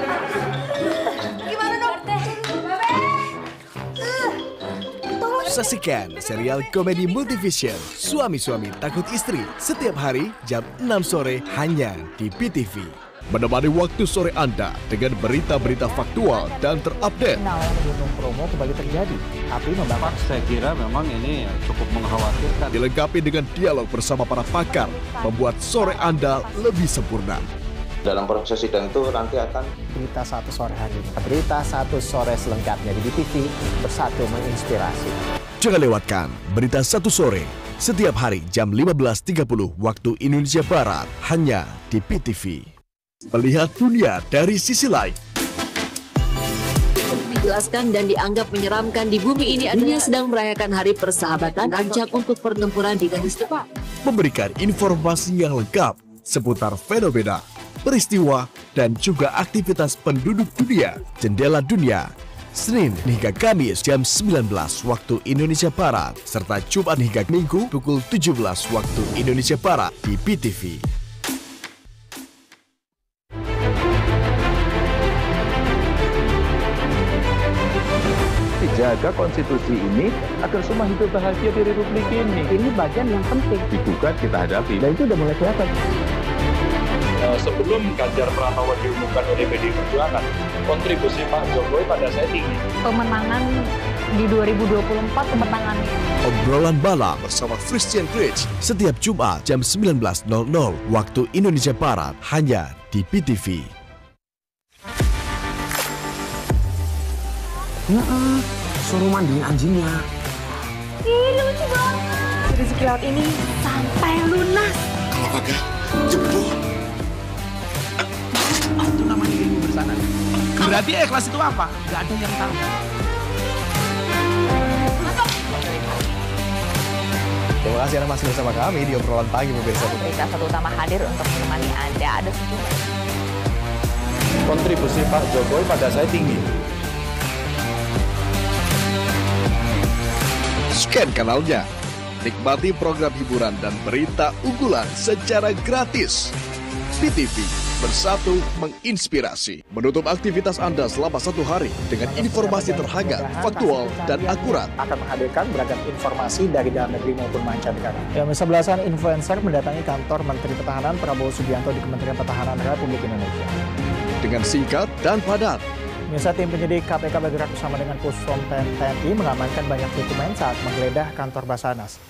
Speaker 12: Saksikan serial komedi Multivision Suami-suami takut istri setiap hari jam 6 sore hanya di PTV. Menemani waktu sore Anda dengan berita-berita faktual dan terupdate.
Speaker 8: gunung promo
Speaker 12: kembali terjadi. Api membakar. Saya kira memang ini cukup mengkhawatirkan. Dilengkapi dengan dialog bersama para pakar, membuat sore Anda lebih sempurna dalam proses
Speaker 18: sidang itu nanti akan
Speaker 12: berita satu sore hari ini. Berita satu sore selengkapnya di TV
Speaker 18: bersatu menginspirasi.
Speaker 12: Jangan lewatkan berita satu sore setiap hari jam 15.30 waktu Indonesia Barat hanya di PTV. Melihat dunia dari sisi lain.
Speaker 2: Dijelaskan dan dianggap menyeramkan di bumi ini dunia sedang merayakan hari persahabatan ancak untuk pertempuran di garis depan.
Speaker 12: Memberikan informasi yang lengkap seputar fenomena, peristiwa, dan juga aktivitas penduduk dunia, jendela dunia Senin hingga Kamis jam 19 waktu Indonesia Barat, serta Jumat hingga Minggu pukul 17 waktu Indonesia Barat di BTV.
Speaker 19: Jaga konstitusi ini agar semua hidup bahagia di Republik ini. Ini bagian yang penting.
Speaker 7: Dibuka kita hadapi. Dan nah, itu sudah mulai kelihatan. Eh, sebelum Ganjar Pranowo
Speaker 17: diumumkan oleh PD Perjuangan, kontribusi Pak Jokowi pada saya
Speaker 7: tinggi.
Speaker 1: Pemenangan di 2024 kemenangan.
Speaker 12: Obrolan Bala bersama Christian Twitch setiap Jumat jam 19.00 waktu Indonesia Barat hanya di PTV.
Speaker 10: suruh mandiin anjingnya.
Speaker 4: Ih, lucu banget. Rezeki laut ini
Speaker 10: sampai lunas. Kalau kagak, jebol. Allah oh, itu namanya ilmu bersanan. Berarti ikhlas itu apa? Gak ada yang tahu.
Speaker 12: Terima kasih Anda masih bersama kami di obrolan pagi pemirsa.
Speaker 1: Berita satu utama hadir untuk menemani Anda. Ada sejumlah.
Speaker 12: Kontribusi Pak Jokowi pada saya tinggi. Scan kanalnya, nikmati program hiburan dan berita unggulan secara gratis PTV. TV bersatu menginspirasi. Menutup aktivitas Anda selama satu hari dengan informasi terhangat, faktual, dan akurat. Akan menghadirkan beragam informasi dari dalam negeri maupun mancanegara.
Speaker 15: Ya,
Speaker 18: sebelasan influencer mendatangi kantor Menteri Pertahanan Prabowo Subianto di Kementerian Pertahanan Republik Indonesia.
Speaker 12: Dengan singkat
Speaker 18: dan padat, Misalnya tim penyidik KPK bergerak bersama dengan Puspom
Speaker 8: TNI mengamankan banyak dokumen saat menggeledah kantor Basanas.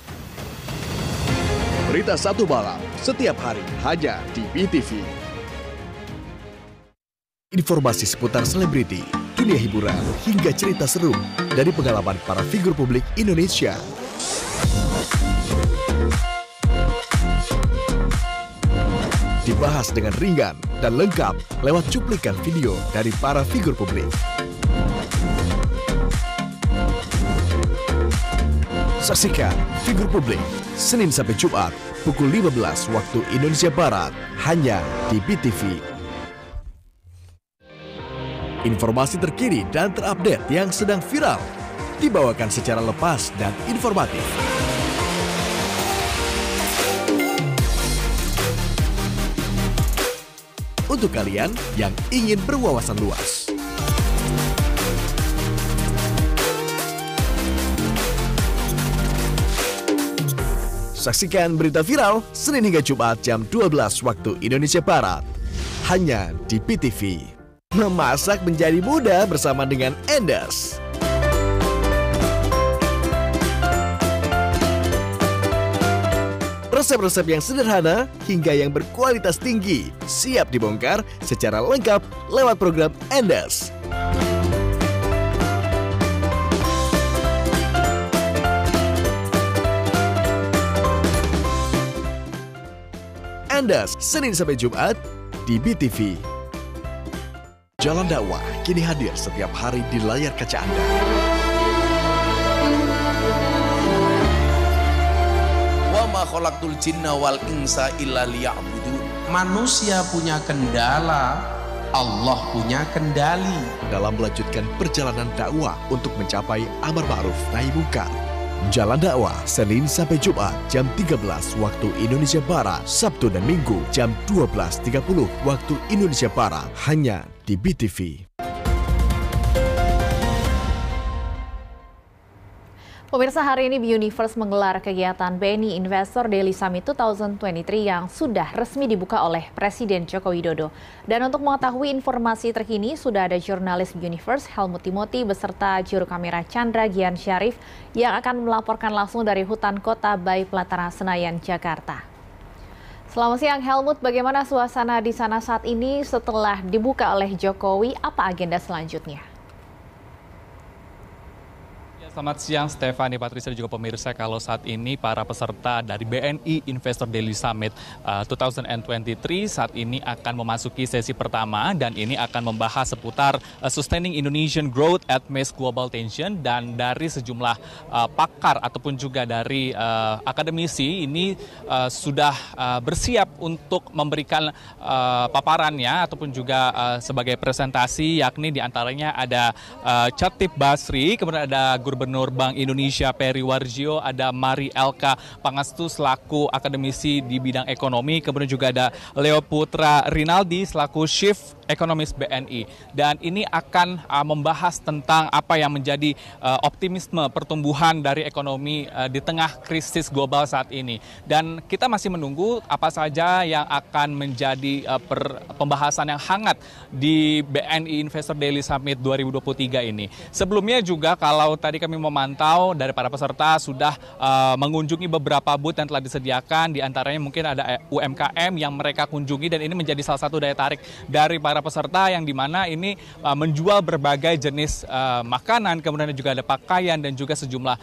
Speaker 12: Berita satu malam setiap hari hanya di BTV. Informasi seputar selebriti, dunia hiburan, hingga cerita seru dari pengalaman para figur publik Indonesia. Dibahas dengan ringan dan lengkap lewat cuplikan video dari para figur publik. Saksikan figur publik Senin sampai Jumat pukul 15 waktu Indonesia Barat hanya di BTV Informasi terkini dan terupdate yang sedang viral dibawakan secara lepas dan informatif. Untuk kalian yang ingin berwawasan luas. Saksikan berita viral Senin hingga Jumat jam 12 waktu Indonesia Barat. Hanya di PTV. Memasak menjadi mudah bersama dengan Endes. Resep-resep yang sederhana hingga yang berkualitas tinggi siap dibongkar secara lengkap lewat program Endes. Endes, Senin sampai Jumat di BTV. Jalan Dakwah kini hadir setiap hari di layar kaca Anda.
Speaker 17: Wa ma
Speaker 10: khalaqtul jinna wal insa illa liya'budun. Manusia punya kendala, Allah punya kendali. Dalam melanjutkan perjalanan dakwah untuk
Speaker 12: mencapai amar ma'ruf nahi munkar. Jalan dakwah Senin sampai Jumat jam 13 waktu Indonesia Barat, Sabtu dan Minggu jam 12.30 waktu Indonesia Barat hanya di BTV.
Speaker 1: Pemirsa hari ini Universe menggelar kegiatan BNI Investor Daily Summit 2023 yang sudah resmi dibuka oleh Presiden Joko Widodo. Dan untuk mengetahui informasi terkini sudah ada jurnalis Universe Helmut Timoti beserta juru kamera Chandra Gian Syarif yang akan melaporkan langsung dari hutan kota Bay Pelataran Senayan, Jakarta. Selamat siang Helmut, bagaimana suasana di sana saat ini setelah dibuka oleh Jokowi? Apa agenda selanjutnya?
Speaker 14: Selamat siang Stefani Patricia dan juga pemirsa. Kalau saat ini para peserta dari BNI Investor Daily Summit uh, 2023 saat ini akan memasuki sesi pertama dan ini akan membahas seputar uh, sustaining Indonesian growth at Mass global tension dan dari sejumlah uh, pakar ataupun juga dari uh, akademisi ini uh, sudah uh, bersiap untuk memberikan uh, paparannya ataupun juga uh, sebagai presentasi yakni diantaranya ada uh, Chatib Basri, kemudian ada Guru Gubernur Bank Indonesia Peri Warjio, ada Mari Elka Pangastu selaku akademisi di bidang ekonomi, kemudian juga ada Leo Putra Rinaldi selaku Chief Ekonomis BNI. Dan ini akan uh, membahas tentang apa yang menjadi uh, optimisme pertumbuhan dari ekonomi uh, di tengah krisis global saat ini. Dan kita masih menunggu apa saja yang akan menjadi uh, per, pembahasan yang hangat di BNI Investor Daily Summit 2023 ini. Sebelumnya juga kalau tadi kami kami memantau dari para peserta sudah uh, mengunjungi beberapa booth yang telah disediakan, di antaranya mungkin ada eh, UMKM yang mereka kunjungi dan ini menjadi salah satu daya tarik dari para peserta yang dimana ini uh, menjual berbagai jenis uh, makanan, kemudian juga ada pakaian dan juga sejumlah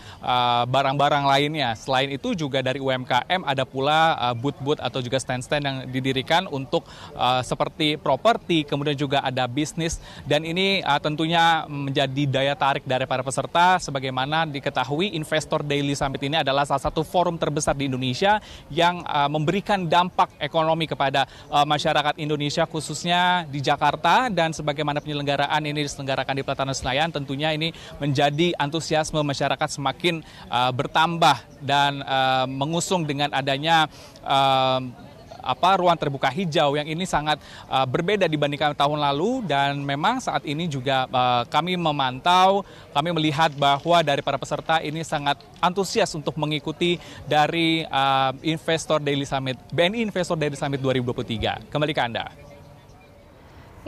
Speaker 14: barang-barang uh, lainnya. Selain itu juga dari UMKM ada pula uh, booth-booth atau juga stand-stand yang didirikan untuk uh, seperti properti, kemudian juga ada bisnis dan ini uh, tentunya menjadi daya tarik dari para peserta sebagai bagaimana diketahui Investor Daily Summit ini adalah salah satu forum terbesar di Indonesia yang uh, memberikan dampak ekonomi kepada uh, masyarakat Indonesia khususnya di Jakarta dan sebagaimana penyelenggaraan ini diselenggarakan di Pelataran Senayan tentunya ini menjadi antusiasme masyarakat semakin uh, bertambah dan uh, mengusung dengan adanya uh, apa ruang terbuka hijau yang ini sangat uh, berbeda dibandingkan tahun lalu dan memang saat ini juga uh, kami memantau, kami melihat bahwa dari para peserta ini sangat antusias untuk mengikuti dari uh, Investor Daily Summit BNI Investor Daily Summit 2023. Kembali ke Anda.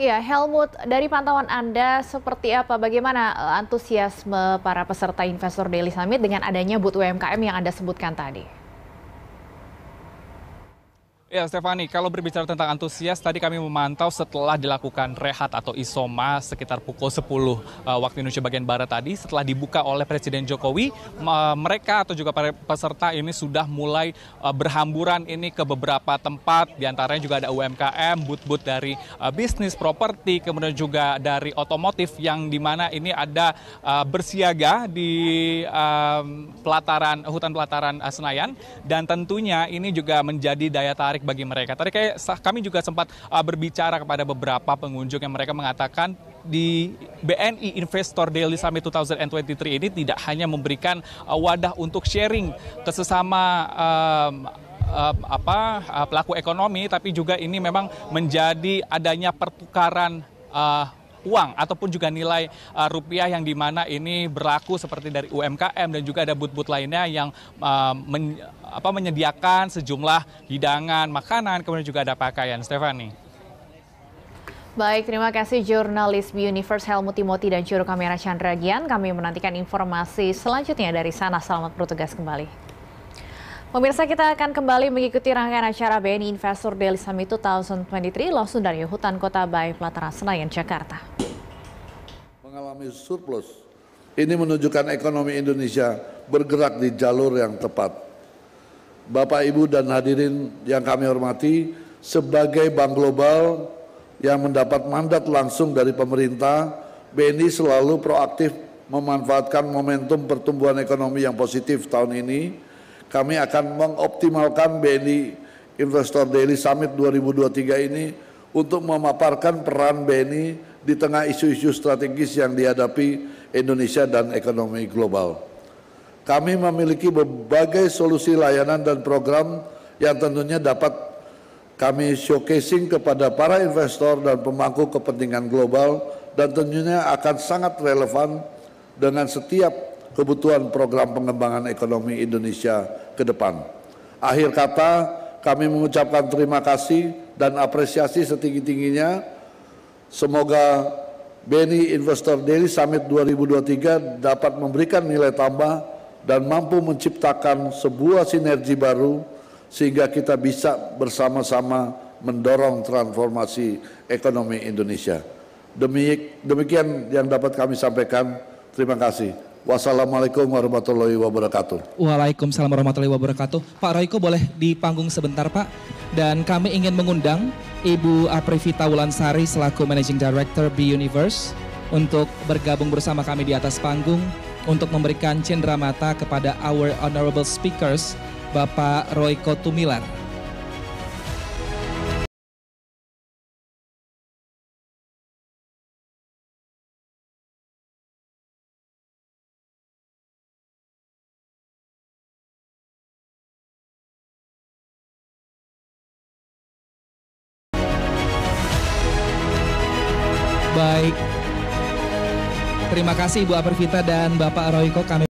Speaker 1: Ya, Helmut, dari pantauan Anda seperti apa? Bagaimana antusiasme para peserta Investor Daily Summit dengan adanya booth UMKM yang Anda sebutkan tadi?
Speaker 14: Ya, Stefani, kalau berbicara tentang antusias, tadi kami memantau setelah dilakukan rehat atau isoma sekitar pukul 10 eh, waktu Indonesia bagian Barat tadi, setelah dibuka oleh Presiden Jokowi, mereka atau juga para peserta ini sudah mulai eh, berhamburan ini ke beberapa tempat, diantaranya juga ada UMKM, but-but dari eh, bisnis, properti, kemudian juga dari otomotif, yang mana ini ada bersiaga di pelataran hutan pelataran Senayan, dan tentunya ini juga menjadi daya tarik menarik bagi mereka. Tadi kayak kami juga sempat uh, berbicara kepada beberapa pengunjung yang mereka mengatakan di BNI Investor Daily Summit 2023 ini tidak hanya memberikan uh, wadah untuk sharing ke sesama um, um, apa uh, pelaku ekonomi tapi juga ini memang menjadi adanya pertukaran uh, uang ataupun juga nilai uh, rupiah yang dimana ini berlaku seperti dari UMKM dan juga ada but-but lainnya yang uh, men, apa, menyediakan sejumlah hidangan, makanan, kemudian juga ada pakaian. Stefani.
Speaker 1: Baik, terima kasih jurnalis B Universe Helmut Timoti dan juru kamera Chandra Gian. Kami menantikan informasi selanjutnya dari sana. Selamat bertugas kembali. Pemirsa kita akan kembali mengikuti rangkaian acara BNI Investor Daily Summit 2023 langsung dari Hutan Kota Bay Pelatara Senayan, Jakarta.
Speaker 17: Mengalami surplus, ini menunjukkan ekonomi Indonesia bergerak di jalur yang tepat. Bapak, Ibu, dan hadirin yang kami hormati, sebagai bank global yang mendapat mandat langsung dari pemerintah, BNI selalu proaktif memanfaatkan momentum pertumbuhan ekonomi yang positif tahun ini, kami akan mengoptimalkan BNI Investor Daily Summit 2023 ini untuk memaparkan peran BNI di tengah isu-isu strategis yang dihadapi Indonesia dan ekonomi global. Kami memiliki berbagai solusi layanan dan program yang tentunya dapat kami showcasing kepada para investor dan pemangku kepentingan global dan tentunya akan sangat relevan dengan setiap kebutuhan program pengembangan ekonomi Indonesia ke depan. Akhir kata, kami mengucapkan terima kasih dan apresiasi setinggi-tingginya. Semoga BNI Investor Daily Summit 2023 dapat memberikan nilai tambah dan mampu menciptakan sebuah sinergi baru sehingga kita bisa bersama-sama mendorong transformasi ekonomi Indonesia. demikian yang dapat kami sampaikan. Terima kasih. Wassalamualaikum warahmatullahi wabarakatuh.
Speaker 11: Waalaikumsalam warahmatullahi wabarakatuh. Pak Royko boleh di panggung sebentar Pak. Dan kami ingin mengundang Ibu Aprivita Wulansari selaku Managing Director B Universe untuk bergabung bersama kami di atas panggung untuk memberikan cendera mata kepada our honorable speakers Bapak Royko
Speaker 16: Tumilar. kasih Ibu Apervita dan Bapak Royko kami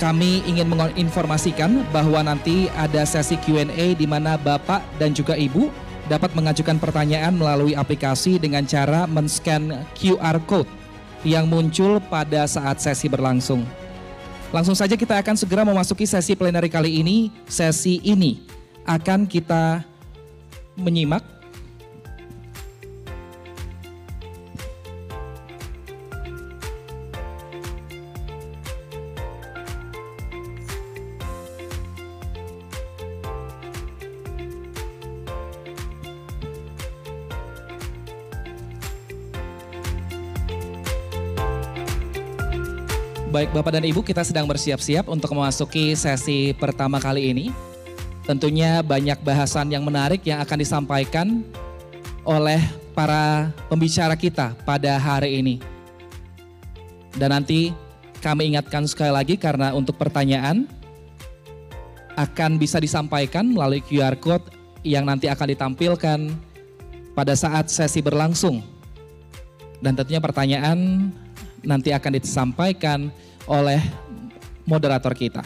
Speaker 16: kami ingin menginformasikan bahwa nanti ada sesi Q&A di
Speaker 11: mana Bapak dan juga Ibu dapat mengajukan pertanyaan melalui aplikasi dengan cara men-scan QR code yang muncul pada saat sesi berlangsung. Langsung saja kita akan segera memasuki sesi plenary kali ini. Sesi ini akan kita menyimak Baik, Bapak dan Ibu, kita sedang bersiap-siap untuk memasuki sesi pertama kali ini. Tentunya banyak bahasan yang menarik yang akan disampaikan oleh para pembicara kita pada hari ini. Dan nanti kami ingatkan sekali lagi karena untuk pertanyaan akan bisa disampaikan melalui QR code yang nanti akan ditampilkan pada saat sesi berlangsung. Dan tentunya pertanyaan nanti akan disampaikan oleh moderator kita.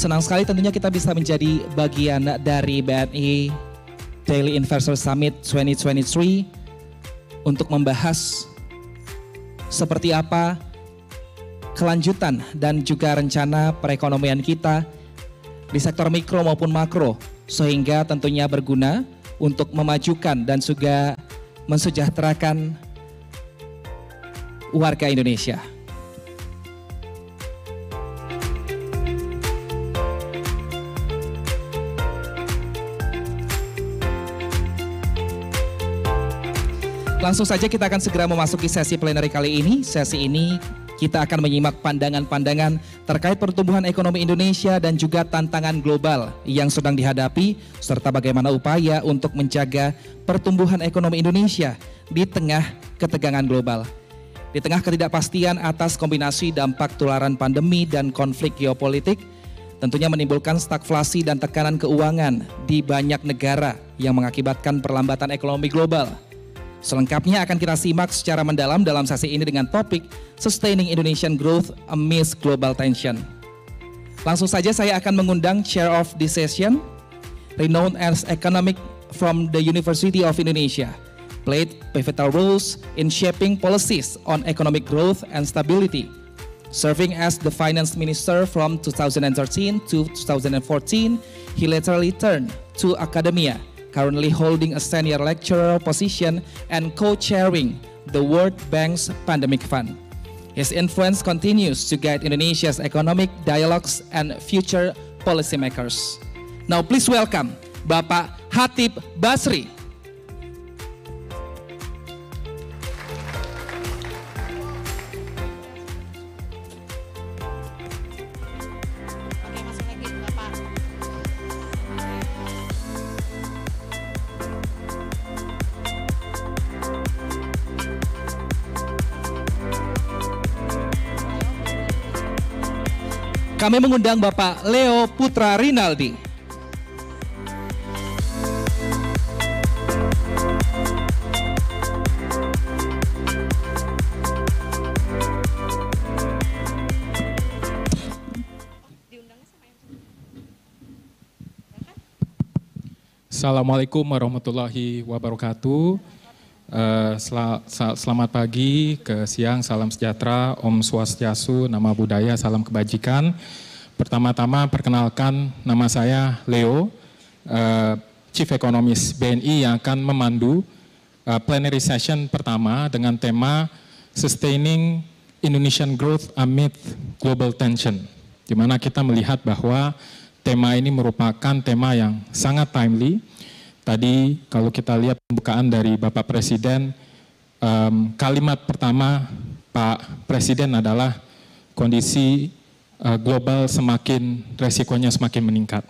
Speaker 11: Senang sekali tentunya kita bisa menjadi bagian dari BNI Daily Investor Summit 2023 untuk membahas seperti apa kelanjutan dan juga rencana perekonomian kita di sektor mikro maupun makro sehingga tentunya berguna untuk memajukan dan juga mensejahterakan warga Indonesia. Langsung saja kita akan segera memasuki sesi plenary kali ini. Sesi ini kita akan menyimak pandangan-pandangan terkait pertumbuhan ekonomi Indonesia dan juga tantangan global yang sedang dihadapi serta bagaimana upaya untuk menjaga pertumbuhan ekonomi Indonesia di tengah ketegangan global. Di tengah ketidakpastian atas kombinasi dampak tularan pandemi dan konflik geopolitik, tentunya menimbulkan stagflasi dan tekanan keuangan di banyak negara yang mengakibatkan perlambatan ekonomi global. Selengkapnya akan kita simak secara mendalam dalam sesi ini dengan topik Sustaining Indonesian Growth Amidst Global Tension. Langsung saja saya akan mengundang Chair of this session, renowned as economic from the University of Indonesia, played pivotal roles in shaping policies on economic growth and stability, serving as the finance minister from 2013 to 2014. He later turned to academia currently holding a senior lecturer position and co-chairing the World Bank's Pandemic Fund. His influence continues to guide Indonesia's economic dialogues and future policymakers. Now please welcome Bapak Hatip Basri. Kami mengundang Bapak Leo Putra Rinaldi. Ya kan?
Speaker 8: Assalamualaikum warahmatullahi wabarakatuh sel eh, sel selamat pagi, ke siang, salam sejahtera, Om Swastiastu, nama budaya, salam kebajikan. Pertama-tama perkenalkan nama saya Leo, uh, Chief Economist BNI yang akan memandu uh, plenary session pertama dengan tema Sustaining Indonesian Growth Amid Global Tension. Di mana kita melihat bahwa tema ini merupakan tema yang sangat timely, tadi kalau kita lihat pembukaan dari Bapak Presiden, um, kalimat pertama Pak Presiden adalah kondisi uh, global semakin resikonya semakin meningkat.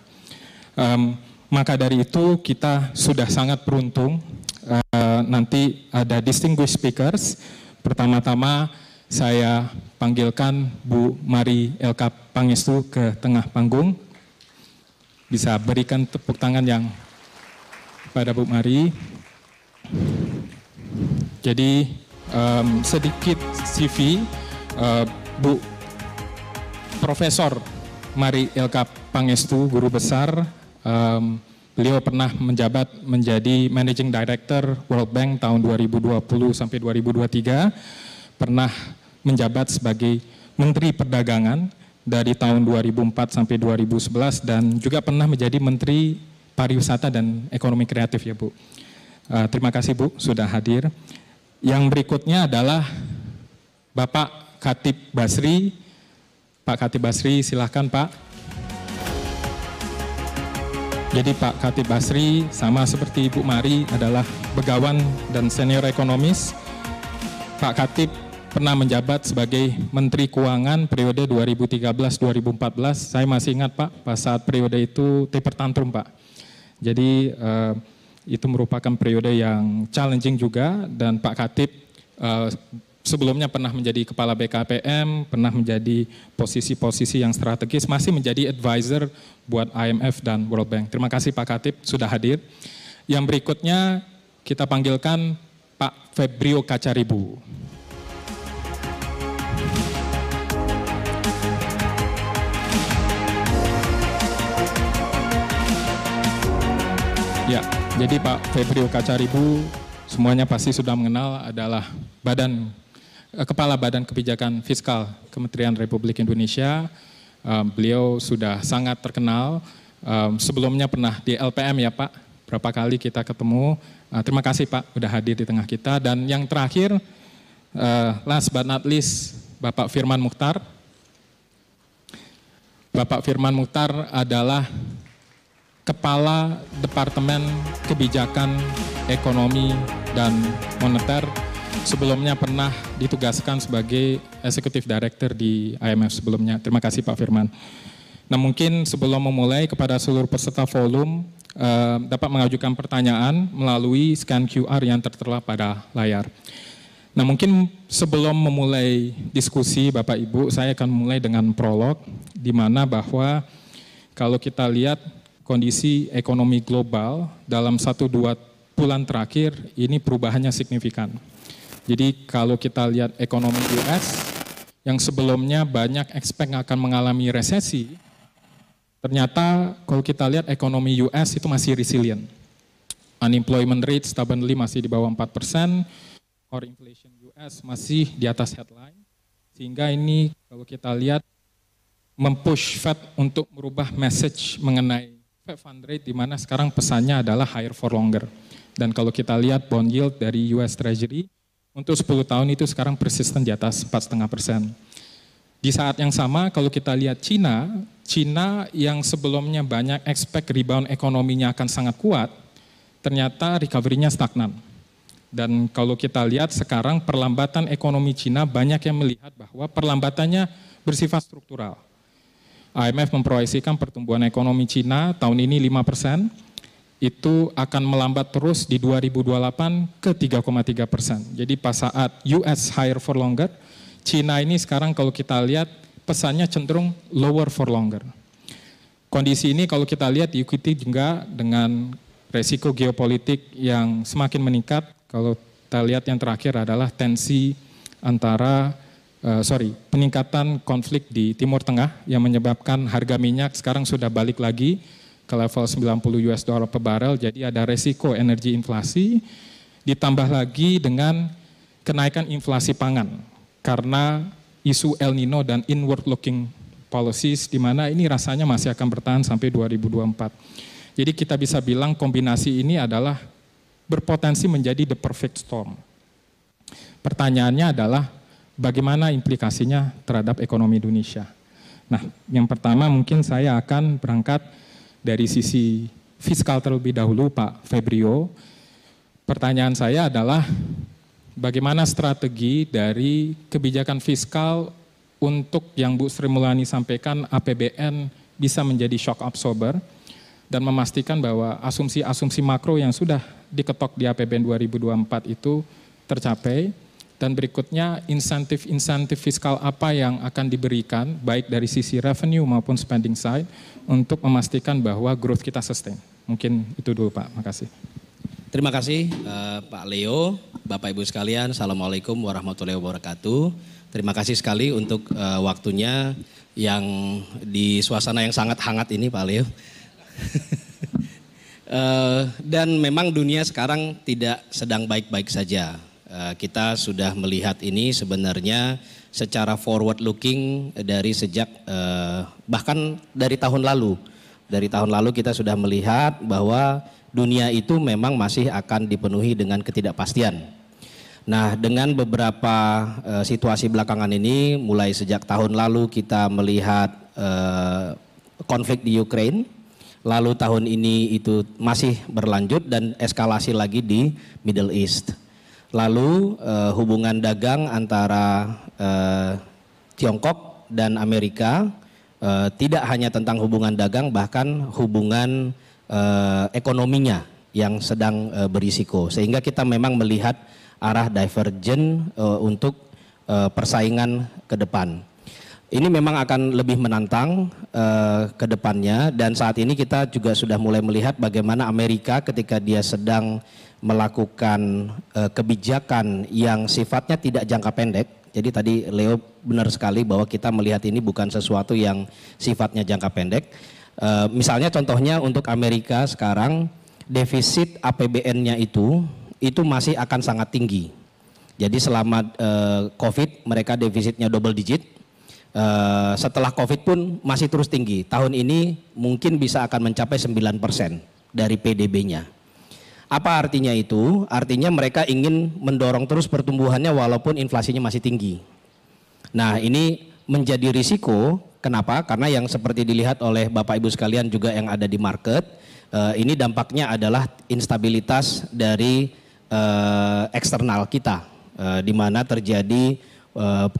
Speaker 8: Um, maka dari itu kita sudah sangat beruntung uh, nanti ada distinguished speakers. Pertama-tama saya panggilkan Bu Mari Elka Pangestu ke tengah panggung. Bisa berikan tepuk tangan yang pada Bu Mari. Jadi um, sedikit CV uh, eh, Bu Profesor Mari Elka Pangestu, guru besar. Um, beliau pernah menjabat menjadi Managing Director World Bank tahun 2020 sampai 2023, pernah menjabat sebagai Menteri Perdagangan dari tahun 2004 sampai 2011 dan juga pernah menjadi Menteri pariwisata dan ekonomi kreatif ya Bu. Uh, terima kasih Bu sudah hadir. Yang berikutnya adalah Bapak Katib Basri. Pak Khatib Basri silahkan Pak. Jadi Pak Khatib Basri sama seperti Ibu Mari adalah begawan dan senior ekonomis. Pak Khatib pernah menjabat sebagai Menteri Keuangan periode 2013-2014. Saya masih ingat Pak, pas saat periode itu taper tantrum Pak jadi uh, itu merupakan periode yang challenging juga dan Pak Khatib uh, eh, sebelumnya pernah menjadi kepala BKPM, pernah menjadi posisi-posisi yang strategis, masih menjadi advisor buat IMF dan World Bank. Terima kasih Pak Khatib sudah hadir. Yang berikutnya kita panggilkan Pak Febrio Kacaribu. Ya, jadi Pak Febrio Kacaribu semuanya pasti sudah mengenal adalah Badan eh, Kepala Badan Kebijakan Fiskal Kementerian Republik Indonesia. Um, beliau sudah sangat terkenal. Um, sebelumnya pernah di LPM ya Pak, berapa kali kita ketemu. Uh, terima kasih Pak, sudah hadir di tengah kita. Dan yang terakhir, uh, last but not least, Bapak Firman Mukhtar. Bapak Firman Mukhtar adalah Kepala Departemen Kebijakan Ekonomi dan Moneter. Sebelumnya pernah ditugaskan sebagai Executive Director di IMF sebelumnya. Terima kasih Pak Firman. Nah mungkin sebelum memulai kepada seluruh peserta volume eh, dapat mengajukan pertanyaan melalui scan QR yang tertera pada layar. Nah mungkin sebelum memulai diskusi Bapak Ibu, saya akan mulai dengan prolog di mana bahwa kalau kita lihat kondisi ekonomi global dalam satu dua bulan terakhir ini perubahannya signifikan. Jadi kalau kita lihat ekonomi US yang sebelumnya banyak expect akan mengalami resesi, ternyata kalau kita lihat ekonomi US itu masih resilient. Unemployment rate stubbornly masih di bawah 4 persen, core inflation US masih di atas headline, sehingga ini kalau kita lihat mempush Fed untuk merubah message mengenai sampai Fund Rate di mana sekarang pesannya adalah higher for longer. Dan kalau kita lihat bond yield dari US Treasury untuk 10 tahun itu sekarang persisten di atas 4,5 persen. Di saat yang sama kalau kita lihat Cina, Cina yang sebelumnya banyak expect rebound ekonominya akan sangat kuat, ternyata recovery-nya stagnan. Dan kalau kita lihat sekarang perlambatan ekonomi Cina banyak yang melihat bahwa perlambatannya bersifat struktural IMF memproyeksikan pertumbuhan ekonomi Cina tahun ini 5 persen, itu akan melambat terus di 2028 ke 3,3 persen. Jadi pas saat US higher for longer, Cina ini sekarang kalau kita lihat pesannya cenderung lower for longer. Kondisi ini kalau kita lihat diikuti juga dengan resiko geopolitik yang semakin meningkat. Kalau kita lihat yang terakhir adalah tensi antara uh, sorry, peningkatan konflik di Timur Tengah yang menyebabkan harga minyak sekarang sudah balik lagi ke level 90 US dollar per barrel. Jadi ada resiko energi inflasi ditambah lagi dengan kenaikan inflasi pangan karena isu El Nino dan inward looking policies di mana ini rasanya masih akan bertahan sampai 2024. Jadi kita bisa bilang kombinasi ini adalah berpotensi menjadi the perfect storm. Pertanyaannya adalah bagaimana implikasinya terhadap ekonomi Indonesia. Nah, yang pertama mungkin saya akan berangkat dari sisi fiskal terlebih dahulu Pak Febrio. Pertanyaan saya adalah bagaimana strategi dari kebijakan fiskal untuk yang Bu Sri Mulyani sampaikan APBN bisa menjadi shock absorber dan memastikan bahwa asumsi-asumsi makro yang sudah diketok di APBN 2024 itu tercapai dan berikutnya insentif-insentif fiskal apa yang akan diberikan baik dari sisi revenue maupun spending side untuk memastikan bahwa growth kita sustain. Mungkin itu dulu Pak, makasih.
Speaker 20: Terima kasih uh, Pak Leo, Bapak Ibu sekalian, Assalamualaikum warahmatullahi wabarakatuh. Terima kasih sekali untuk uh, waktunya yang di suasana yang sangat hangat ini Pak Leo. uh, (laughs) dan memang dunia sekarang tidak sedang baik-baik saja Eh, kita sudah melihat ini sebenarnya secara forward looking dari sejak eh, bahkan dari tahun lalu. Dari tahun lalu kita sudah melihat bahwa dunia itu memang masih akan dipenuhi dengan ketidakpastian. Nah, dengan beberapa eh, situasi belakangan ini mulai sejak tahun lalu kita melihat konflik di Ukraine, Lalu tahun ini itu masih berlanjut dan eskalasi lagi di Middle East. Lalu eh, hubungan dagang antara eh, Tiongkok dan Amerika eh, tidak hanya tentang hubungan dagang, bahkan hubungan eh, ekonominya yang sedang eh, berisiko. Sehingga kita memang melihat arah divergen eh, untuk eh, persaingan ke depan. Ini memang akan lebih menantang uh, ke depannya dan saat ini kita juga sudah mulai melihat bagaimana Amerika ketika dia sedang melakukan uh, kebijakan yang sifatnya tidak jangka pendek. Jadi tadi Leo benar sekali bahwa kita melihat ini bukan sesuatu yang sifatnya jangka pendek. Uh, misalnya contohnya untuk Amerika sekarang defisit APBN-nya itu itu masih akan sangat tinggi. Jadi selama uh, COVID mereka defisitnya double digit, Uh, setelah COVID pun masih terus tinggi. Tahun ini mungkin bisa akan mencapai 9% dari PDB-nya. Apa artinya itu? Artinya mereka ingin mendorong terus pertumbuhannya walaupun inflasinya masih tinggi. Nah, ini menjadi risiko. Kenapa? Karena yang seperti dilihat oleh Bapak Ibu sekalian juga yang ada di market, eh, ini dampaknya adalah instabilitas dari eh, eksternal kita eh, di mana terjadi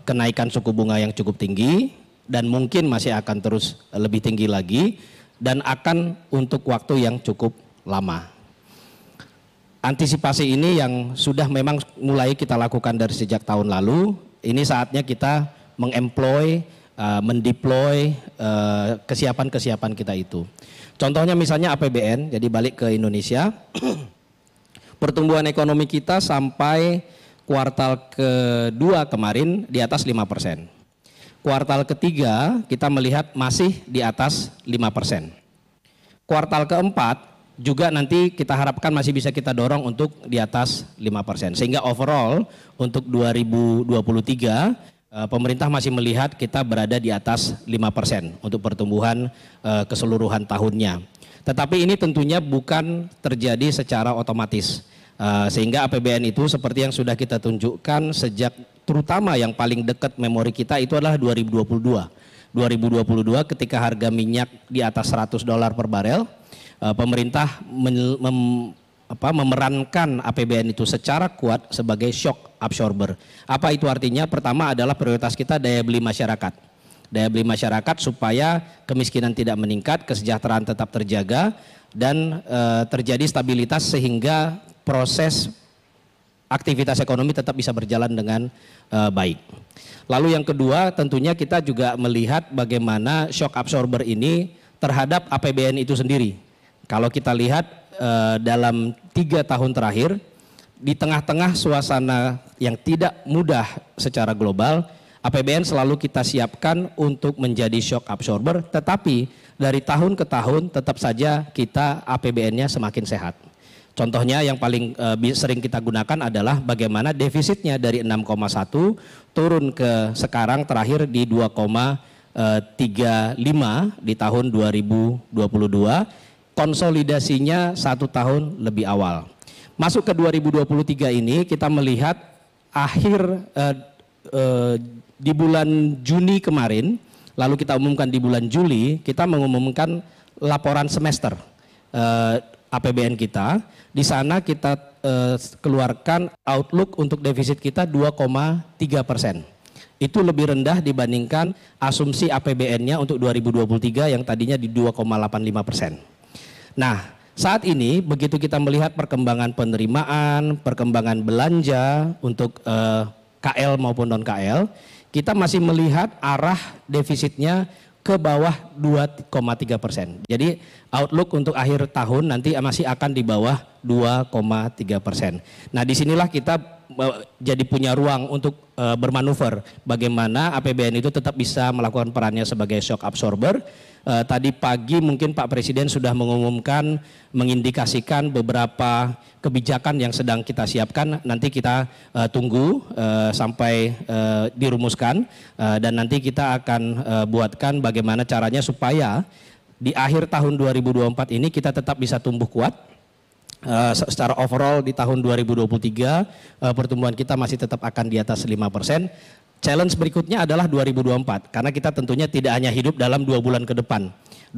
Speaker 20: kenaikan suku bunga yang cukup tinggi dan mungkin masih akan terus lebih tinggi lagi dan akan untuk waktu yang cukup lama antisipasi ini yang sudah memang mulai kita lakukan dari sejak tahun lalu. Ini saatnya kita mengemploy, uh, mendeploy kesiapan eh, kesiapan-kesiapan kita itu. Contohnya misalnya APBN, jadi balik ke Indonesia.
Speaker 16: (clears throat)
Speaker 20: Pertumbuhan ekonomi kita sampai kuartal kedua kemarin di atas 5 persen. Kuartal ketiga kita melihat masih di atas 5 persen. Kuartal keempat juga nanti kita harapkan masih bisa kita dorong untuk di atas 5%. Sehingga overall untuk 2023 eh, pemerintah masih melihat kita berada di atas 5% untuk pertumbuhan eh, keseluruhan tahunnya. Tetapi ini tentunya bukan terjadi secara otomatis. Eh, sehingga APBN itu seperti yang sudah kita tunjukkan sejak terutama yang paling dekat memori kita itu adalah 2022. 2022 ketika harga minyak di atas 100 dolar per barel, Eh, pemerintah pemerintah mem, apa, memerankan APBN itu secara kuat sebagai shock absorber. Apa itu artinya? Pertama adalah prioritas kita daya beli masyarakat. Daya beli masyarakat supaya kemiskinan tidak meningkat, kesejahteraan tetap terjaga, dan e, terjadi stabilitas sehingga proses aktivitas ekonomi tetap bisa berjalan dengan e, baik. Lalu yang kedua tentunya kita juga melihat bagaimana shock absorber ini terhadap APBN itu sendiri kalau kita lihat eh, dalam tiga tahun terakhir, di tengah-tengah suasana yang tidak mudah secara global, APBN selalu kita siapkan untuk menjadi shock absorber, tetapi dari tahun ke tahun tetap saja kita APBN-nya semakin sehat. Contohnya yang paling e, sering kita gunakan adalah bagaimana defisitnya dari 6,1 turun ke sekarang terakhir di 2,35 eh, di tahun 2022 konsolidasinya satu tahun lebih awal. Masuk ke 2023 ini kita melihat akhir eh, eh, di bulan Juni kemarin, lalu kita umumkan di bulan Juli, kita mengumumkan laporan semester eh, APBN kita. Di sana kita eh, keluarkan outlook untuk defisit kita 2,3 persen itu lebih rendah dibandingkan asumsi APBN-nya untuk 2023 yang tadinya di 2,85 persen. Nah, saat ini begitu kita melihat perkembangan penerimaan, perkembangan belanja untuk eh, KL maupun non KL, kita masih melihat arah defisitnya ke bawah 2,3 persen. Jadi outlook untuk akhir tahun nanti masih akan di bawah 2,3 persen. Nah disinilah kita eh, jadi punya ruang untuk eh, bermanuver bagaimana APBN itu tetap bisa melakukan perannya sebagai shock absorber eh, tadi pagi mungkin Pak Presiden sudah mengumumkan mengindikasikan beberapa kebijakan yang sedang kita siapkan. Nanti kita eh, tunggu eh, sampai eh, dirumuskan eh, dan nanti kita akan eh, buatkan bagaimana caranya supaya di akhir tahun 2024 ini kita tetap bisa tumbuh kuat. Uh, secara overall di tahun 2023 uh, eh, pertumbuhan kita masih tetap akan di atas 5 persen. Challenge berikutnya adalah 2024 karena kita tentunya tidak hanya hidup dalam dua bulan ke depan. 2024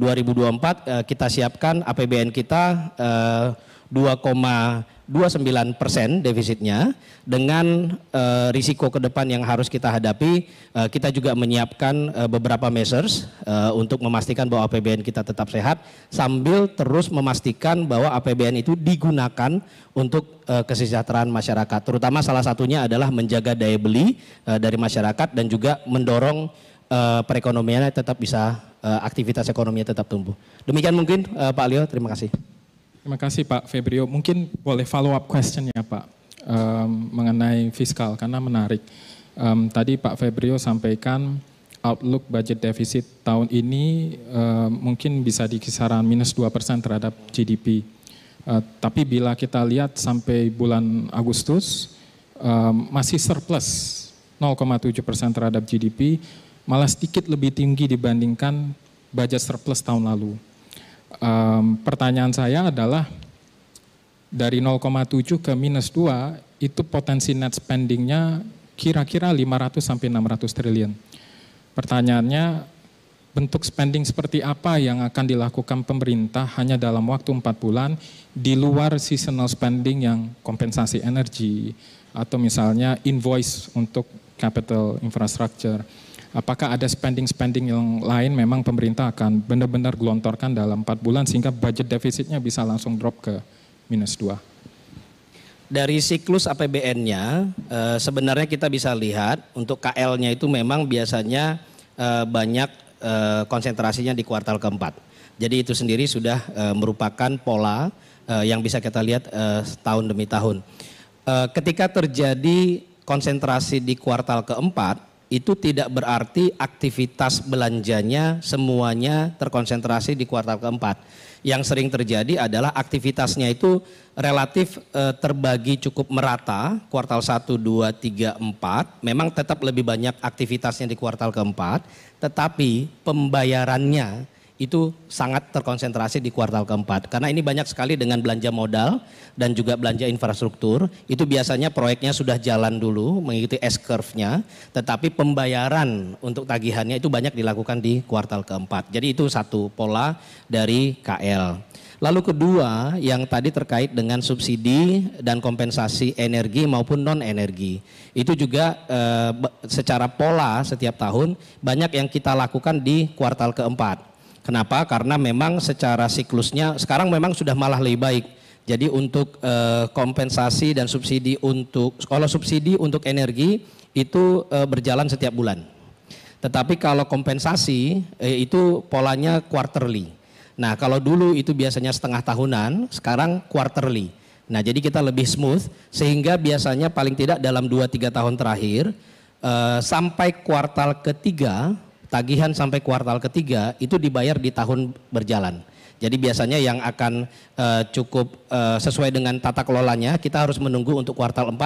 Speaker 20: eh, kita siapkan APBN kita 2, eh, 29 persen defisitnya dengan uh, risiko ke depan yang harus kita hadapi uh, kita juga menyiapkan uh, beberapa measures uh, untuk memastikan bahwa APBN kita tetap sehat sambil terus memastikan bahwa APBN itu digunakan untuk uh, kesejahteraan masyarakat terutama salah satunya adalah menjaga daya beli uh, dari masyarakat dan juga mendorong uh, perekonomiannya tetap bisa uh, aktivitas ekonominya tetap tumbuh demikian mungkin uh, Pak Leo terima kasih
Speaker 8: Terima kasih Pak Febrio. Mungkin boleh follow up question ya Pak
Speaker 20: um, mengenai
Speaker 8: fiskal karena menarik. Um, tadi Pak Febrio sampaikan outlook budget defisit tahun ini um, mungkin bisa di kisaran minus 2% terhadap GDP. Uh, tapi bila kita lihat sampai bulan Agustus um, masih surplus 0,7% terhadap GDP, malah sedikit lebih tinggi dibandingkan budget surplus tahun lalu. Um, pertanyaan saya adalah dari 0,7 ke minus 2 itu potensi net spendingnya kira-kira 500 sampai 600 triliun. Pertanyaannya bentuk spending seperti apa yang akan dilakukan pemerintah hanya dalam waktu 4 bulan di luar seasonal spending yang kompensasi energi atau misalnya invoice untuk capital infrastructure apakah ada spending-spending yang lain memang pemerintah akan benar-benar gelontorkan dalam 4 bulan sehingga budget defisitnya bisa langsung drop ke minus 2?
Speaker 20: Dari siklus APBN-nya eh, sebenarnya kita bisa lihat untuk KL-nya itu memang biasanya eh, banyak eh, konsentrasinya di kuartal keempat. Jadi itu sendiri sudah merupakan pola yang bisa kita lihat tahun demi tahun. Ketika terjadi konsentrasi di kuartal keempat, itu tidak berarti aktivitas belanjanya semuanya terkonsentrasi di kuartal keempat. Yang sering terjadi adalah aktivitasnya itu relatif eh, terbagi cukup merata, kuartal 1, 2, 3, 4. Memang tetap lebih banyak aktivitasnya di kuartal keempat, tetapi pembayarannya itu sangat terkonsentrasi di kuartal keempat. Karena ini banyak sekali dengan belanja modal dan juga belanja infrastruktur. Itu biasanya proyeknya sudah jalan dulu mengikuti S-curve-nya. Tetapi pembayaran untuk tagihannya itu banyak dilakukan di kuartal keempat. Jadi itu satu pola dari KL. Lalu kedua yang tadi terkait dengan subsidi dan kompensasi energi maupun non-energi. Itu juga e, secara pola setiap tahun banyak yang kita lakukan di kuartal keempat. Kenapa? Karena memang secara siklusnya sekarang memang sudah malah lebih baik. Jadi untuk eh, kompensasi dan subsidi untuk kalau subsidi untuk energi itu eh, berjalan setiap bulan. Tetapi kalau kompensasi eh, itu polanya quarterly. Nah, kalau dulu itu biasanya setengah tahunan, sekarang quarterly. Nah, jadi kita lebih smooth sehingga biasanya paling tidak dalam 2-3 tahun terakhir eh, sampai kuartal ketiga tagihan sampai kuartal ketiga itu dibayar di tahun berjalan. Jadi biasanya yang akan uh, cukup uh, sesuai dengan tata kelolanya kita harus menunggu untuk kuartal 4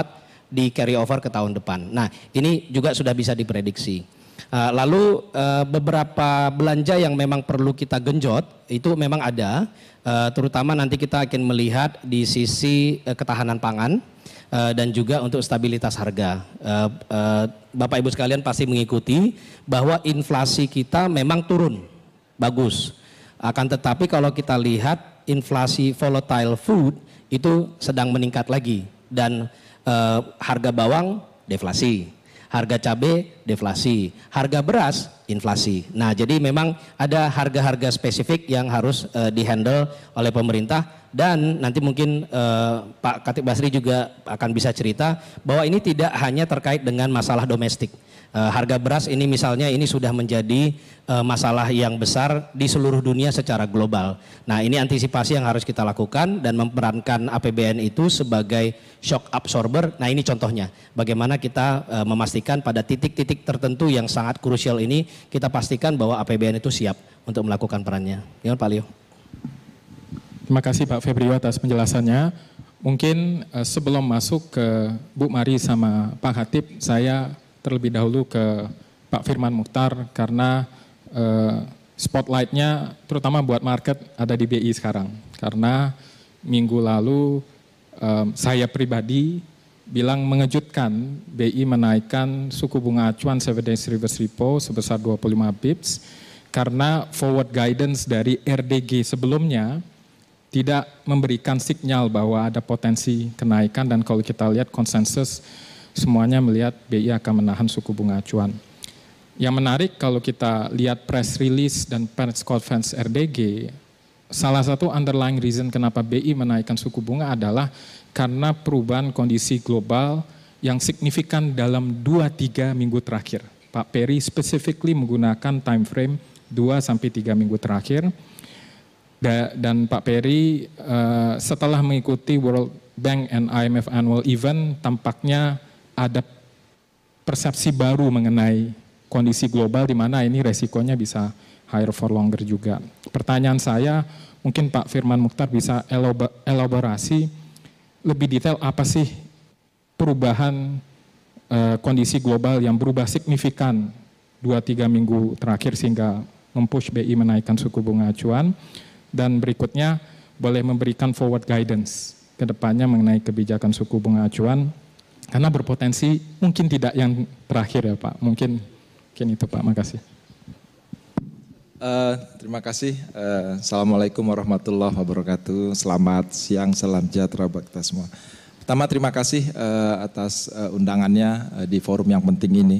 Speaker 20: di carry over ke tahun depan. Nah, ini juga sudah bisa diprediksi. Uh, lalu uh, beberapa belanja yang memang perlu kita genjot itu memang ada, uh, terutama nanti kita akan melihat di sisi uh, ketahanan pangan. Eh, dan juga untuk stabilitas harga. Eh, eh, Bapak Ibu sekalian pasti mengikuti bahwa inflasi kita memang turun, bagus. Akan tetapi kalau kita lihat inflasi volatile food itu sedang meningkat lagi dan harga bawang deflasi harga cabai deflasi, harga beras inflasi. Nah, jadi memang ada harga-harga spesifik yang harus uh, dihandle oleh pemerintah dan nanti mungkin uh, Pak Katip Basri juga akan bisa cerita bahwa ini tidak hanya terkait dengan masalah domestik. Uh, harga beras ini misalnya ini sudah menjadi uh, masalah yang besar di seluruh dunia secara global. Nah ini antisipasi yang harus kita lakukan dan memperankan APBN itu sebagai shock absorber. Nah ini contohnya bagaimana kita uh, memastikan pada titik-titik tertentu yang sangat krusial ini kita pastikan bahwa APBN itu siap untuk melakukan perannya. Gimana ya, Pak Leo? Terima kasih Pak Febrio atas
Speaker 8: penjelasannya. Mungkin eh, sebelum masuk ke Bu Mari sama Pak Hatip, saya terlebih dahulu ke Pak Firman Mukhtar karena eh, spotlightnya terutama buat market ada di BI sekarang. Karena minggu lalu eh, saya pribadi bilang mengejutkan BI menaikkan suku bunga acuan 7 days reverse repo sebesar 25 pips karena forward guidance dari RDG sebelumnya tidak memberikan sinyal bahwa ada potensi kenaikan dan kalau kita lihat konsensus semuanya melihat BI akan menahan suku bunga acuan. Yang menarik kalau kita lihat press release dan press conference RBG, salah satu underlying reason kenapa BI menaikkan suku bunga adalah karena perubahan kondisi global yang signifikan dalam 2-3 minggu terakhir. Pak Perry specifically menggunakan time frame 2 sampai 3 minggu terakhir Da, dan Pak Peri uh, eh, setelah mengikuti World Bank and IMF Annual Event tampaknya ada persepsi baru mengenai kondisi global di mana ini resikonya bisa higher for longer juga. Pertanyaan saya mungkin Pak Firman Mukhtar bisa elaborasi lebih detail apa sih perubahan uh, kondisi global yang berubah signifikan 2-3 minggu terakhir sehingga mempush BI menaikkan suku bunga acuan. Dan berikutnya, boleh memberikan forward guidance ke depannya mengenai kebijakan suku bunga acuan karena berpotensi mungkin tidak yang terakhir ya Pak. Mungkin mungkin itu Pak. Makasih.
Speaker 19: Uh, terima kasih. Uh, Assalamualaikum warahmatullahi wabarakatuh. Selamat siang, salam sejahtera buat kita semua. Pertama terima kasih uh, atas uh, undangannya uh, di forum yang penting ini.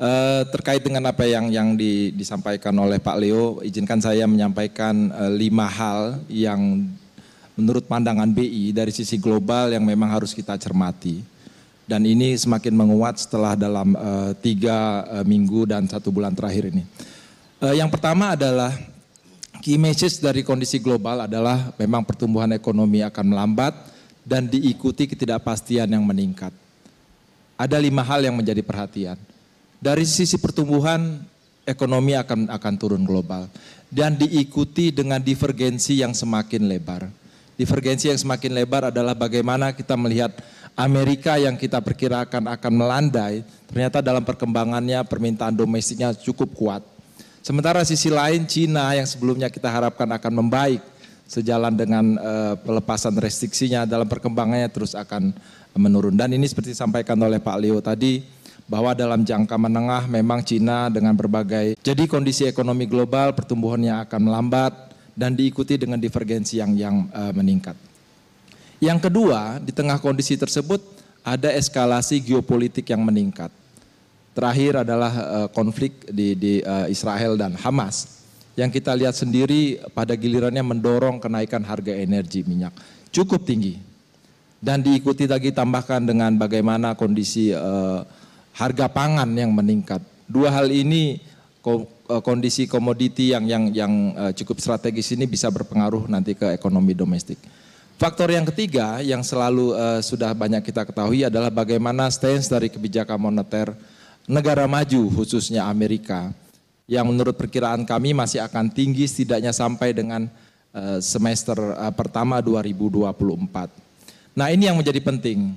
Speaker 19: Eh, terkait dengan apa yang yang di, disampaikan oleh Pak Leo, izinkan saya menyampaikan uh, lima hal yang menurut pandangan BI dari sisi global yang memang harus kita cermati. Dan ini semakin menguat setelah dalam uh, tiga uh, minggu dan satu bulan terakhir ini. Uh, yang pertama adalah key message dari kondisi global adalah memang pertumbuhan ekonomi akan melambat dan diikuti ketidakpastian yang meningkat. Ada lima hal yang menjadi perhatian. Dari sisi pertumbuhan, ekonomi akan akan turun global dan diikuti dengan divergensi yang semakin lebar. Divergensi yang semakin lebar adalah bagaimana kita melihat Amerika yang kita perkirakan akan melandai, ternyata dalam perkembangannya permintaan domestiknya cukup kuat. Sementara sisi lain Cina yang sebelumnya kita harapkan akan membaik sejalan dengan uh, pelepasan restriksinya dalam perkembangannya terus akan menurun. Dan ini seperti disampaikan oleh Pak Leo tadi, bahwa dalam jangka menengah memang Cina dengan berbagai jadi kondisi ekonomi global pertumbuhannya akan melambat dan diikuti dengan divergensi yang yang uh, meningkat. Yang kedua, di tengah kondisi tersebut ada eskalasi geopolitik yang meningkat. Terakhir adalah uh, konflik di, di uh, Israel dan Hamas yang kita lihat sendiri pada gilirannya mendorong kenaikan harga energi minyak cukup tinggi dan diikuti lagi tambahkan dengan bagaimana kondisi uh, harga pangan yang meningkat. Dua hal ini e, kondisi komoditi yang yang yang e, cukup strategis ini bisa berpengaruh nanti ke ekonomi domestik. Faktor yang ketiga yang selalu uh, sudah banyak kita ketahui adalah bagaimana stance dari kebijakan moneter negara maju khususnya Amerika yang menurut perkiraan kami masih akan tinggi setidaknya sampai dengan uh, semester uh, pertama 2024. Nah, ini yang menjadi penting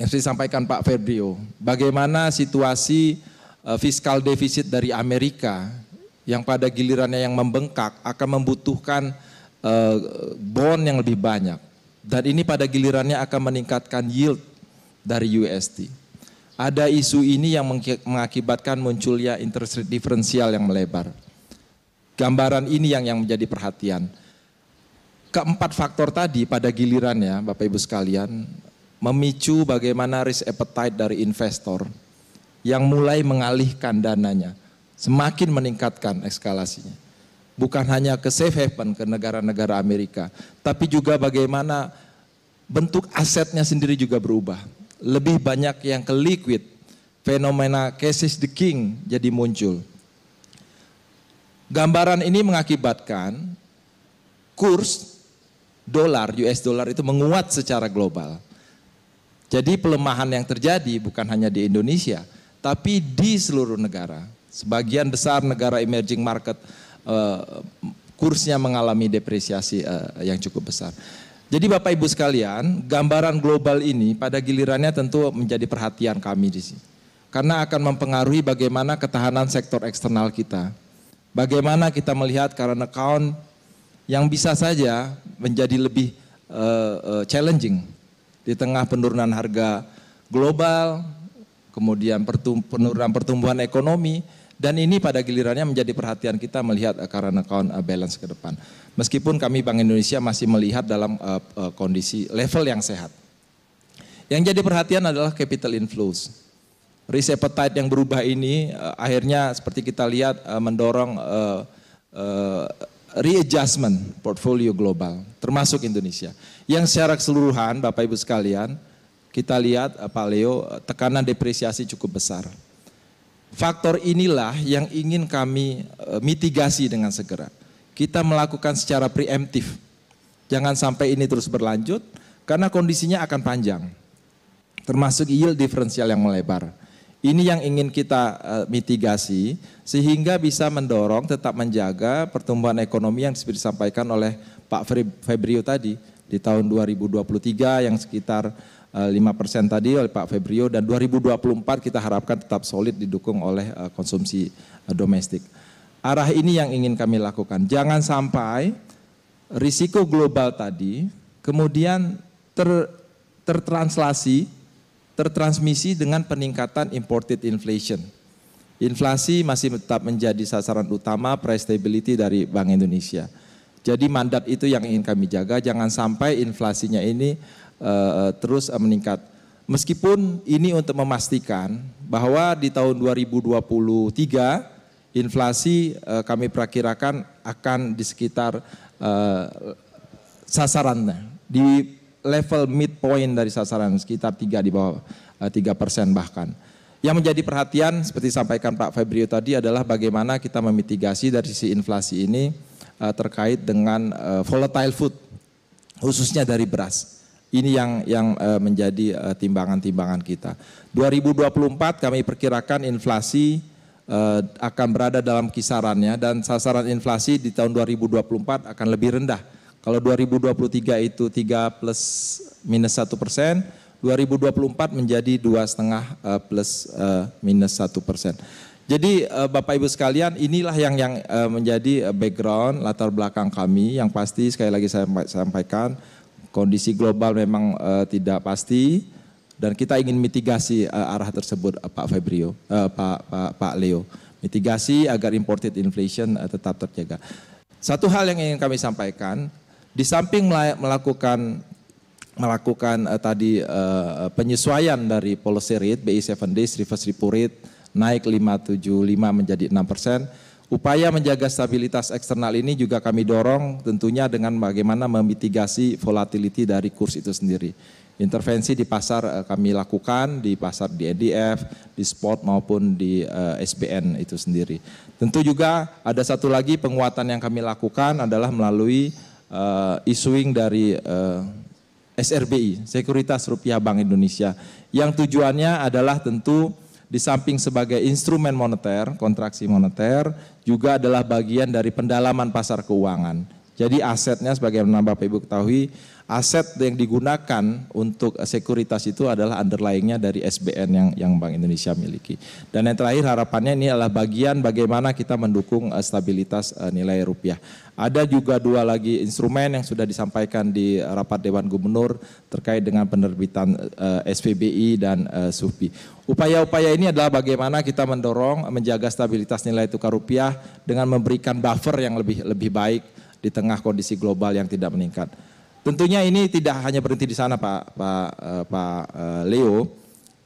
Speaker 19: yang sudah disampaikan Pak Febrio, bagaimana situasi eh, fiskal defisit dari Amerika yang pada gilirannya yang membengkak akan membutuhkan bon eh, bond yang lebih banyak. Dan ini pada gilirannya akan meningkatkan yield dari USD. Ada isu ini yang mengakibatkan munculnya interest rate differential yang melebar. Gambaran ini yang yang menjadi perhatian keempat faktor tadi pada gilirannya Bapak Ibu sekalian memicu bagaimana risk appetite dari investor yang mulai mengalihkan dananya, semakin meningkatkan eskalasinya. Bukan hanya ke safe haven ke negara-negara Amerika, tapi juga bagaimana bentuk asetnya sendiri juga berubah. Lebih banyak yang ke liquid, fenomena cases the king jadi muncul. Gambaran ini mengakibatkan kurs dolar US dolar itu menguat secara global jadi pelemahan yang terjadi bukan hanya di Indonesia, tapi di seluruh negara. Sebagian besar negara emerging market eh, kursnya mengalami depresiasi eh, yang cukup besar. Jadi Bapak Ibu sekalian, gambaran global ini pada gilirannya tentu menjadi perhatian kami di sini. Karena akan mempengaruhi bagaimana ketahanan sektor eksternal kita. Bagaimana kita melihat current account yang bisa saja menjadi lebih uh, uh, challenging di tengah penurunan harga global, kemudian penurunan pertumbuhan ekonomi, dan ini pada gilirannya menjadi perhatian kita melihat eh, current account eh, balance ke depan. Meskipun kami Bank Indonesia masih melihat dalam eh, kondisi level yang sehat. Yang jadi perhatian adalah capital inflows. Risk appetite yang berubah ini akhirnya seperti kita lihat mendorong readjustment portfolio global, termasuk Indonesia yang secara keseluruhan Bapak Ibu sekalian, kita lihat eh, Pak Leo eh, tekanan depresiasi cukup besar. Faktor inilah yang ingin kami eh, mitigasi dengan segera. Kita melakukan secara preemptif. Jangan sampai ini terus berlanjut karena kondisinya akan panjang. Termasuk yield differential yang melebar. Ini yang ingin kita mitigasi sehingga bisa mendorong tetap menjaga pertumbuhan ekonomi yang disampaikan oleh Pak Febrio tadi di tahun 2023 yang sekitar 5% eh, tadi oleh Pak Febrio dan 2024 kita harapkan tetap solid didukung oleh eh, konsumsi eh, domestik. Arah ini yang ingin kami lakukan. Jangan sampai risiko global tadi kemudian ter, tertranslasi, tertransmisi dengan peningkatan imported inflation. Inflasi masih tetap menjadi sasaran utama price stability dari Bank Indonesia. Jadi mandat itu yang ingin kami jaga, jangan sampai inflasinya ini uh, terus eh, meningkat. Meskipun ini untuk memastikan bahwa di tahun 2023 inflasi uh, kami perkirakan akan di sekitar uh, sasarannya di level midpoint dari sasaran sekitar 3 di bawah tiga persen bahkan. Yang menjadi perhatian seperti sampaikan Pak Febrio tadi adalah bagaimana kita memitigasi dari sisi inflasi ini Eh, terkait dengan eh, volatile food khususnya dari beras. Ini yang yang eh, menjadi timbangan-timbangan uh, kita. 2024 kami perkirakan inflasi akan berada dalam kisarannya dan sasaran inflasi di tahun 2024 akan lebih rendah. Kalau 2023 itu 3 plus minus 1 persen, 2024 menjadi dua setengah plus minus satu persen. Jadi eh, Bapak Ibu sekalian, inilah yang yang eh, menjadi eh, background latar belakang kami yang pasti sekali lagi saya sampaikan kondisi global memang tidak pasti dan kita ingin mitigasi arah tersebut Pak Febrio, Pak Pak Pak Leo. Mitigasi agar imported inflation tetap terjaga. Satu hal yang ingin kami sampaikan, di samping melakukan melakukan tadi penyesuaian dari policy rate BI 7 days reverse repo rate naik 575 menjadi 6 persen. Upaya menjaga stabilitas eksternal ini juga kami dorong tentunya dengan bagaimana memitigasi volatility dari kurs itu sendiri. Intervensi di pasar eh, kami lakukan di pasar di EDF, di spot maupun di uh, eh, SBN itu sendiri. Tentu juga ada satu lagi penguatan yang kami lakukan adalah melalui uh, issuing dari uh, SRBI, Sekuritas Rupiah Bank Indonesia, yang tujuannya adalah tentu di samping sebagai instrumen moneter, kontraksi moneter, juga adalah bagian dari pendalaman pasar keuangan. Jadi asetnya sebagai menambah Bapak Ibu ketahui, aset yang digunakan untuk sekuritas itu adalah underlyingnya dari SBN yang yang Bank Indonesia miliki. Dan yang terakhir harapannya ini adalah bagian bagaimana kita mendukung eh, stabilitas eh, nilai rupiah. Ada juga dua lagi instrumen yang sudah disampaikan di rapat Dewan Gubernur terkait dengan penerbitan eh, SPBI dan SUPI. Upaya-upaya ini adalah bagaimana kita mendorong menjaga stabilitas nilai tukar rupiah dengan memberikan buffer yang lebih lebih baik di tengah kondisi global yang tidak meningkat. Tentunya ini tidak hanya berhenti di sana Pak Pak eh, Pak eh, Leo.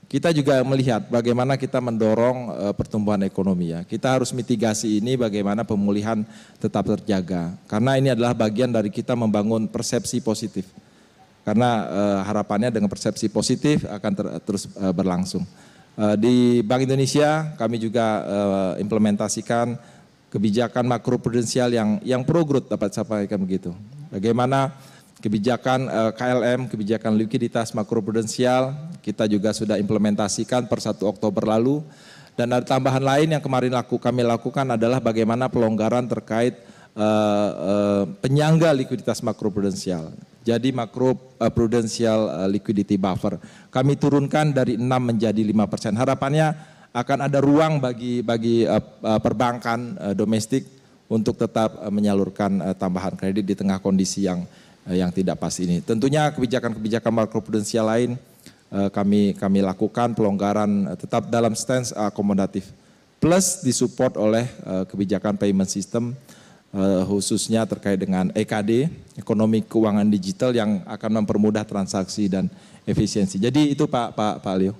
Speaker 19: Kita juga melihat bagaimana kita mendorong eh, pertumbuhan ekonomi ya. Kita harus mitigasi ini bagaimana pemulihan tetap terjaga. Karena ini adalah bagian dari kita membangun persepsi positif. Karena eh, harapannya dengan persepsi positif akan ter, terus eh, berlangsung. Eh, di Bank Indonesia kami juga eh, implementasikan kebijakan makroprudensial yang yang pro growth dapat saya sampaikan begitu. Bagaimana kebijakan eh, KLM, kebijakan likuiditas makroprudensial, kita juga sudah implementasikan per 1 Oktober lalu. Dan ada tambahan lain yang kemarin laku, kami lakukan adalah bagaimana pelonggaran terkait uh, uh, penyangga likuiditas makroprudensial. Jadi makroprudensial uh, liquidity buffer. Kami turunkan dari 6 menjadi 5 persen. Harapannya akan ada ruang bagi bagi perbankan domestik untuk tetap menyalurkan tambahan kredit di tengah kondisi yang Eh, yang tidak pas ini. Tentunya kebijakan-kebijakan makroprudensial lain eh, kami kami lakukan pelonggaran eh, tetap dalam stance akomodatif plus disupport oleh kebijakan payment system khususnya terkait dengan EKD ekonomi keuangan digital yang akan mempermudah transaksi dan efisiensi. Jadi itu Pak Pak Pak Leo.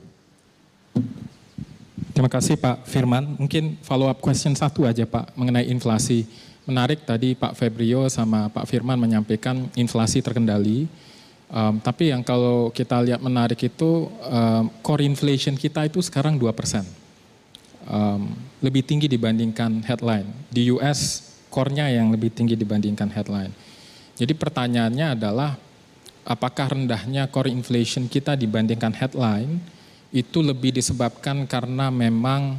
Speaker 8: Terima kasih Pak Firman. Mungkin follow up question satu aja Pak mengenai inflasi menarik tadi Pak Febrio sama Pak Firman menyampaikan inflasi terkendali. Um, tapi yang kalau kita lihat menarik itu um, core inflation kita itu sekarang 2%. Um, lebih tinggi dibandingkan headline. Di US core-nya yang lebih tinggi dibandingkan headline. Jadi pertanyaannya adalah apakah rendahnya core inflation kita dibandingkan headline itu lebih disebabkan karena memang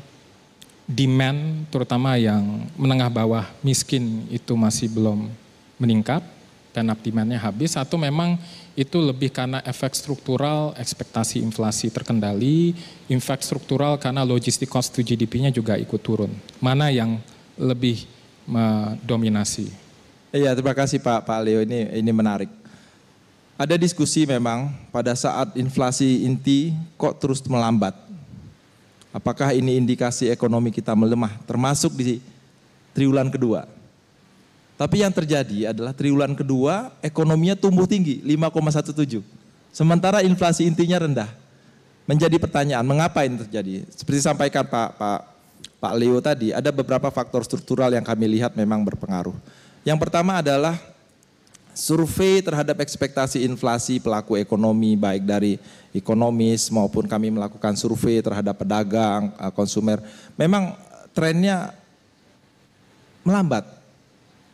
Speaker 8: demand terutama yang menengah bawah miskin itu masih belum meningkat dan up demandnya habis atau memang itu lebih karena efek struktural ekspektasi inflasi terkendali, efek struktural karena logistik cost to GDP-nya juga ikut turun. Mana yang lebih mendominasi?
Speaker 19: Iya, terima kasih Pak Pak Leo ini ini menarik. Ada diskusi memang pada saat inflasi inti kok terus melambat Apakah ini indikasi ekonomi kita melemah termasuk di triwulan kedua? Tapi yang terjadi adalah triwulan kedua ekonominya tumbuh tinggi 5,17. Sementara inflasi intinya rendah. Menjadi pertanyaan mengapa ini terjadi? Seperti sampaikan Pak Pak Pak Leo tadi, ada beberapa faktor struktural yang kami lihat memang berpengaruh. Yang pertama adalah survei terhadap ekspektasi inflasi pelaku ekonomi baik dari ekonomis maupun kami melakukan survei terhadap pedagang, eh, konsumer. Memang trennya melambat.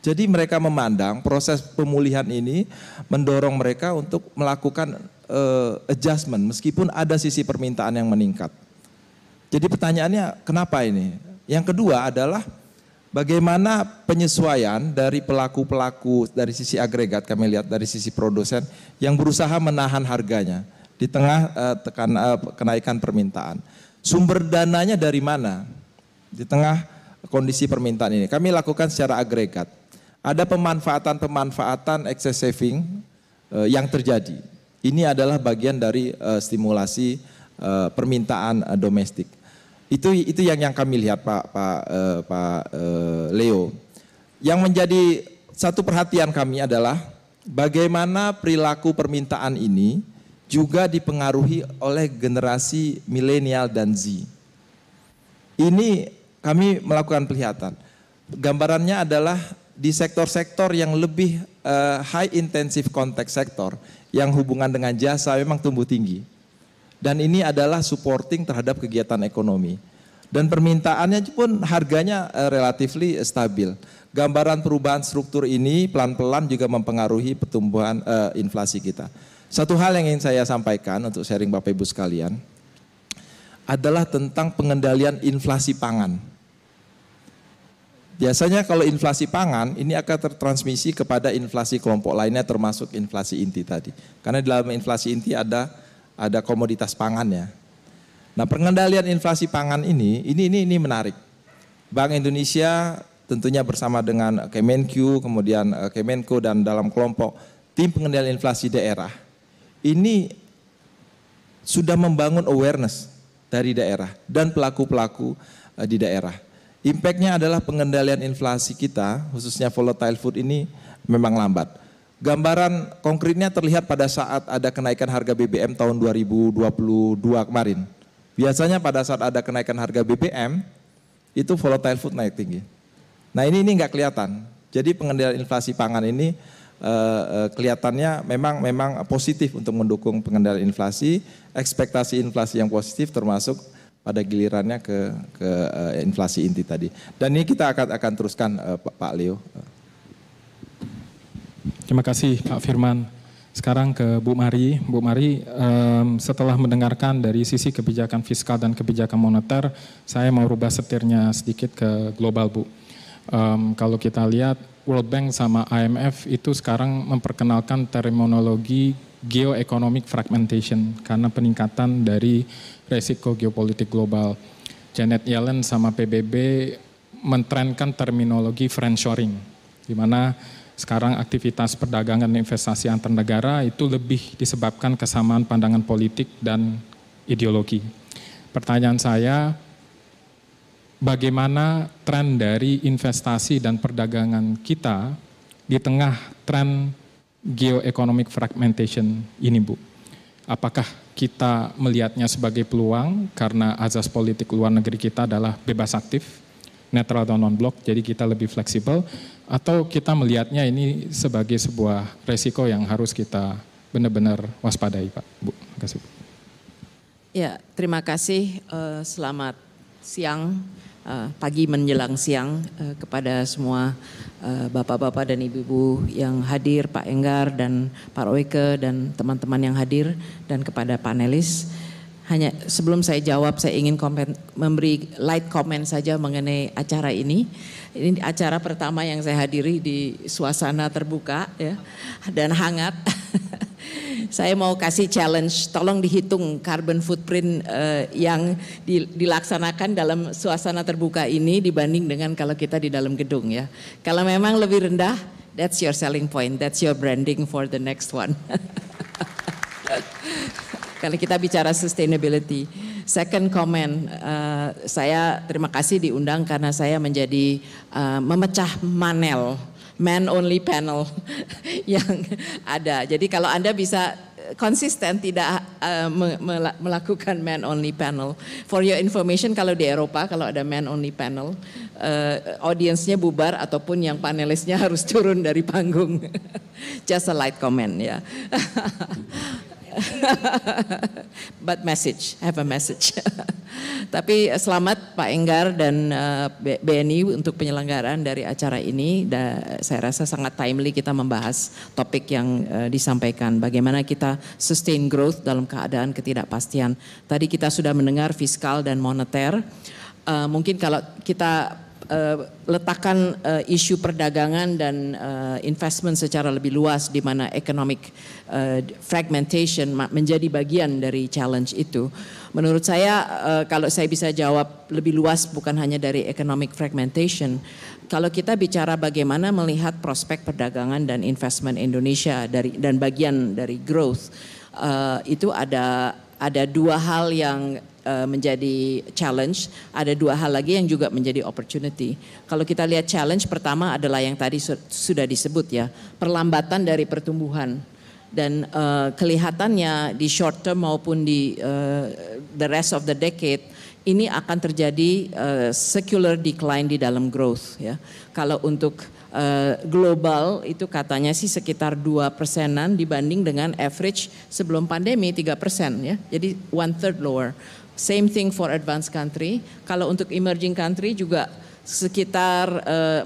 Speaker 19: Jadi mereka memandang proses pemulihan ini mendorong mereka untuk melakukan uh, adjustment meskipun ada sisi permintaan yang meningkat. Jadi pertanyaannya kenapa ini? Yang kedua adalah Bagaimana penyesuaian dari pelaku-pelaku dari sisi agregat kami lihat dari sisi produsen yang berusaha menahan harganya di tengah uh, tekan uh, kenaikan permintaan. Sumber dananya dari mana? Di tengah kondisi permintaan ini kami lakukan secara agregat. Ada pemanfaatan-pemanfaatan excess saving uh, yang terjadi. Ini adalah bagian dari uh, stimulasi uh, permintaan uh, domestik. Itu itu yang yang kami lihat Pak Pak uh, Pak uh, Leo. Yang menjadi satu perhatian kami adalah bagaimana perilaku permintaan ini juga dipengaruhi oleh generasi milenial dan Z. Ini kami melakukan pelihatan. Gambarannya adalah di sektor-sektor yang lebih uh, high intensive context sektor yang hubungan dengan jasa memang tumbuh tinggi dan ini adalah supporting terhadap kegiatan ekonomi. Dan permintaannya pun harganya eh, relatifly stabil. Gambaran perubahan struktur ini pelan-pelan juga mempengaruhi pertumbuhan uh, inflasi kita. Satu hal yang ingin saya sampaikan untuk sharing Bapak Ibu sekalian adalah tentang pengendalian inflasi pangan. Biasanya kalau inflasi pangan ini akan tertransmisi kepada inflasi kelompok lainnya termasuk inflasi inti tadi. Karena dalam inflasi inti ada ada komoditas pangan ya. Nah pengendalian inflasi pangan ini, ini ini ini menarik. Bank Indonesia tentunya bersama dengan Kemenq, kemudian eh, Kemenko dan dalam kelompok tim pengendalian inflasi daerah ini sudah membangun awareness dari daerah dan pelaku-pelaku eh, di daerah. Impactnya adalah pengendalian inflasi kita, khususnya volatile food ini memang lambat. Gambaran konkretnya terlihat pada saat ada kenaikan harga BBM tahun 2022 kemarin. Biasanya pada saat ada kenaikan harga BBM, itu volatile food naik tinggi. Nah ini ini nggak kelihatan. Jadi pengendalian inflasi pangan ini eh, eh, kelihatannya memang memang positif untuk mendukung pengendalian inflasi, ekspektasi inflasi yang positif termasuk pada gilirannya ke ke eh, inflasi inti tadi. Dan ini kita akan akan teruskan eh, Pak, Pak Leo.
Speaker 8: Terima kasih Pak Firman. Sekarang ke Bu Mari. Bu Mari, um, setelah mendengarkan dari sisi kebijakan fiskal dan kebijakan moneter, saya mau rubah setirnya sedikit ke global, Bu. Um, kalau kita lihat World Bank sama IMF itu sekarang memperkenalkan terminologi geoeconomic fragmentation karena peningkatan dari resiko geopolitik global. Janet Yellen sama PBB mentrenkan terminologi friendshoring, di mana sekarang aktivitas perdagangan investasi antar negara itu lebih disebabkan kesamaan pandangan politik dan ideologi. Pertanyaan saya, bagaimana tren dari investasi dan perdagangan kita di tengah tren geoeconomic fragmentation ini, Bu? Apakah kita melihatnya sebagai peluang karena azas politik luar negeri kita adalah bebas aktif, netral dan non-blok, jadi kita lebih fleksibel, atau kita melihatnya ini sebagai sebuah resiko yang harus kita benar-benar waspadai, Pak Bu. Terima kasih.
Speaker 21: Ya, terima kasih. Eh, selamat siang, eh, pagi menjelang siang eh, kepada semua bapak-bapak dan ibu-ibu yang hadir, Pak Enggar dan Pak Royke dan teman-teman yang hadir dan kepada panelis hanya sebelum saya jawab saya ingin komen, memberi light comment saja mengenai acara ini. Ini acara pertama yang saya hadiri di suasana terbuka ya dan hangat. (laughs) saya mau kasih challenge, tolong dihitung carbon footprint uh, yang di, dilaksanakan dalam suasana terbuka ini dibanding dengan kalau kita di dalam gedung ya. Kalau memang lebih rendah, that's your selling point, that's your branding for the next one. (laughs) Kalau kita bicara sustainability. Second comment, uh, saya terima kasih diundang karena saya menjadi uh, memecah manel, man only panel (laughs) yang ada. Jadi kalau Anda bisa konsisten tidak uh, melakukan man only panel. For your information kalau di Eropa kalau ada man only panel, uh, audiensnya bubar ataupun yang panelisnya (laughs) harus turun dari panggung. (laughs) Just a light comment ya. (laughs) But message, have a message. (laughs) Tapi eh, selamat Pak Enggar dan eh, BNI untuk penyelenggaraan dari acara ini. Saya rasa sangat timely kita membahas topik yang eh, disampaikan. Bagaimana kita sustain growth dalam keadaan ketidakpastian. Tadi kita sudah mendengar fiskal dan moneter. Mungkin kalau kita uh, letakkan uh, isu perdagangan dan uh, investment secara lebih luas di mana economic uh, fragmentation menjadi bagian dari challenge itu. Menurut saya uh, kalau saya bisa jawab lebih luas bukan hanya dari economic fragmentation, kalau kita bicara bagaimana melihat prospek perdagangan dan investment Indonesia dari dan bagian dari growth uh, itu ada ada dua hal yang Eh, menjadi challenge, ada dua hal lagi yang juga menjadi opportunity. Kalau kita lihat challenge pertama adalah yang tadi sudah disebut ya, perlambatan dari pertumbuhan dan uh, kelihatannya di short term maupun di uh, the rest of the decade ini akan terjadi uh, secular decline di dalam growth ya. Kalau untuk uh, global itu katanya sih sekitar dua persenan dibanding dengan average sebelum pandemi tiga persen ya. Jadi one third lower. Same thing for advanced country. Kalau untuk emerging country juga sekitar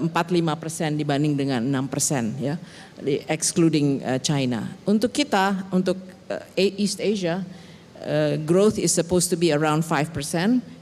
Speaker 21: uh, eh, 4-5 persen dibanding dengan 6 persen ya, excluding uh, China. Untuk kita, untuk uh, East Asia uh, growth is supposed to be around 5%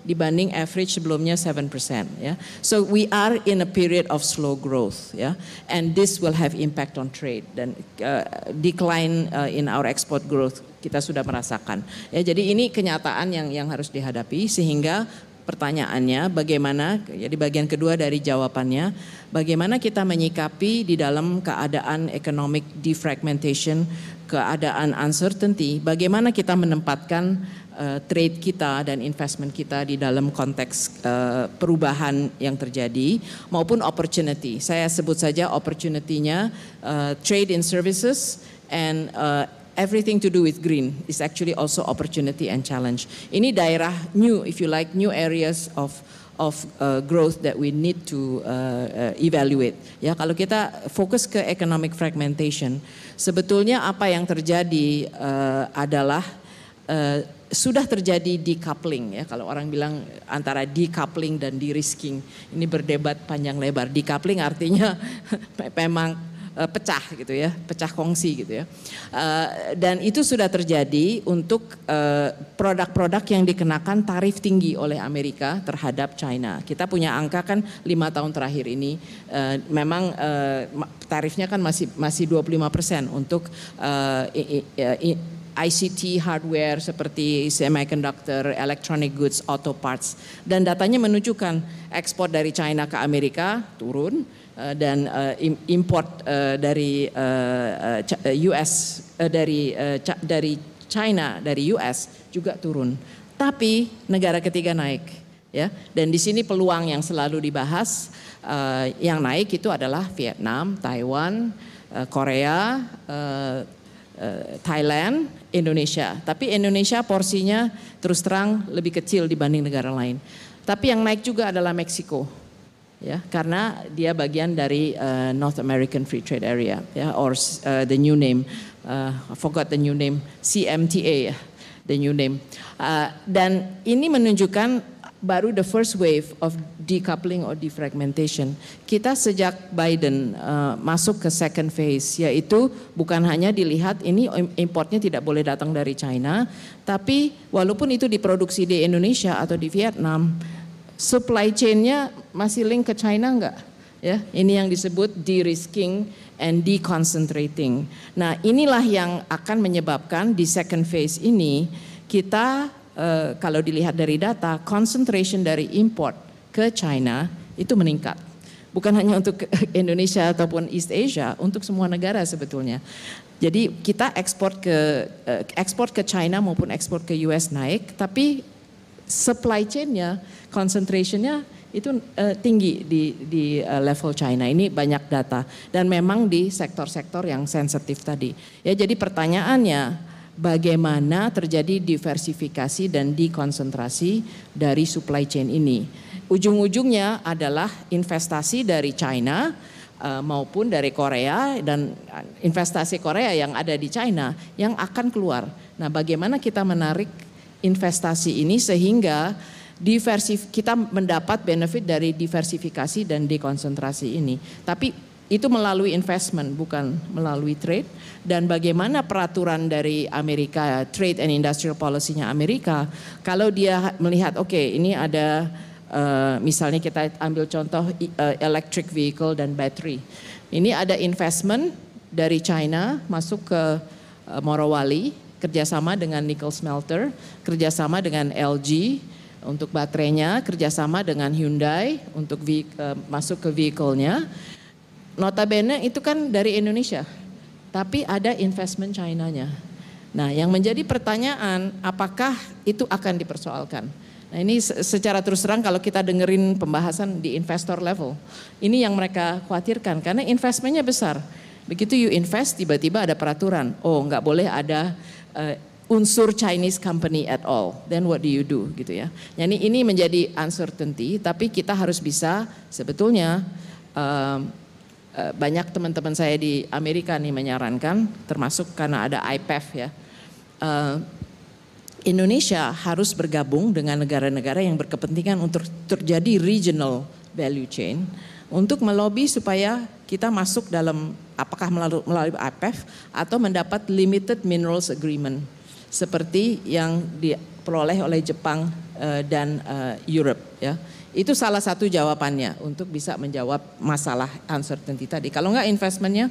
Speaker 21: dibanding average sebelumnya 7% ya. Yeah. So we are in a period of slow growth ya yeah. and this will have impact on trade dan uh, decline uh, in our export growth kita sudah merasakan. Ya jadi ini kenyataan yang yang harus dihadapi sehingga pertanyaannya bagaimana jadi bagian kedua dari jawabannya bagaimana kita menyikapi di dalam keadaan economic defragmentation keadaan uncertainty, bagaimana kita menempatkan uh, trade kita dan investment kita di dalam konteks uh, perubahan yang terjadi maupun opportunity. Saya sebut saja opportunity-nya uh, trade in services and uh, everything to do with green is actually also opportunity and challenge. Ini daerah new if you like new areas of of uh, growth that we need to uh, uh, evaluate. Ya, kalau kita fokus ke economic fragmentation, sebetulnya apa yang terjadi uh, adalah uh, sudah terjadi decoupling ya kalau orang bilang antara decoupling dan de-risking ini berdebat panjang lebar decoupling artinya (laughs) memang Eh, pecah gitu ya, pecah kongsi gitu ya. Eh, dan itu sudah terjadi untuk eh, produk-produk yang dikenakan tarif tinggi oleh Amerika terhadap China. Kita punya angka kan lima tahun terakhir ini memang tarifnya kan masih masih 25 persen untuk ICT hardware seperti semiconductor, electronic goods, auto parts. Dan datanya menunjukkan ekspor dari China ke Amerika turun, Eh, dan uh, import uh, dari uh, US uh, dari uh, dari China dari US juga turun. Tapi negara ketiga naik ya. Dan di sini peluang yang selalu dibahas uh, yang naik itu adalah Vietnam, Taiwan, uh, Korea, uh, Thailand, Indonesia. Tapi Indonesia porsinya terus terang lebih kecil dibanding negara lain. Tapi yang naik juga adalah Meksiko ya karena dia bagian dari uh, North American Free Trade Area ya or uh, the new name uh, I forgot the new name CMTA ya the new name uh, dan ini menunjukkan baru the first wave of decoupling or defragmentation kita sejak Biden uh, masuk ke second phase yaitu bukan hanya dilihat ini importnya tidak boleh datang dari China tapi walaupun itu diproduksi di Indonesia atau di Vietnam supply chainnya masih link ke China enggak? Ya, ini yang disebut de-risking and de-concentrating. Nah, inilah yang akan menyebabkan di second phase ini kita eh, kalau dilihat dari data concentration dari import ke China itu meningkat. Bukan hanya untuk (laughs) Indonesia ataupun East Asia, untuk semua negara sebetulnya. Jadi kita ekspor ke eh, ekspor ke China maupun ekspor ke US naik, tapi supply chainnya, concentrationnya itu uh, tinggi di, di uh, level China. Ini banyak data dan memang di sektor-sektor yang sensitif tadi. Ya jadi pertanyaannya bagaimana terjadi diversifikasi dan dikonsentrasi dari supply chain ini. Ujung-ujungnya adalah investasi dari China uh, maupun dari Korea dan investasi Korea yang ada di China yang akan keluar. Nah, bagaimana kita menarik investasi ini sehingga diversif kita mendapat benefit dari diversifikasi dan dekonsentrasi ini. Tapi itu melalui investment bukan melalui trade dan bagaimana peraturan dari Amerika trade and industrial policy-nya Amerika kalau dia melihat oke okay, ini ada uh, misalnya kita ambil contoh uh, electric vehicle dan battery. Ini ada investment dari China masuk ke eh, Morowali kerjasama dengan nickel smelter, kerjasama dengan LG untuk baterainya, kerjasama dengan Hyundai untuk eh, masuk ke vehicle-nya. Notabene itu kan dari Indonesia, tapi ada investment China-nya. Nah, yang menjadi pertanyaan, apakah itu akan dipersoalkan? Nah, ini secara terus terang kalau kita dengerin pembahasan di investor level, ini yang mereka khawatirkan karena investmentnya besar. Begitu you invest, tiba-tiba ada peraturan. Oh, nggak boleh ada uh, unsur Chinese company at all, then what do you do gitu ya. Yani ini menjadi uncertainty, tapi kita harus bisa sebetulnya uh, uh, banyak teman-teman saya di Amerika nih menyarankan, termasuk karena ada IPF e ya. Uh, Indonesia harus bergabung dengan negara-negara yang berkepentingan untuk terjadi regional value chain untuk melobi supaya kita masuk dalam apakah melalui, melalui IPF e atau mendapat limited minerals agreement seperti yang diperoleh oleh Jepang uh, dan uh, Europe ya. Itu salah satu jawabannya untuk bisa menjawab masalah uncertainty tadi. Kalau enggak investmentnya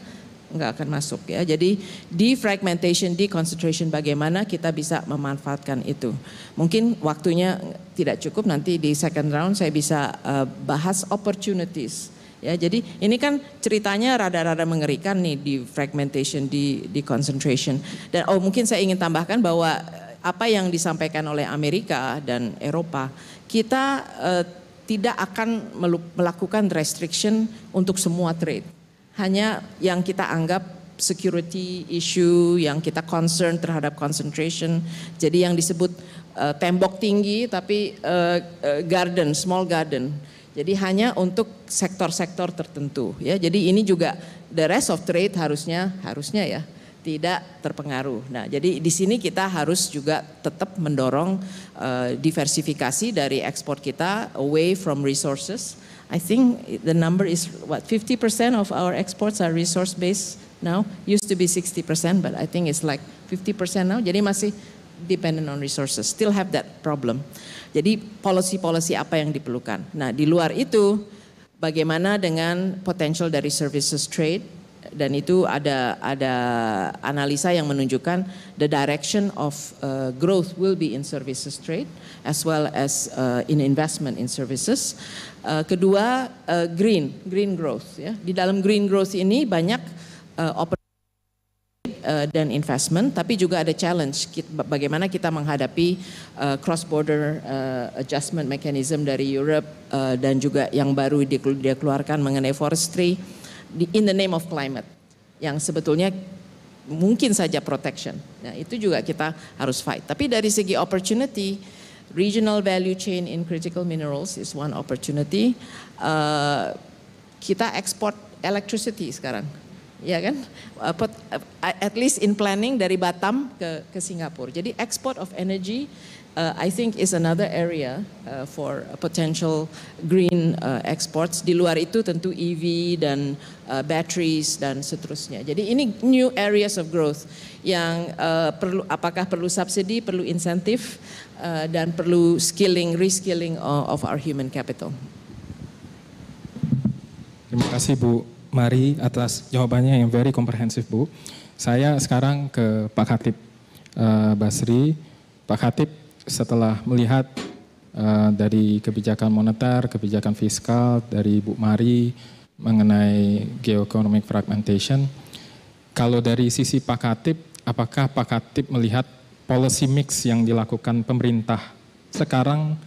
Speaker 21: nggak akan masuk ya. Jadi defragmentation, deconcentration bagaimana kita bisa memanfaatkan itu. Mungkin waktunya tidak cukup nanti di second round saya bisa uh, bahas opportunities Ya, jadi ini kan ceritanya rada-rada mengerikan nih di fragmentation, di, di concentration. Dan oh mungkin saya ingin tambahkan bahwa eh, apa yang disampaikan oleh Amerika dan Eropa, kita eh, tidak akan melakukan restriction untuk semua trade. Hanya yang kita anggap security issue yang kita concern terhadap concentration. Jadi yang disebut uh, tembok tinggi tapi uh, uh, garden, small garden. Jadi hanya untuk sektor-sektor tertentu ya. Jadi ini juga the rest of trade harusnya harusnya ya tidak terpengaruh. Nah, jadi di sini kita harus juga tetap mendorong uh, diversifikasi dari ekspor kita away from resources. I think the number is what 50% of our exports are resource based now. Used to be 60%, but I think it's like 50% now. Jadi masih dependent on resources. Still have that problem. Jadi policy-policy apa yang diperlukan. Nah di luar itu bagaimana dengan potential dari services trade dan itu ada ada analisa yang menunjukkan the direction of uh, growth will be in services trade as well as uh, in investment in services. Uh, kedua uh, green green growth ya di dalam green growth ini banyak uh, uh, dan investment, tapi juga ada challenge kita, bagaimana kita menghadapi uh, eh, cross border uh, eh, adjustment mechanism dari Europe uh, dan juga yang baru dikeluarkan mengenai forestry in the name of climate yang sebetulnya mungkin saja protection. Nah, itu juga kita harus fight. Tapi dari segi opportunity regional value chain in critical minerals is one opportunity. Uh, kita ekspor electricity sekarang ya kan? Uh, uh, at least in planning dari Batam ke ke Singapura. Jadi export of energy uh, I think is another area uh, for potential green uh, exports. Di luar itu tentu EV dan uh, batteries dan seterusnya. Jadi ini new areas of growth yang uh, perlu apakah perlu subsidi, perlu insentif uh, dan perlu skilling, reskilling of, uh, of our human capital.
Speaker 8: Terima kasih Bu Mari atas jawabannya yang very comprehensive Bu. Saya sekarang ke Pak Khatib uh, Basri. Pak Khatib setelah melihat uh, dari kebijakan moneter, kebijakan fiskal dari Bu Mari mengenai geoeconomic fragmentation, kalau dari sisi Pak Khatib, apakah Pak Khatib melihat policy mix yang dilakukan pemerintah sekarang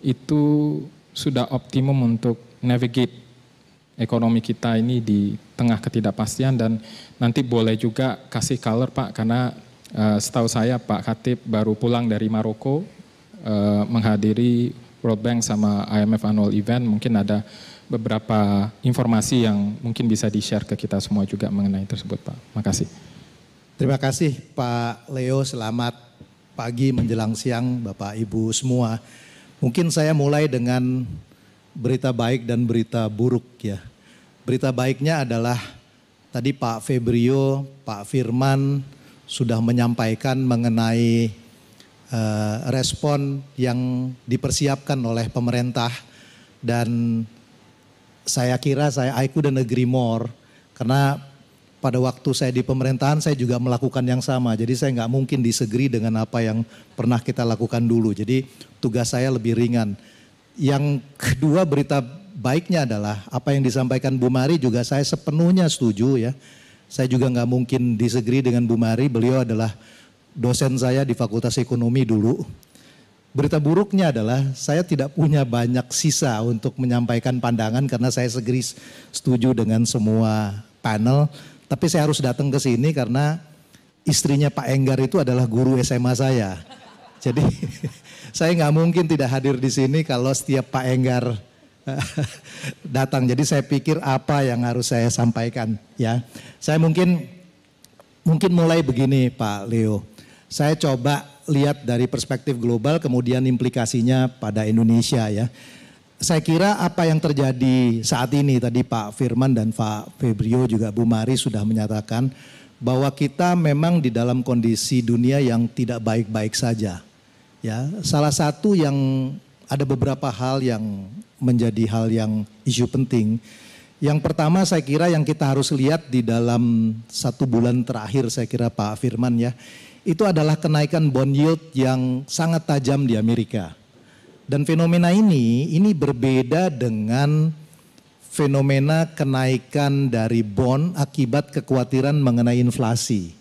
Speaker 8: itu sudah optimum untuk navigate ekonomi kita ini di tengah ketidakpastian dan nanti boleh juga kasih color Pak karena uh, setahu saya Pak Khatib baru pulang dari Maroko uh, menghadiri World Bank sama IMF annual event mungkin ada beberapa informasi yang mungkin bisa di-share ke kita semua juga mengenai tersebut Pak. Makasih. Terima kasih Pak
Speaker 18: Leo, selamat pagi menjelang siang Bapak Ibu semua. Mungkin saya mulai dengan berita baik dan berita buruk ya. Berita baiknya adalah tadi Pak Febrio, Pak Firman sudah menyampaikan mengenai uh, respon yang dipersiapkan oleh pemerintah dan saya kira saya I couldn't agree more karena pada waktu saya di pemerintahan saya juga melakukan yang sama. Jadi saya nggak mungkin disegri dengan apa yang pernah kita lakukan dulu. Jadi tugas saya lebih ringan. Yang kedua berita baiknya adalah apa yang disampaikan Bu Mari juga saya sepenuhnya setuju ya. Saya juga nggak mungkin disegri dengan Bu Mari, beliau adalah dosen saya di Fakultas Ekonomi dulu. Berita buruknya adalah saya tidak punya banyak sisa untuk menyampaikan pandangan karena saya segeris setuju dengan semua panel. Tapi saya harus datang ke sini karena istrinya Pak Enggar itu adalah guru SMA saya. Jadi (laughs) saya nggak mungkin tidak hadir di sini kalau setiap Pak Enggar (laughs) datang. Jadi saya pikir apa yang harus saya sampaikan ya. Saya mungkin mungkin mulai begini Pak Leo. Saya coba lihat dari perspektif global kemudian implikasinya pada Indonesia ya. Saya kira apa yang terjadi saat ini tadi Pak Firman dan Pak Febrio juga Bu Mari sudah menyatakan bahwa kita memang di dalam kondisi dunia yang tidak baik-baik saja. Ya, salah satu yang ada beberapa hal yang menjadi hal yang isu penting. Yang pertama saya kira yang kita harus lihat di dalam satu bulan terakhir saya kira Pak Firman ya, itu adalah kenaikan bond yield yang sangat tajam di Amerika. Dan fenomena ini, ini berbeda dengan fenomena kenaikan dari bond akibat kekhawatiran mengenai inflasi.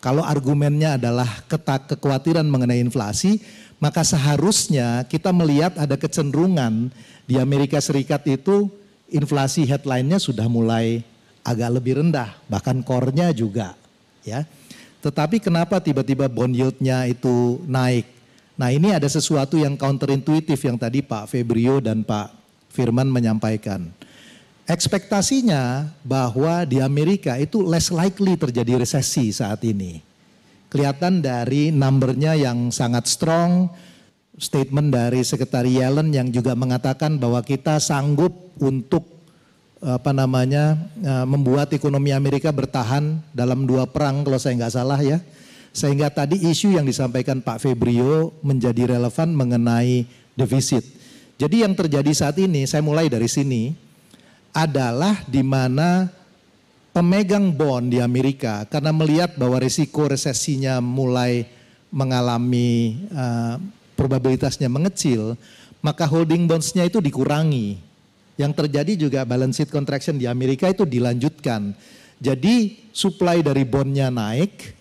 Speaker 18: Kalau argumennya adalah ketak kekhawatiran mengenai inflasi, maka seharusnya kita melihat ada kecenderungan di Amerika Serikat itu inflasi headline-nya sudah mulai agak lebih rendah, bahkan core-nya juga, ya. Tetapi kenapa tiba-tiba bond yield-nya itu naik? Nah, ini ada sesuatu yang counterintuitif yang tadi Pak Febrio dan Pak Firman menyampaikan. Ekspektasinya bahwa di Amerika itu less likely terjadi resesi saat ini. Kelihatan dari numbernya yang sangat strong, statement dari Sekretari Yellen yang juga mengatakan bahwa kita sanggup untuk apa namanya e, membuat ekonomi Amerika bertahan dalam dua perang kalau saya nggak salah ya sehingga tadi isu yang disampaikan Pak Febrio menjadi relevan mengenai defisit. Jadi yang terjadi saat ini saya mulai dari sini adalah di mana pemegang bond di Amerika karena melihat bahwa risiko resesinya mulai mengalami e, probabilitasnya mengecil, maka holding bonds-nya itu dikurangi. Yang terjadi juga balance sheet contraction di Amerika itu dilanjutkan. Jadi supply dari bondnya naik,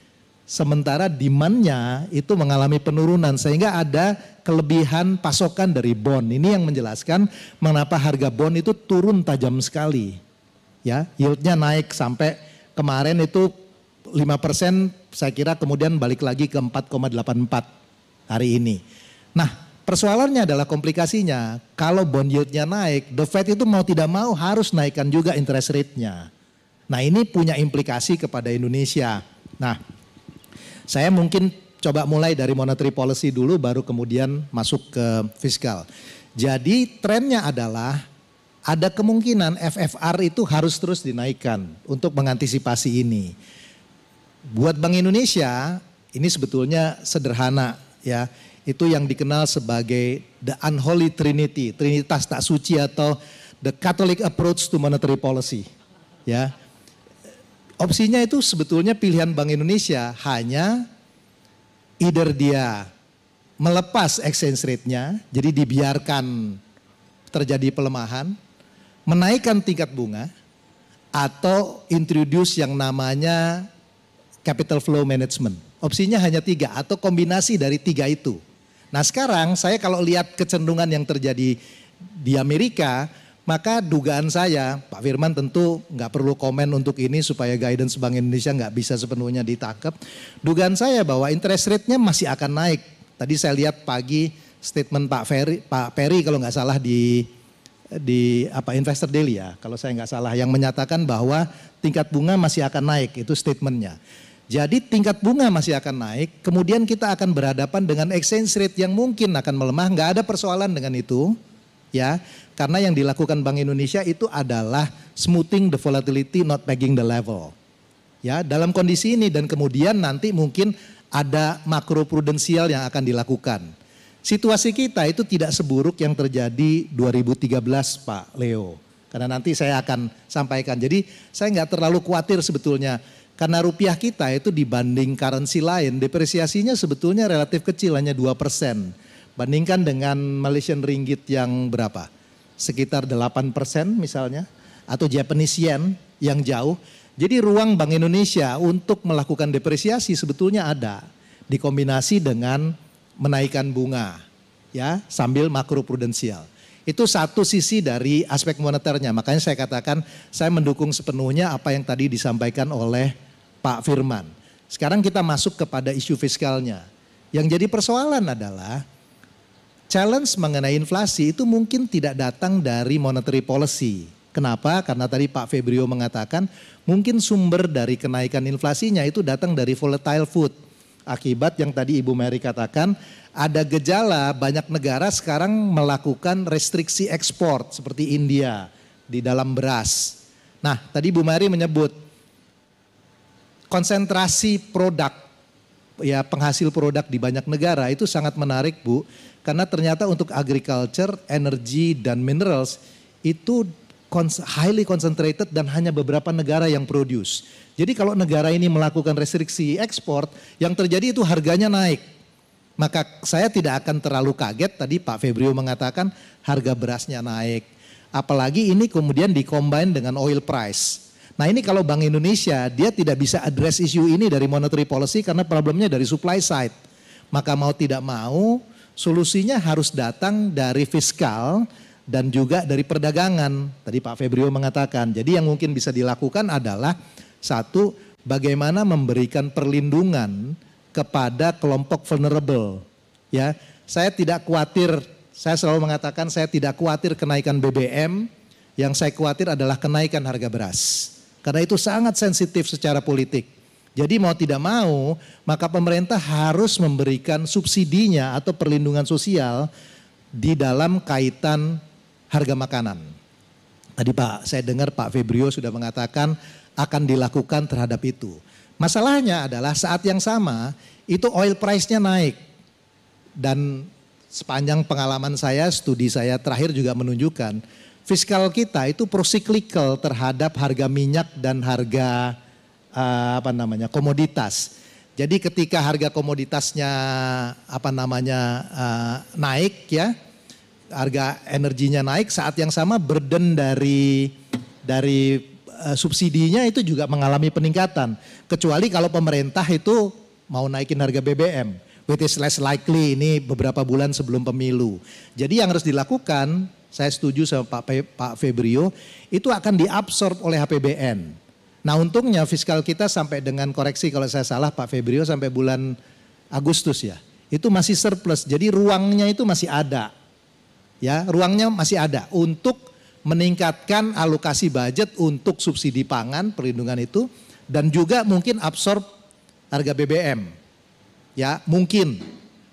Speaker 18: sementara demand-nya itu mengalami penurunan sehingga ada kelebihan pasokan dari bond. Ini yang menjelaskan mengapa harga bond itu turun tajam sekali. Ya, yield naik sampai kemarin itu 5% saya kira kemudian balik lagi ke 4,84 hari ini. Nah, Persoalannya adalah komplikasinya. Kalau bond yieldnya naik, the Fed itu mau tidak mau harus naikkan juga interest rate-nya. Nah ini punya implikasi kepada Indonesia. Nah saya mungkin coba mulai dari monetary policy dulu baru kemudian masuk ke fiskal. Jadi trennya adalah ada kemungkinan FFR itu harus terus dinaikkan untuk mengantisipasi ini. Buat Bank Indonesia ini sebetulnya sederhana ya itu yang dikenal sebagai the unholy trinity, trinitas tak suci atau the Catholic approach to monetary policy. Ya. Opsinya itu sebetulnya pilihan Bank Indonesia hanya either dia melepas exchange rate-nya, jadi dibiarkan terjadi pelemahan, menaikkan tingkat bunga, atau introduce yang namanya capital flow management. Opsinya hanya tiga atau kombinasi dari tiga itu. Nah sekarang saya kalau lihat kecenderungan yang terjadi di Amerika, maka dugaan saya, Pak Firman tentu nggak perlu komen untuk ini supaya guidance Bank Indonesia nggak bisa sepenuhnya ditangkap. Dugaan saya bahwa interest rate-nya masih akan naik. Tadi saya lihat pagi statement Pak Ferry, Pak Ferry kalau nggak salah di di apa Investor Daily ya, kalau saya nggak salah yang menyatakan bahwa tingkat bunga masih akan naik itu statementnya. Jadi tingkat bunga masih akan naik, kemudian kita akan berhadapan dengan exchange rate yang mungkin akan melemah, nggak ada persoalan dengan itu. Ya, karena yang dilakukan Bank Indonesia itu adalah smoothing the volatility, not pegging the level. Ya, dalam kondisi ini dan kemudian nanti mungkin ada makro prudensial yang akan dilakukan. Situasi kita itu tidak seburuk yang terjadi 2013 Pak Leo. Karena nanti saya akan sampaikan. Jadi saya nggak terlalu khawatir sebetulnya karena rupiah kita itu dibanding currency lain, depresiasinya sebetulnya relatif kecil, hanya 2 persen. Bandingkan dengan Malaysian Ringgit yang berapa? Sekitar 8 persen misalnya, atau Japanese Yen yang jauh. Jadi ruang Bank Indonesia untuk melakukan depresiasi sebetulnya ada. Dikombinasi dengan menaikkan bunga ya sambil makro prudensial. Itu satu sisi dari aspek moneternya. Makanya saya katakan saya mendukung sepenuhnya apa yang tadi disampaikan oleh Pak Firman. Sekarang kita masuk kepada isu fiskalnya. Yang jadi persoalan adalah challenge mengenai inflasi itu mungkin tidak datang dari monetary policy. Kenapa? Karena tadi Pak Febrio mengatakan mungkin sumber dari kenaikan inflasinya itu datang dari volatile food. Akibat yang tadi Ibu Mary katakan ada gejala banyak negara sekarang melakukan restriksi ekspor seperti India di dalam beras. Nah tadi Ibu Mary menyebut konsentrasi produk ya penghasil produk di banyak negara itu sangat menarik Bu karena ternyata untuk agriculture, energi dan minerals itu highly concentrated dan hanya beberapa negara yang produce. Jadi kalau negara ini melakukan restriksi ekspor, yang terjadi itu harganya naik. Maka saya tidak akan terlalu kaget tadi Pak Febrio mengatakan harga berasnya naik. Apalagi ini kemudian dikombin dengan oil price. Nah ini kalau Bank Indonesia dia tidak bisa address isu ini dari monetary policy karena problemnya dari supply side. Maka mau tidak mau solusinya harus datang dari fiskal dan juga dari perdagangan. Tadi Pak Febrio mengatakan. Jadi yang mungkin bisa dilakukan adalah satu bagaimana memberikan perlindungan kepada kelompok vulnerable. Ya, saya tidak khawatir, saya selalu mengatakan saya tidak khawatir kenaikan BBM, yang saya khawatir adalah kenaikan harga beras. Karena itu sangat sensitif secara politik. Jadi mau tidak mau, maka pemerintah harus memberikan subsidinya atau perlindungan sosial di dalam kaitan harga makanan. Tadi Pak, saya dengar Pak Febrio sudah mengatakan akan dilakukan terhadap itu. Masalahnya adalah saat yang sama itu oil price-nya naik. Dan sepanjang pengalaman saya, studi saya terakhir juga menunjukkan fiskal kita itu prosiklikal terhadap harga minyak dan harga uh, apa namanya komoditas. Jadi ketika harga komoditasnya apa namanya uh, naik ya, harga energinya naik saat yang sama burden dari dari uh, subsidinya itu juga mengalami peningkatan. Kecuali kalau pemerintah itu mau naikin harga BBM, which is less likely ini beberapa bulan sebelum pemilu. Jadi yang harus dilakukan saya setuju sama Pak, Pe, Pak Febrio, itu akan diabsorb oleh APBN. Nah untungnya fiskal kita sampai dengan koreksi kalau saya salah Pak Febrio sampai bulan Agustus ya. Itu masih surplus, jadi ruangnya itu masih ada. Ya, ruangnya masih ada untuk meningkatkan alokasi budget untuk subsidi pangan perlindungan itu dan juga mungkin absorb harga BBM. Ya, mungkin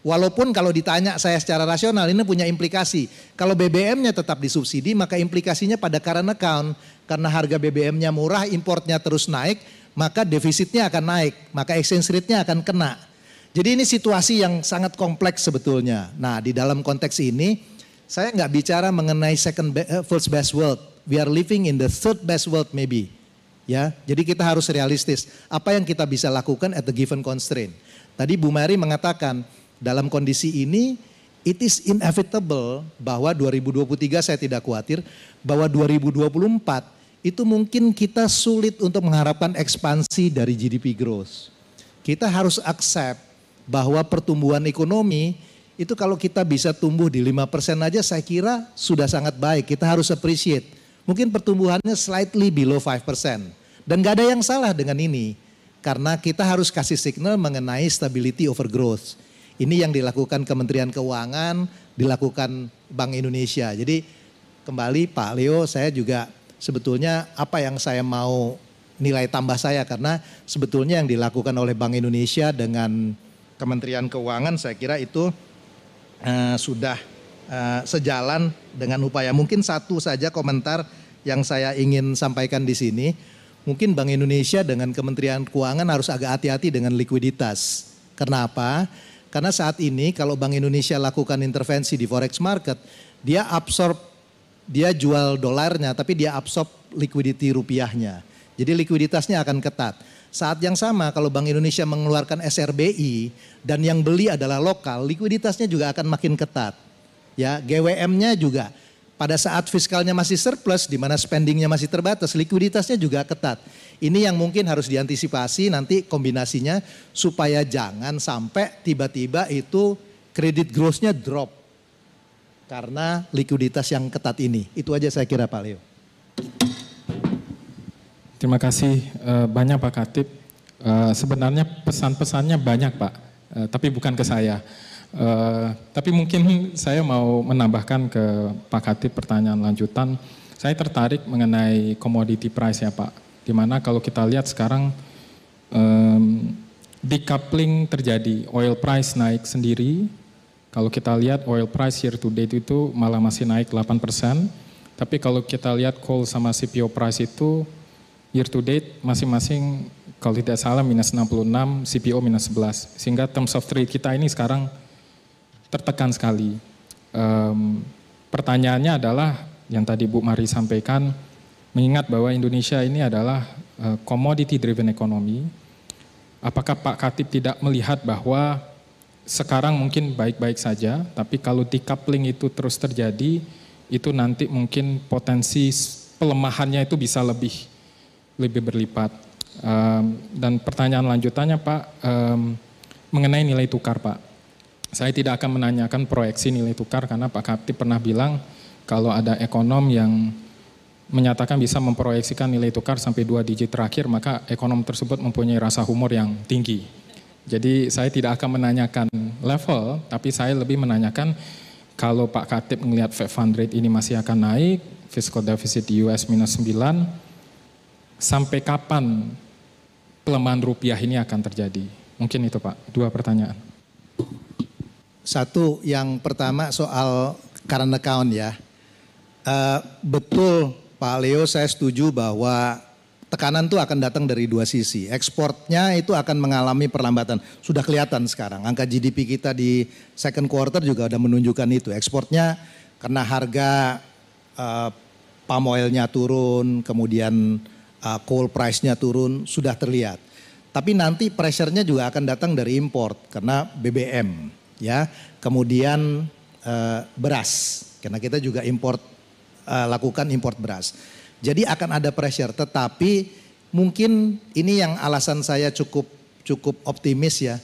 Speaker 18: Walaupun kalau ditanya saya secara rasional ini punya implikasi. Kalau BBM-nya tetap disubsidi maka implikasinya pada current account. Karena harga BBM-nya murah, importnya terus naik, maka defisitnya akan naik. Maka exchange rate-nya akan kena. Jadi ini situasi yang sangat kompleks sebetulnya. Nah di dalam konteks ini saya nggak bicara mengenai second eh, first best world. We are living in the third best world maybe. Ya, jadi kita harus realistis. Apa yang kita bisa lakukan at the given constraint. Tadi Bu Mary mengatakan, dalam kondisi ini, it is inevitable bahwa 2023 saya tidak khawatir, bahwa 2024 itu mungkin kita sulit untuk mengharapkan ekspansi dari GDP growth. Kita harus accept bahwa pertumbuhan ekonomi itu kalau kita bisa tumbuh di 5% aja saya kira sudah sangat baik. Kita harus appreciate. Mungkin pertumbuhannya slightly below 5%. Dan gak ada yang salah dengan ini. Karena kita harus kasih signal mengenai stability over growth. Ini yang dilakukan Kementerian Keuangan, dilakukan Bank Indonesia. Jadi kembali Pak Leo, saya juga sebetulnya apa yang saya mau nilai tambah saya karena sebetulnya yang dilakukan oleh Bank Indonesia dengan Kementerian Keuangan saya kira itu uh, sudah uh, sejalan dengan upaya. Mungkin satu saja komentar yang saya ingin sampaikan di sini, mungkin Bank Indonesia dengan Kementerian Keuangan harus agak hati-hati dengan likuiditas. Kenapa? Karena saat ini kalau Bank Indonesia lakukan intervensi di forex market, dia absorb, dia jual dolarnya tapi dia absorb liquidity rupiahnya. Jadi likuiditasnya akan ketat. Saat yang sama kalau Bank Indonesia mengeluarkan SRBI dan yang beli adalah lokal, likuiditasnya juga akan makin ketat. Ya, GWM-nya juga pada saat fiskalnya masih surplus, di mana spendingnya masih terbatas, likuiditasnya juga ketat. Ini yang mungkin harus diantisipasi nanti kombinasinya supaya jangan sampai tiba-tiba itu kredit growth-nya drop karena likuiditas yang ketat ini. Itu aja saya kira Pak Leo.
Speaker 8: Terima kasih eh, banyak Pak Katip. Eh, sebenarnya pesan-pesannya banyak Pak, eh, tapi bukan ke saya. Eh, tapi mungkin saya mau menambahkan ke Pak Khatib pertanyaan lanjutan. Saya tertarik mengenai commodity price ya Pak. Dimana kalau kita lihat sekarang um, decoupling terjadi. Oil price naik sendiri. Kalau kita lihat oil price year to date itu malah masih naik 8 Tapi kalau kita lihat coal sama CPO price itu year to date masing-masing kalau tidak salah minus 66, CPO minus 11. Sehingga terms of trade kita ini sekarang tertekan sekali. Um, pertanyaannya adalah yang tadi Bu Mari sampaikan, mengingat bahwa Indonesia ini adalah uh, eh, commodity driven economy, apakah Pak Katip tidak melihat bahwa sekarang mungkin baik-baik saja, tapi kalau decoupling itu terus terjadi, itu nanti mungkin potensi pelemahannya itu bisa lebih lebih berlipat. Um, dan pertanyaan lanjutannya Pak um, mengenai nilai tukar Pak. Saya tidak akan menanyakan proyeksi nilai tukar karena Pak Kapti pernah bilang kalau ada ekonom yang menyatakan bisa memproyeksikan nilai tukar sampai dua digit terakhir, maka ekonom tersebut mempunyai rasa humor yang tinggi. Jadi saya tidak akan menanyakan level, tapi saya lebih menanyakan kalau Pak Katip melihat Fed Fund Rate ini masih akan naik, fiscal deficit di US minus 9, sampai kapan pelemahan rupiah ini akan terjadi? Mungkin itu Pak, dua pertanyaan. Satu, yang pertama soal current account ya.
Speaker 18: Uh, betul Pak Leo, saya setuju bahwa tekanan itu akan datang dari dua sisi. Ekspornya itu akan mengalami perlambatan. Sudah kelihatan sekarang. Angka GDP kita di second quarter juga sudah menunjukkan itu. Ekspornya karena harga uh, palm oilnya turun, kemudian uh, coal price-nya turun, sudah terlihat. Tapi nanti pressure-nya juga akan datang dari import karena BBM ya. Kemudian e, beras karena kita juga import e, lakukan import beras. Jadi akan ada pressure tetapi mungkin ini yang alasan saya cukup cukup optimis ya.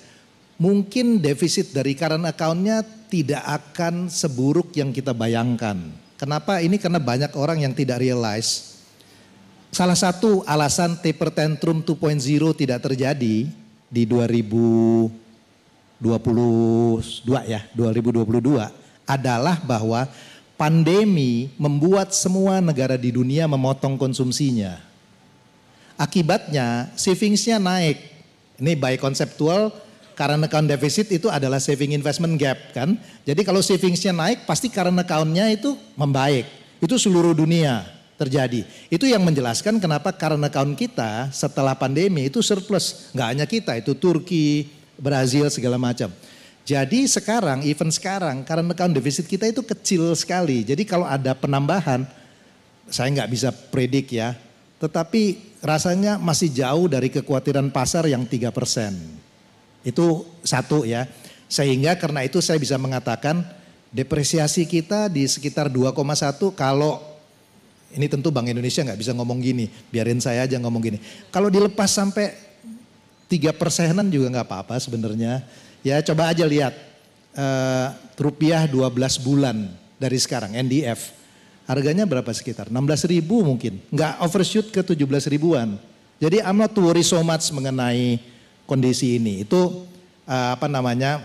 Speaker 18: Mungkin defisit dari current accountnya tidak akan seburuk yang kita bayangkan. Kenapa? Ini karena banyak orang yang tidak realize. Salah satu alasan taper tantrum 2.0 tidak terjadi di 2000 2022 ya, 2022 adalah bahwa pandemi membuat semua negara di dunia memotong konsumsinya. Akibatnya savingsnya naik. Ini by konseptual karena account deficit itu adalah saving investment gap kan. Jadi kalau savingsnya naik pasti karena accountnya itu membaik. Itu seluruh dunia terjadi. Itu yang menjelaskan kenapa karena account kita setelah pandemi itu surplus. Gak hanya kita, itu Turki, Brazil segala macam. Jadi sekarang, even sekarang, karena account defisit kita itu kecil sekali. Jadi kalau ada penambahan, saya nggak bisa predik ya. Tetapi rasanya masih jauh dari kekhawatiran pasar yang tiga persen. Itu satu ya. Sehingga karena itu saya bisa mengatakan depresiasi kita di sekitar 2,1 kalau ini tentu Bank Indonesia nggak bisa ngomong gini, biarin saya aja ngomong gini. Kalau dilepas sampai tiga persenan juga nggak apa-apa sebenarnya. Ya coba aja lihat uh, rupiah 12 bulan dari sekarang NDF. Harganya berapa sekitar? 16 ribu mungkin. Nggak overshoot ke 17 ribuan. Jadi I'm not worry so much mengenai kondisi ini. Itu uh, apa namanya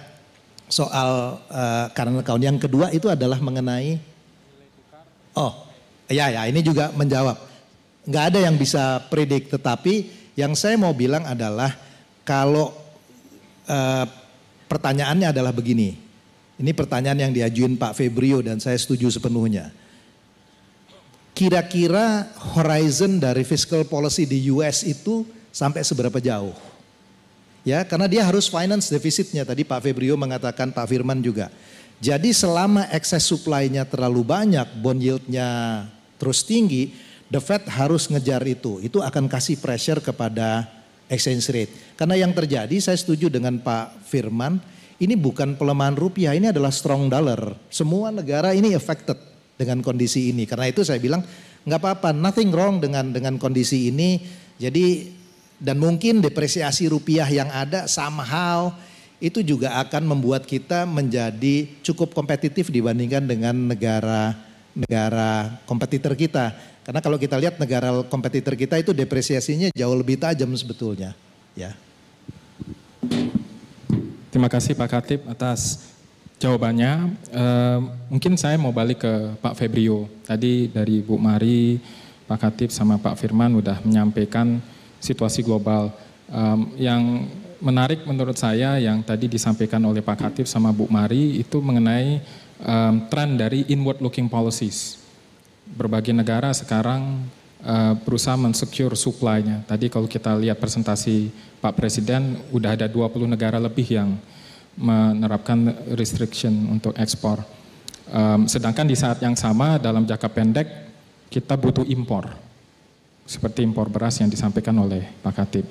Speaker 18: soal uh, current account. Yang kedua itu adalah mengenai oh ya ya ini juga menjawab. Nggak ada yang bisa predik tetapi yang saya mau bilang adalah kalau eh, pertanyaannya adalah begini. Ini pertanyaan yang diajuin Pak Febrio dan saya setuju sepenuhnya. Kira-kira horizon dari fiscal policy di US itu sampai seberapa jauh? Ya, karena dia harus finance defisitnya tadi Pak Febrio mengatakan Pak Firman juga. Jadi selama excess supply-nya terlalu banyak, bond yield-nya terus tinggi, the Fed harus ngejar itu. Itu akan kasih pressure kepada exchange rate. Karena yang terjadi saya setuju dengan Pak Firman, ini bukan pelemahan rupiah, ini adalah strong dollar. Semua negara ini affected dengan kondisi ini. Karena itu saya bilang nggak apa-apa, nothing wrong dengan dengan kondisi ini. Jadi dan mungkin depresiasi rupiah yang ada somehow itu juga akan membuat kita menjadi cukup kompetitif dibandingkan dengan negara negara kompetitor kita. Karena kalau kita lihat negara kompetitor kita itu depresiasinya jauh lebih tajam sebetulnya.
Speaker 8: Ya. Terima kasih Pak Katip atas jawabannya. E, mungkin saya mau balik ke Pak Febrio. Tadi dari Bu Mari, Pak Katip sama Pak Firman sudah menyampaikan situasi global. E, yang menarik menurut saya yang tadi disampaikan oleh Pak Katip sama Bu Mari itu mengenai um, tren dari inward looking policies. Berbagai negara sekarang uh, berusaha mensecure supply-nya. Tadi kalau kita lihat presentasi Pak Presiden, udah ada 20 negara lebih yang menerapkan restriction untuk ekspor. Um, sedangkan di saat yang sama dalam jangka pendek kita butuh impor, seperti impor beras yang disampaikan oleh Pak Katib.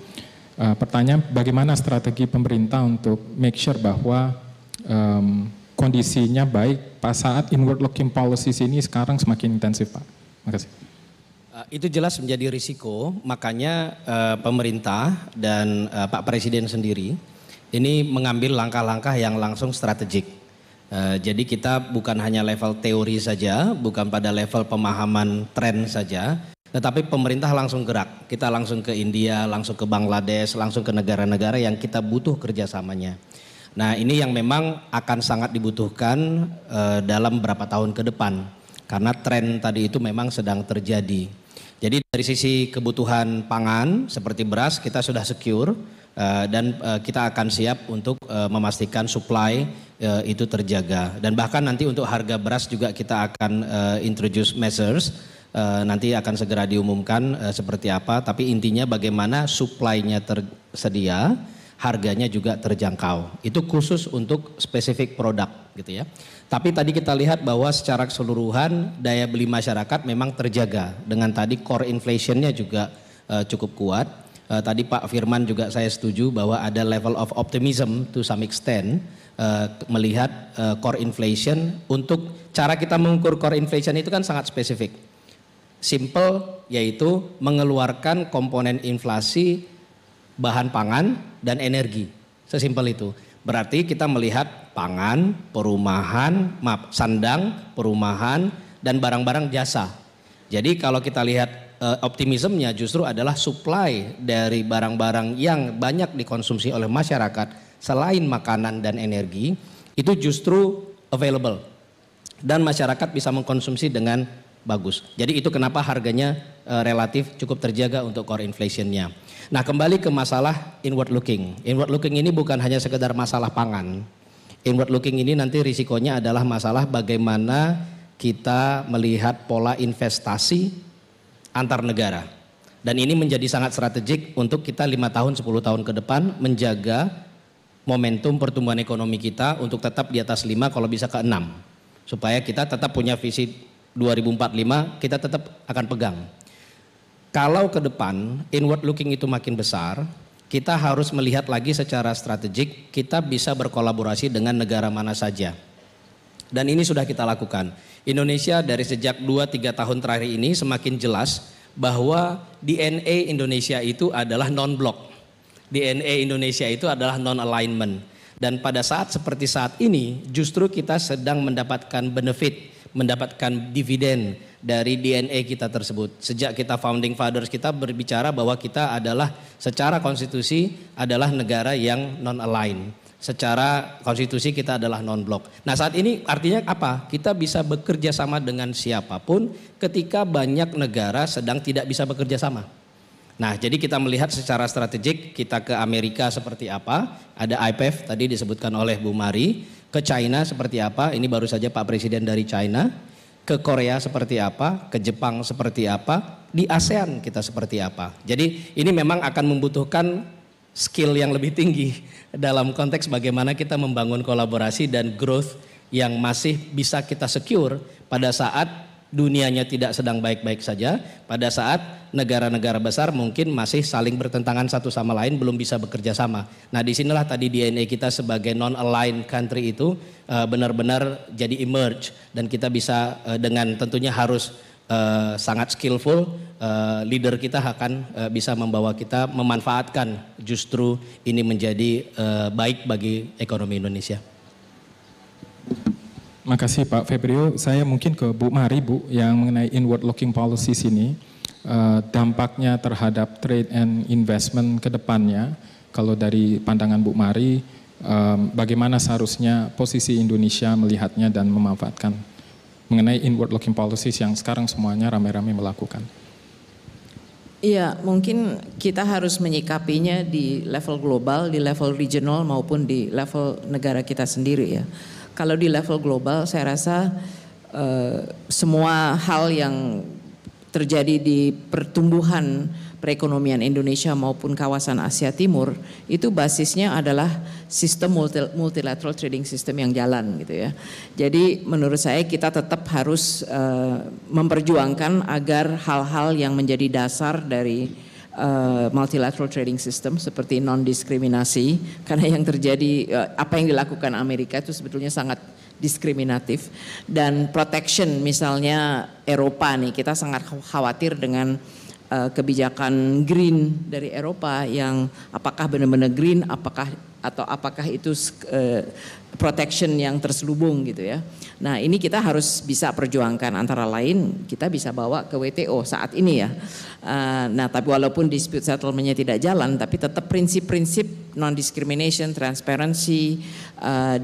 Speaker 8: Uh, pertanyaan bagaimana strategi pemerintah untuk make sure bahwa um, kondisinya baik Pak saat inward looking policy ini sekarang semakin intensif Pak. Makasih.
Speaker 20: Eh, itu jelas menjadi risiko, makanya uh, pemerintah dan uh, Pak Presiden sendiri ini mengambil langkah-langkah yang langsung strategik. Uh, jadi kita bukan hanya level teori saja, bukan pada level pemahaman tren saja, tetapi pemerintah langsung gerak. Kita langsung ke India, langsung ke Bangladesh, langsung ke negara-negara yang kita butuh kerjasamanya. Nah ini yang memang akan sangat dibutuhkan uh, dalam beberapa tahun ke depan karena tren tadi itu memang sedang terjadi. Jadi dari sisi kebutuhan pangan seperti beras kita sudah secure uh, dan uh, kita akan siap untuk uh, memastikan supply itu terjaga dan bahkan nanti untuk harga beras juga kita akan uh, introduce measures uh, nanti akan segera diumumkan uh, seperti apa tapi intinya bagaimana supply-nya tersedia harganya juga terjangkau. Itu khusus untuk spesifik produk gitu ya. Tapi tadi kita lihat bahwa secara keseluruhan daya beli masyarakat memang terjaga dengan tadi core inflationnya juga uh, cukup kuat. Uh, tadi Pak Firman juga saya setuju bahwa ada level of optimism to some extent uh, melihat uh, core inflation untuk cara kita mengukur core inflation itu kan sangat spesifik. Simple yaitu mengeluarkan komponen inflasi bahan pangan, dan energi. Sesimpel itu. Berarti kita melihat pangan, perumahan, maaf, sandang, perumahan, dan barang-barang jasa. Jadi kalau kita lihat uh, optimismenya justru adalah supply dari barang-barang yang banyak dikonsumsi oleh masyarakat selain makanan dan energi itu justru available dan masyarakat bisa mengkonsumsi dengan bagus. Jadi itu kenapa harganya uh, relatif cukup terjaga untuk core inflationnya. Nah kembali ke masalah inward looking. Inward looking ini bukan hanya sekedar masalah pangan. Inward looking ini nanti risikonya adalah masalah bagaimana kita melihat pola investasi antar negara. Dan ini menjadi sangat strategik untuk kita lima tahun 10 tahun ke depan menjaga momentum pertumbuhan ekonomi kita untuk tetap di atas lima kalau bisa ke enam Supaya kita tetap punya visi 2045 kita tetap akan pegang. Kalau ke depan inward looking itu makin besar, kita harus melihat lagi secara strategik kita bisa berkolaborasi dengan negara mana saja. Dan ini sudah kita lakukan. Indonesia dari sejak 2-3 tahun terakhir ini semakin jelas bahwa DNA Indonesia itu adalah non-block. DNA Indonesia itu adalah non-alignment. Dan pada saat seperti saat ini justru kita sedang mendapatkan benefit mendapatkan dividen dari DNA kita tersebut. Sejak kita founding fathers kita berbicara bahwa kita adalah secara konstitusi adalah negara yang non aligned Secara konstitusi kita adalah non blok. Nah, saat ini artinya apa? Kita bisa bekerja sama dengan siapapun ketika banyak negara sedang tidak bisa bekerja sama. Nah, jadi kita melihat secara strategik kita ke Amerika seperti apa. Ada IPF tadi disebutkan oleh Bu Mari ke China seperti apa? Ini baru saja Pak Presiden dari China. Ke Korea seperti apa? Ke Jepang seperti apa? Di ASEAN kita seperti apa? Jadi ini memang akan membutuhkan skill yang lebih tinggi (laughs) dalam konteks bagaimana kita membangun kolaborasi dan growth yang masih bisa kita secure pada saat dunianya tidak sedang baik-baik saja, pada saat negara-negara besar mungkin masih saling bertentangan satu sama lain, belum bisa bekerja sama. Nah, disinilah tadi DNA kita sebagai non-aligned country itu eh, benar-benar uh, jadi emerge dan kita bisa uh, dengan tentunya harus uh, sangat skillful uh, leader kita akan uh, bisa membawa kita memanfaatkan justru ini menjadi uh, baik bagi ekonomi Indonesia.
Speaker 8: Makasih Pak Febrio. Saya mungkin ke Bu Mari Bu yang mengenai inward looking policy sini uh, dampaknya terhadap trade and investment ke depannya. Kalau dari pandangan Bu Mari, um, bagaimana seharusnya posisi Indonesia melihatnya dan memanfaatkan mengenai inward looking policies yang sekarang semuanya ramai-ramai melakukan.
Speaker 21: Iya, mungkin kita harus menyikapinya di level global, di level regional maupun di level negara kita sendiri ya kalau di level global saya rasa uh, semua hal yang terjadi di pertumbuhan perekonomian Indonesia maupun kawasan Asia Timur itu basisnya adalah sistem multi, multilateral trading system yang jalan gitu ya. Jadi menurut saya kita tetap harus uh, memperjuangkan agar hal-hal yang menjadi dasar dari uh, multilateral trading system seperti non diskriminasi (laughs) karena yang terjadi uh, apa yang dilakukan Amerika itu sebetulnya sangat diskriminatif dan protection misalnya Eropa nih kita sangat khawatir dengan Eh, kebijakan green dari Eropa yang apakah benar-benar green, apakah atau apakah itu eh, protection yang terselubung gitu ya. Nah ini kita harus bisa perjuangkan antara lain kita bisa bawa ke WTO saat ini ya. Eh, nah tapi walaupun dispute settlementnya tidak jalan tapi tetap prinsip-prinsip non-discrimination, transparency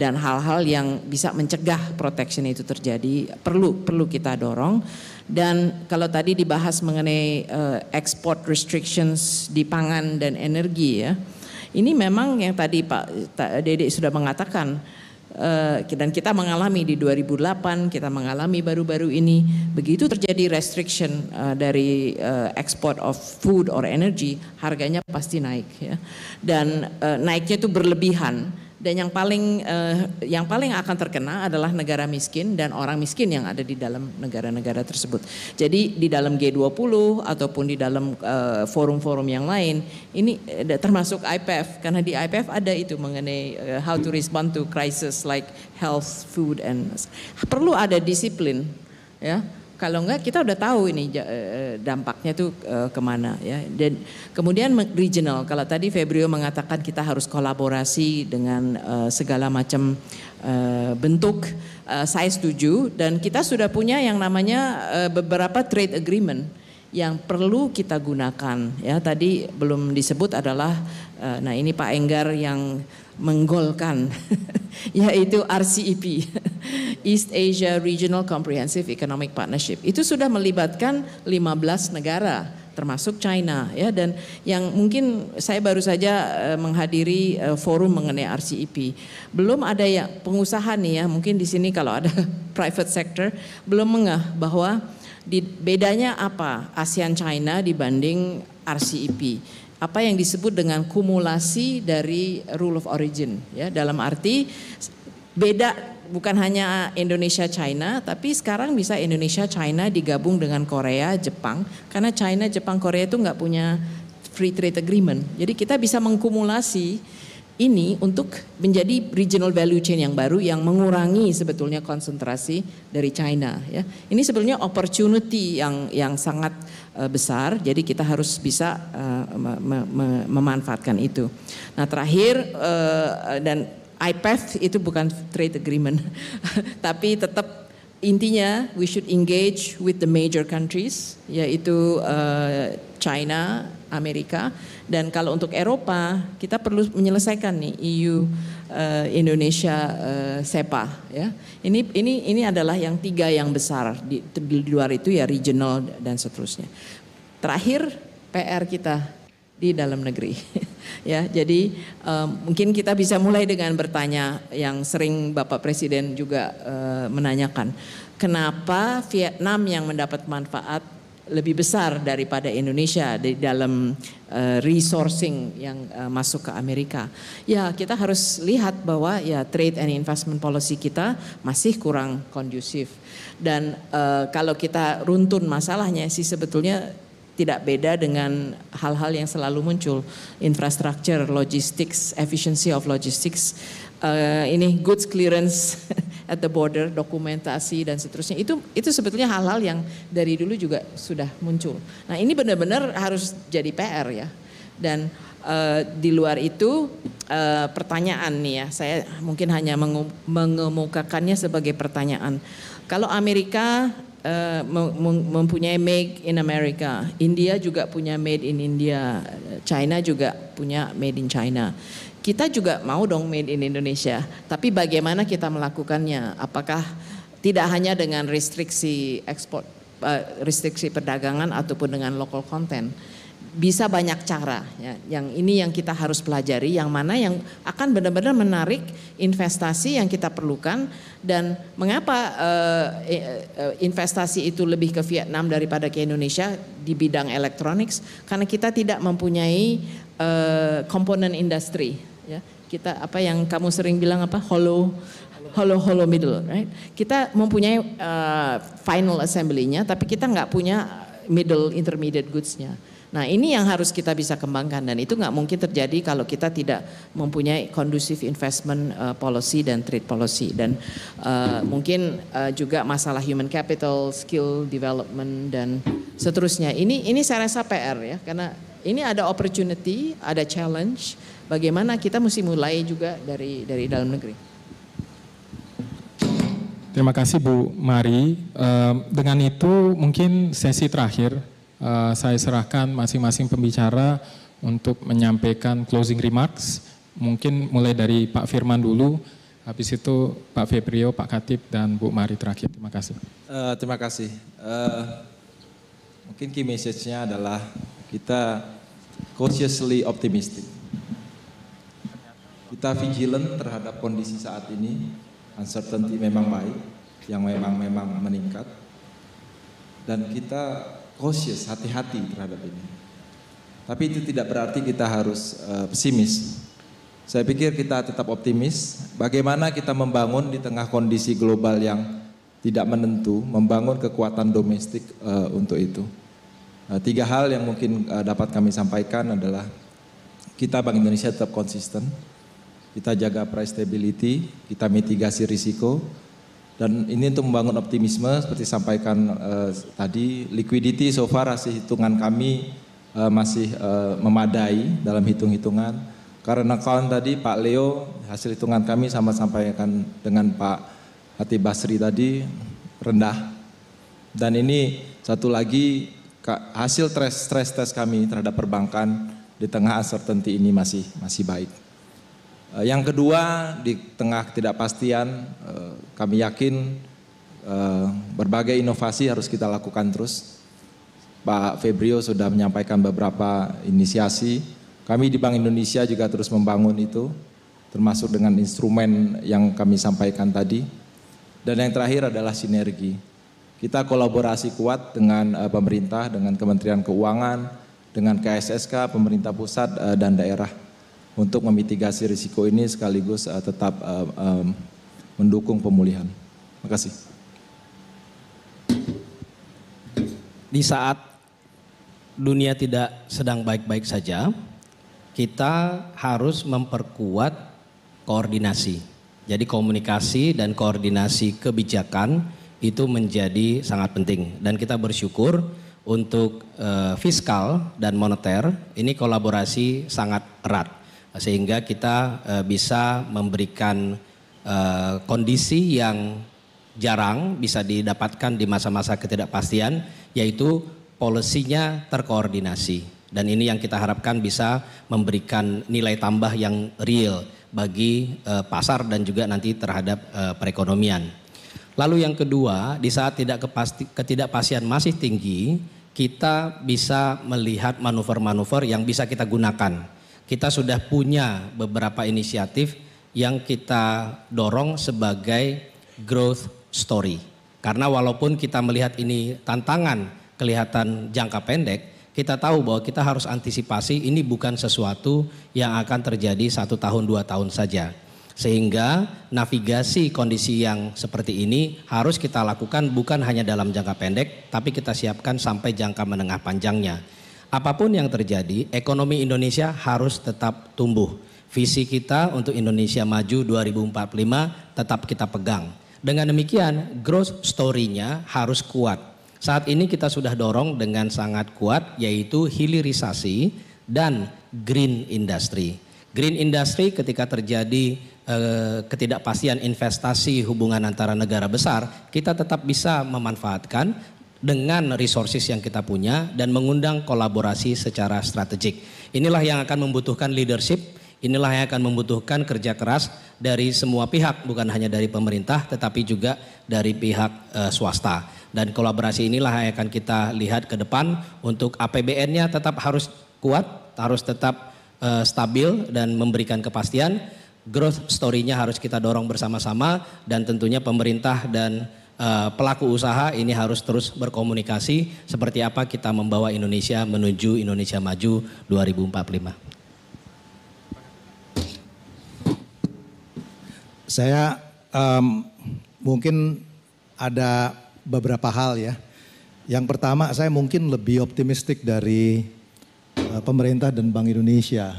Speaker 21: dan hal-hal yang bisa mencegah protection itu terjadi perlu perlu kita dorong dan kalau tadi dibahas mengenai uh, export restrictions di pangan dan energi ya, ini memang yang tadi Pak Dedek sudah mengatakan uh, dan kita mengalami di 2008 kita mengalami baru-baru ini begitu terjadi restriction uh, dari uh, export of food or energy harganya pasti naik ya dan uh, naiknya itu berlebihan dan yang paling eh, yang paling akan terkena adalah negara miskin dan orang miskin yang ada di dalam negara-negara tersebut. Jadi di dalam G20 ataupun di dalam forum eh, forum-forum yang lain ini eh, termasuk IPF karena di IPF ada itu mengenai eh, how to respond to crisis like health, food and perlu ada disiplin ya kalau enggak kita udah tahu ini eh, eh, dampaknya tuh eh, kemana ya. Dan kemudian regional. Kalau tadi Febrio mengatakan kita harus kolaborasi dengan segala macam bentuk. Saya setuju dan kita sudah punya yang namanya beberapa trade agreement yang perlu kita gunakan ya tadi belum disebut adalah nah ini Pak Enggar yang menggolkan (laughs) yaitu RCEP (laughs) East Asia Regional Comprehensive Economic Partnership itu sudah melibatkan 15 negara termasuk China ya dan yang mungkin saya baru saja eh, menghadiri eh, forum mengenai RCEP belum ada ya pengusaha nih ya mungkin di sini kalau ada (laughs) private sector belum mengah bahwa di, bedanya apa ASEAN China dibanding RCEP apa yang disebut dengan kumulasi dari rule of origin ya dalam arti beda bukan hanya Indonesia China tapi sekarang bisa Indonesia China digabung dengan Korea Jepang karena China Jepang Korea itu nggak punya free trade agreement jadi kita bisa mengkumulasi ini untuk menjadi regional value chain yang baru yang mengurangi sebetulnya konsentrasi dari China ya. Ini sebetulnya opportunity yang yang sangat uh, besar jadi kita harus bisa uh, me me memanfaatkan itu. Nah, terakhir uh, dan IPF e itu bukan trade agreement (laughs) tapi tetap intinya we should engage with the major countries yaitu uh, China, Amerika dan kalau untuk Eropa, kita perlu menyelesaikan nih EU uh, eh, Indonesia uh, SEPA ya. Ini ini ini adalah yang tiga yang besar di, di luar itu ya regional dan seterusnya. Terakhir PR kita di dalam negeri. (laughs) ya, jadi um, mungkin kita bisa mulai dengan bertanya yang sering Bapak Presiden juga uh, menanyakan, kenapa Vietnam yang mendapat manfaat lebih besar daripada Indonesia di dalam uh, resourcing yang uh, masuk ke Amerika. Ya, kita harus lihat bahwa ya trade and investment policy kita masih kurang kondusif. Dan uh, kalau kita runtun masalahnya sih sebetulnya tidak beda dengan hal-hal yang selalu muncul, infrastruktur, logistics, efficiency of logistics uh, ini goods clearance (laughs) at the border, dokumentasi dan seterusnya. Itu itu sebetulnya hal-hal yang dari dulu juga sudah muncul. Nah, ini benar-benar harus jadi PR ya. Dan uh, di luar itu uh, pertanyaan nih ya. Saya mungkin hanya mengemukakannya sebagai pertanyaan. Kalau Amerika Uh, mempunyai made in America. India juga punya made in India. China juga punya made in China kita juga mau dong made in Indonesia, tapi bagaimana kita melakukannya? Apakah tidak hanya dengan restriksi ekspor, eh, restriksi perdagangan ataupun dengan local content? Bisa banyak cara. Ya. Yang ini yang kita harus pelajari, yang mana yang akan benar-benar menarik investasi yang kita perlukan dan mengapa uh, investasi itu lebih ke Vietnam daripada ke Indonesia di bidang elektronik? Karena kita tidak mempunyai uh, komponen industri ya kita apa yang kamu sering bilang apa hollow hollow hollow middle right kita mempunyai uh, final assembly-nya tapi kita nggak punya middle intermediate goods-nya nah ini yang harus kita bisa kembangkan dan itu nggak mungkin terjadi kalau kita tidak mempunyai kondusif investment uh, policy dan trade policy dan uh, mungkin uh, juga masalah human capital skill development dan seterusnya ini ini saya rasa PR ya karena ini ada opportunity ada challenge bagaimana kita mesti mulai juga dari dari dalam negeri.
Speaker 8: Terima kasih Bu Mari. Ehm, dengan itu mungkin sesi terakhir eh, saya serahkan masing-masing pembicara untuk menyampaikan closing remarks. Mungkin mulai dari Pak Firman dulu, habis itu Pak Febrio, Pak Katip, dan Bu Mari terakhir. Terima kasih.
Speaker 19: Uh, terima kasih. Uh, mungkin key message-nya adalah kita cautiously optimistic kita vigilant terhadap kondisi saat ini. Uncertainty memang baik, yang memang memang meningkat. Dan kita cautious, hati-hati terhadap ini. Tapi itu tidak berarti kita harus uh, pesimis. Saya pikir kita tetap optimis. Bagaimana kita membangun di tengah kondisi global yang tidak menentu, membangun kekuatan domestik uh, untuk itu. Uh, tiga hal yang mungkin uh, dapat kami sampaikan adalah kita Bank Indonesia tetap konsisten kita jaga price stability, kita mitigasi risiko, dan ini untuk membangun optimisme seperti sampaikan uh, tadi liquidity so far hasil hitungan kami uh, masih uh, memadai dalam hitung-hitungan karena kawan tadi Pak Leo hasil hitungan kami sama sampaikan dengan Pak Hati Basri tadi rendah dan ini satu lagi hasil stress test kami terhadap perbankan di tengah uncertainty ini masih masih baik. Eh, yang kedua, di tengah ketidakpastian, eh, kami yakin eh, berbagai inovasi harus kita lakukan terus. Pak Febrio sudah menyampaikan beberapa inisiasi. Kami di Bank Indonesia juga terus membangun itu, termasuk dengan instrumen yang kami sampaikan tadi. Dan yang terakhir adalah sinergi. Kita kolaborasi kuat dengan pemerintah, dengan Kementerian Keuangan, dengan KSSK, pemerintah pusat, dan daerah untuk memitigasi risiko ini sekaligus uh, tetap uh, um,
Speaker 20: mendukung pemulihan. Terima kasih. Di saat dunia tidak sedang baik-baik saja, kita harus memperkuat koordinasi. Jadi komunikasi dan koordinasi kebijakan itu menjadi sangat penting dan kita bersyukur untuk e, fiskal dan moneter ini kolaborasi sangat erat sehingga kita eh, bisa memberikan eh, kondisi yang jarang bisa didapatkan di masa-masa ketidakpastian yaitu polisinya terkoordinasi dan ini yang kita harapkan bisa memberikan nilai tambah yang real bagi eh, pasar dan juga nanti terhadap perekonomian. Lalu yang kedua, di saat tidak kepasti, ketidakpastian masih tinggi, kita bisa melihat manuver-manuver yang bisa kita gunakan kita sudah punya beberapa inisiatif yang kita dorong sebagai growth story. Karena walaupun kita melihat ini tantangan kelihatan jangka pendek, kita tahu bahwa kita harus antisipasi ini bukan sesuatu yang akan terjadi satu tahun dua tahun saja. Sehingga navigasi kondisi yang seperti ini harus kita lakukan bukan hanya dalam jangka pendek, tapi kita siapkan sampai jangka menengah panjangnya apapun yang terjadi, ekonomi Indonesia harus tetap tumbuh. Visi kita untuk Indonesia Maju 2045 tetap kita pegang. Dengan demikian, growth story-nya harus kuat. Saat ini kita sudah dorong dengan sangat kuat yaitu hilirisasi dan green industry. Green industry ketika terjadi eh, ketidakpastian investasi hubungan antara negara besar, kita tetap bisa memanfaatkan dengan resources yang kita punya dan mengundang kolaborasi secara strategik. Inilah yang akan membutuhkan leadership, inilah yang akan membutuhkan kerja keras dari semua pihak, bukan hanya dari pemerintah tetapi juga dari pihak e, swasta. Dan kolaborasi inilah yang akan kita lihat ke depan untuk APBN-nya tetap harus kuat, harus tetap e, stabil dan memberikan kepastian. Growth story-nya harus kita dorong bersama-sama dan tentunya pemerintah dan Eh, pelaku usaha ini harus terus berkomunikasi seperti apa kita membawa Indonesia menuju Indonesia Maju 2045.
Speaker 18: Saya um, mungkin ada beberapa hal ya. Yang pertama saya mungkin lebih optimistik dari uh, pemerintah dan Bank Indonesia.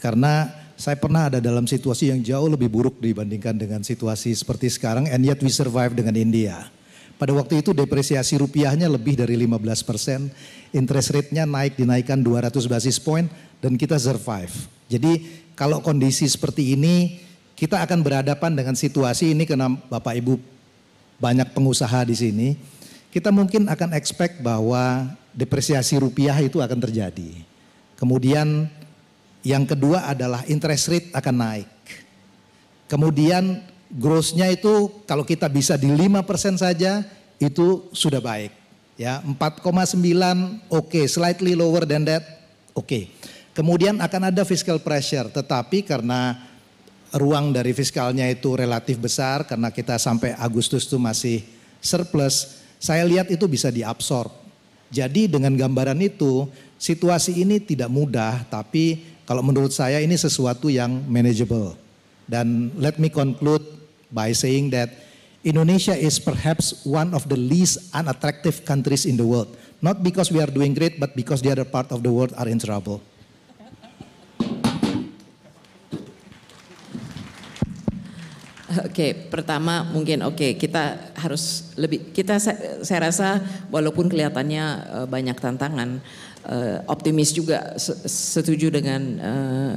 Speaker 18: Karena saya pernah ada dalam situasi yang jauh lebih buruk dibandingkan dengan situasi seperti sekarang and yet we survive dengan India. Pada waktu itu depresiasi rupiahnya lebih dari 15 persen, interest rate-nya naik dinaikkan 200 basis point dan kita survive. Jadi kalau kondisi seperti ini kita akan berhadapan dengan situasi ini karena Bapak Ibu banyak pengusaha di sini. Kita mungkin akan expect bahwa depresiasi rupiah itu akan terjadi. Kemudian yang kedua adalah interest rate akan naik. Kemudian growth-nya itu kalau kita bisa di 5% saja itu sudah baik. Ya, 4,9 oke, okay. slightly lower than that. Oke. Okay. Kemudian akan ada fiscal pressure, tetapi karena ruang dari fiskalnya itu relatif besar karena kita sampai Agustus itu masih surplus, saya lihat itu bisa diabsorb. Jadi dengan gambaran itu, situasi ini tidak mudah tapi kalau menurut saya ini sesuatu yang manageable. Dan let me conclude by saying that Indonesia is perhaps one of the least unattractive countries in the world. Not because we are doing great, but because the other part of the world are in trouble.
Speaker 21: Oke, okay, pertama mungkin oke okay, kita harus lebih kita saya, saya rasa walaupun kelihatannya eh, banyak tantangan, uh, optimis juga setuju dengan uh,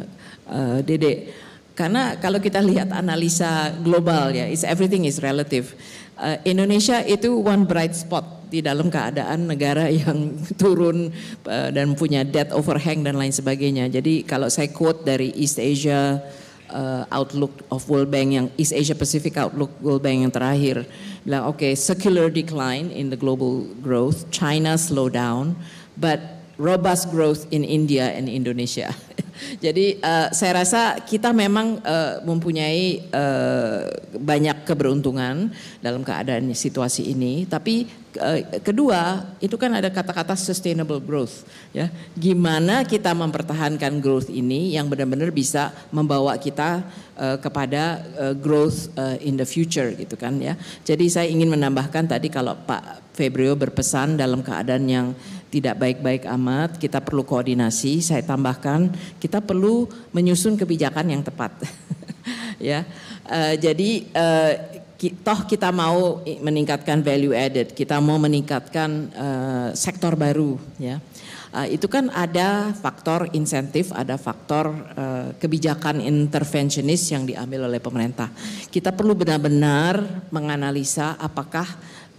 Speaker 21: uh, Dede. Karena kalau kita lihat analisa global ya, it's everything is relative. Uh, Indonesia itu one bright spot di dalam keadaan negara yang (laughs) turun uh, dan punya debt overhang dan lain sebagainya. Jadi kalau saya quote dari East Asia uh, Outlook of World Bank yang East Asia Pacific Outlook World Bank yang terakhir bilang oke okay, secular decline in the global growth, China slow down, but robust growth in India and Indonesia. (laughs) Jadi uh, saya rasa kita memang uh, mempunyai uh, banyak keberuntungan dalam keadaan situasi ini. Tapi uh, kedua itu kan ada kata-kata sustainable growth. Ya, gimana kita mempertahankan growth ini yang benar-benar bisa membawa kita uh, kepada uh, growth uh, in the future gitu kan ya. Jadi saya ingin menambahkan tadi kalau Pak Febrio berpesan dalam keadaan yang tidak baik-baik amat, kita perlu koordinasi. Saya tambahkan, kita perlu menyusun kebijakan yang tepat. (laughs) ya, uh, jadi uh, toh kita mau meningkatkan value added, kita mau meningkatkan uh, sektor baru. Ya, uh, itu kan ada faktor insentif, ada faktor uh, kebijakan interventionist yang diambil oleh pemerintah. Kita perlu benar-benar menganalisa apakah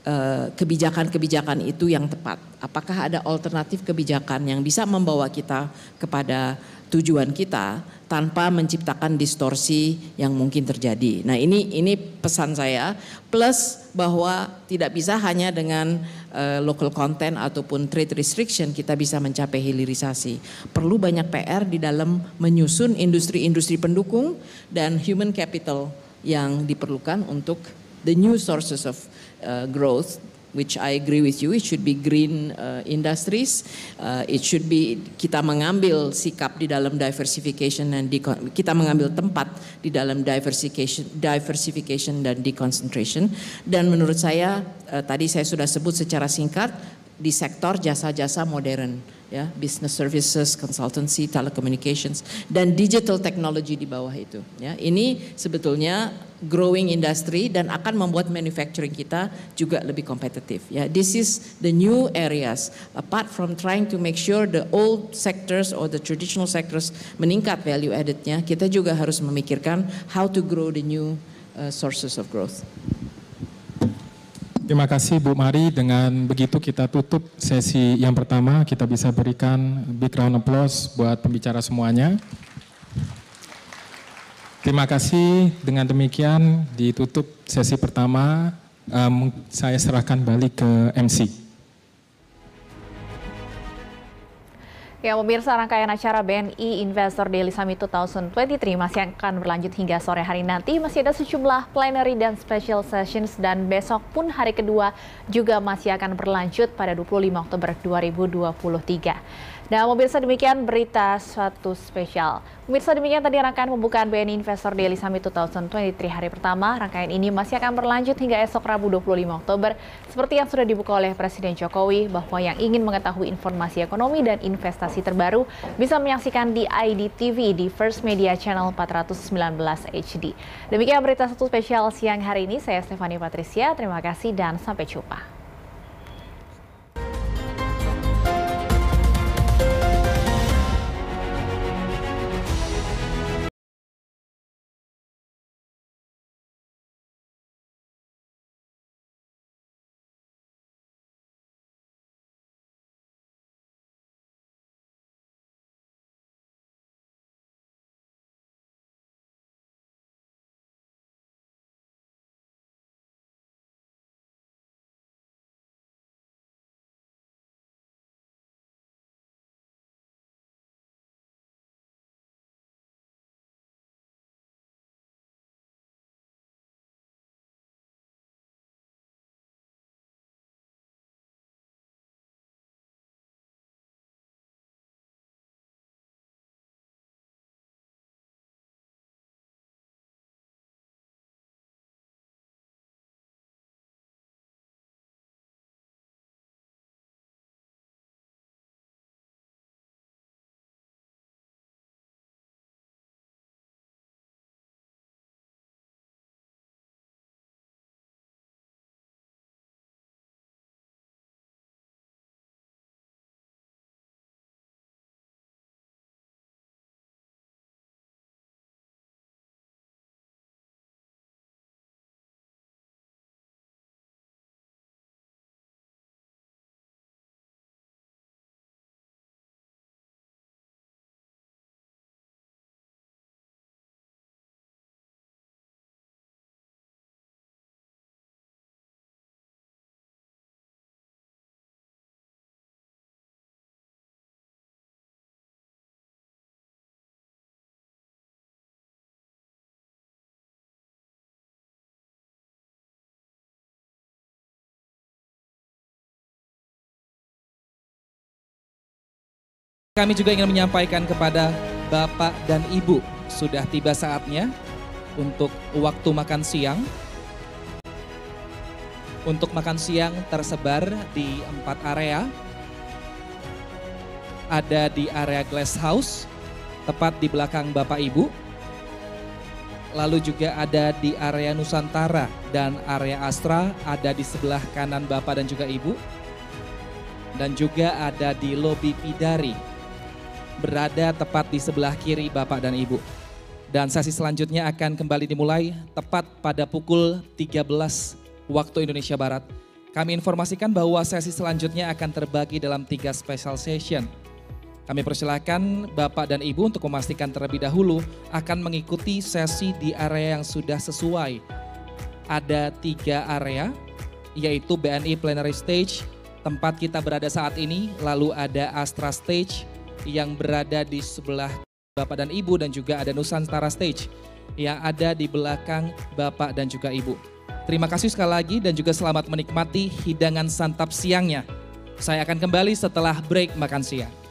Speaker 21: Eh, kebijakan-kebijakan itu yang tepat. Apakah ada alternatif kebijakan yang bisa membawa kita kepada tujuan kita tanpa menciptakan distorsi yang mungkin terjadi. Nah, ini ini pesan saya plus bahwa tidak bisa hanya dengan uh, local content ataupun trade restriction kita bisa mencapai hilirisasi. Perlu banyak PR di dalam menyusun industri-industri pendukung dan human capital yang diperlukan untuk the new sources of uh, growth which I agree with you, it should be green uh, industries. Uh, it should be kita mengambil sikap di dalam diversification dan kita mengambil tempat di dalam diversification, diversification dan deconcentration. Dan menurut saya uh, tadi saya sudah sebut secara singkat di sektor jasa-jasa modern ya business services, consultancy, telecommunications dan digital technology di bawah itu ya. Ini sebetulnya growing industry dan akan membuat manufacturing kita juga lebih kompetitif ya. This is the new areas apart from trying to make sure the old sectors or the traditional sectors meningkat value addednya, kita juga harus memikirkan how to grow the new uh, sources of growth.
Speaker 8: Terima kasih Bu Mari. Dengan begitu kita tutup sesi yang pertama. Kita bisa berikan big round applause buat pembicara semuanya. Terima kasih. Dengan demikian ditutup sesi pertama. Um, saya serahkan balik ke MC.
Speaker 1: Ya, pemirsa rangkaian acara BNI Investor Daily Summit 2023 masih akan berlanjut hingga sore hari nanti. Masih ada sejumlah plenary dan special sessions dan besok pun hari kedua juga masih akan berlanjut pada 25 Oktober 2023. Nah, pemirsa demikian berita suatu spesial. Pemirsa demikian tadi rangkaian pembukaan BNI Investor Daily Summit 2023 hari pertama. Rangkaian ini masih akan berlanjut hingga esok Rabu 25 Oktober. Seperti yang sudah dibuka oleh Presiden Jokowi bahwa yang ingin mengetahui informasi ekonomi dan investasi terbaru bisa menyaksikan di IDTV di First Media Channel 419 HD. Demikian berita satu spesial siang hari ini. Saya Stefani Patricia. Terima kasih dan sampai jumpa.
Speaker 16: Kami juga ingin menyampaikan kepada
Speaker 11: Bapak dan Ibu, sudah tiba saatnya untuk waktu makan siang. Untuk makan siang tersebar di empat area. Ada di area Glass House, tepat di belakang Bapak Ibu. Lalu juga ada di area Nusantara dan area Astra ada di sebelah kanan Bapak dan juga Ibu. Dan juga ada di lobi Pidari berada tepat di sebelah kiri Bapak dan Ibu. Dan sesi selanjutnya akan kembali dimulai tepat pada pukul 13 waktu Indonesia Barat. Kami informasikan bahwa sesi selanjutnya akan terbagi dalam tiga special session. Kami persilahkan Bapak dan Ibu untuk memastikan terlebih dahulu akan mengikuti sesi di area yang sudah sesuai. Ada tiga area, yaitu BNI Plenary Stage, tempat kita berada saat ini, lalu ada Astra Stage, yang berada di sebelah Bapak dan Ibu dan juga ada Nusantara Stage yang ada di belakang Bapak dan juga Ibu. Terima kasih sekali lagi dan juga selamat menikmati hidangan santap siangnya. Saya akan kembali setelah break makan siang.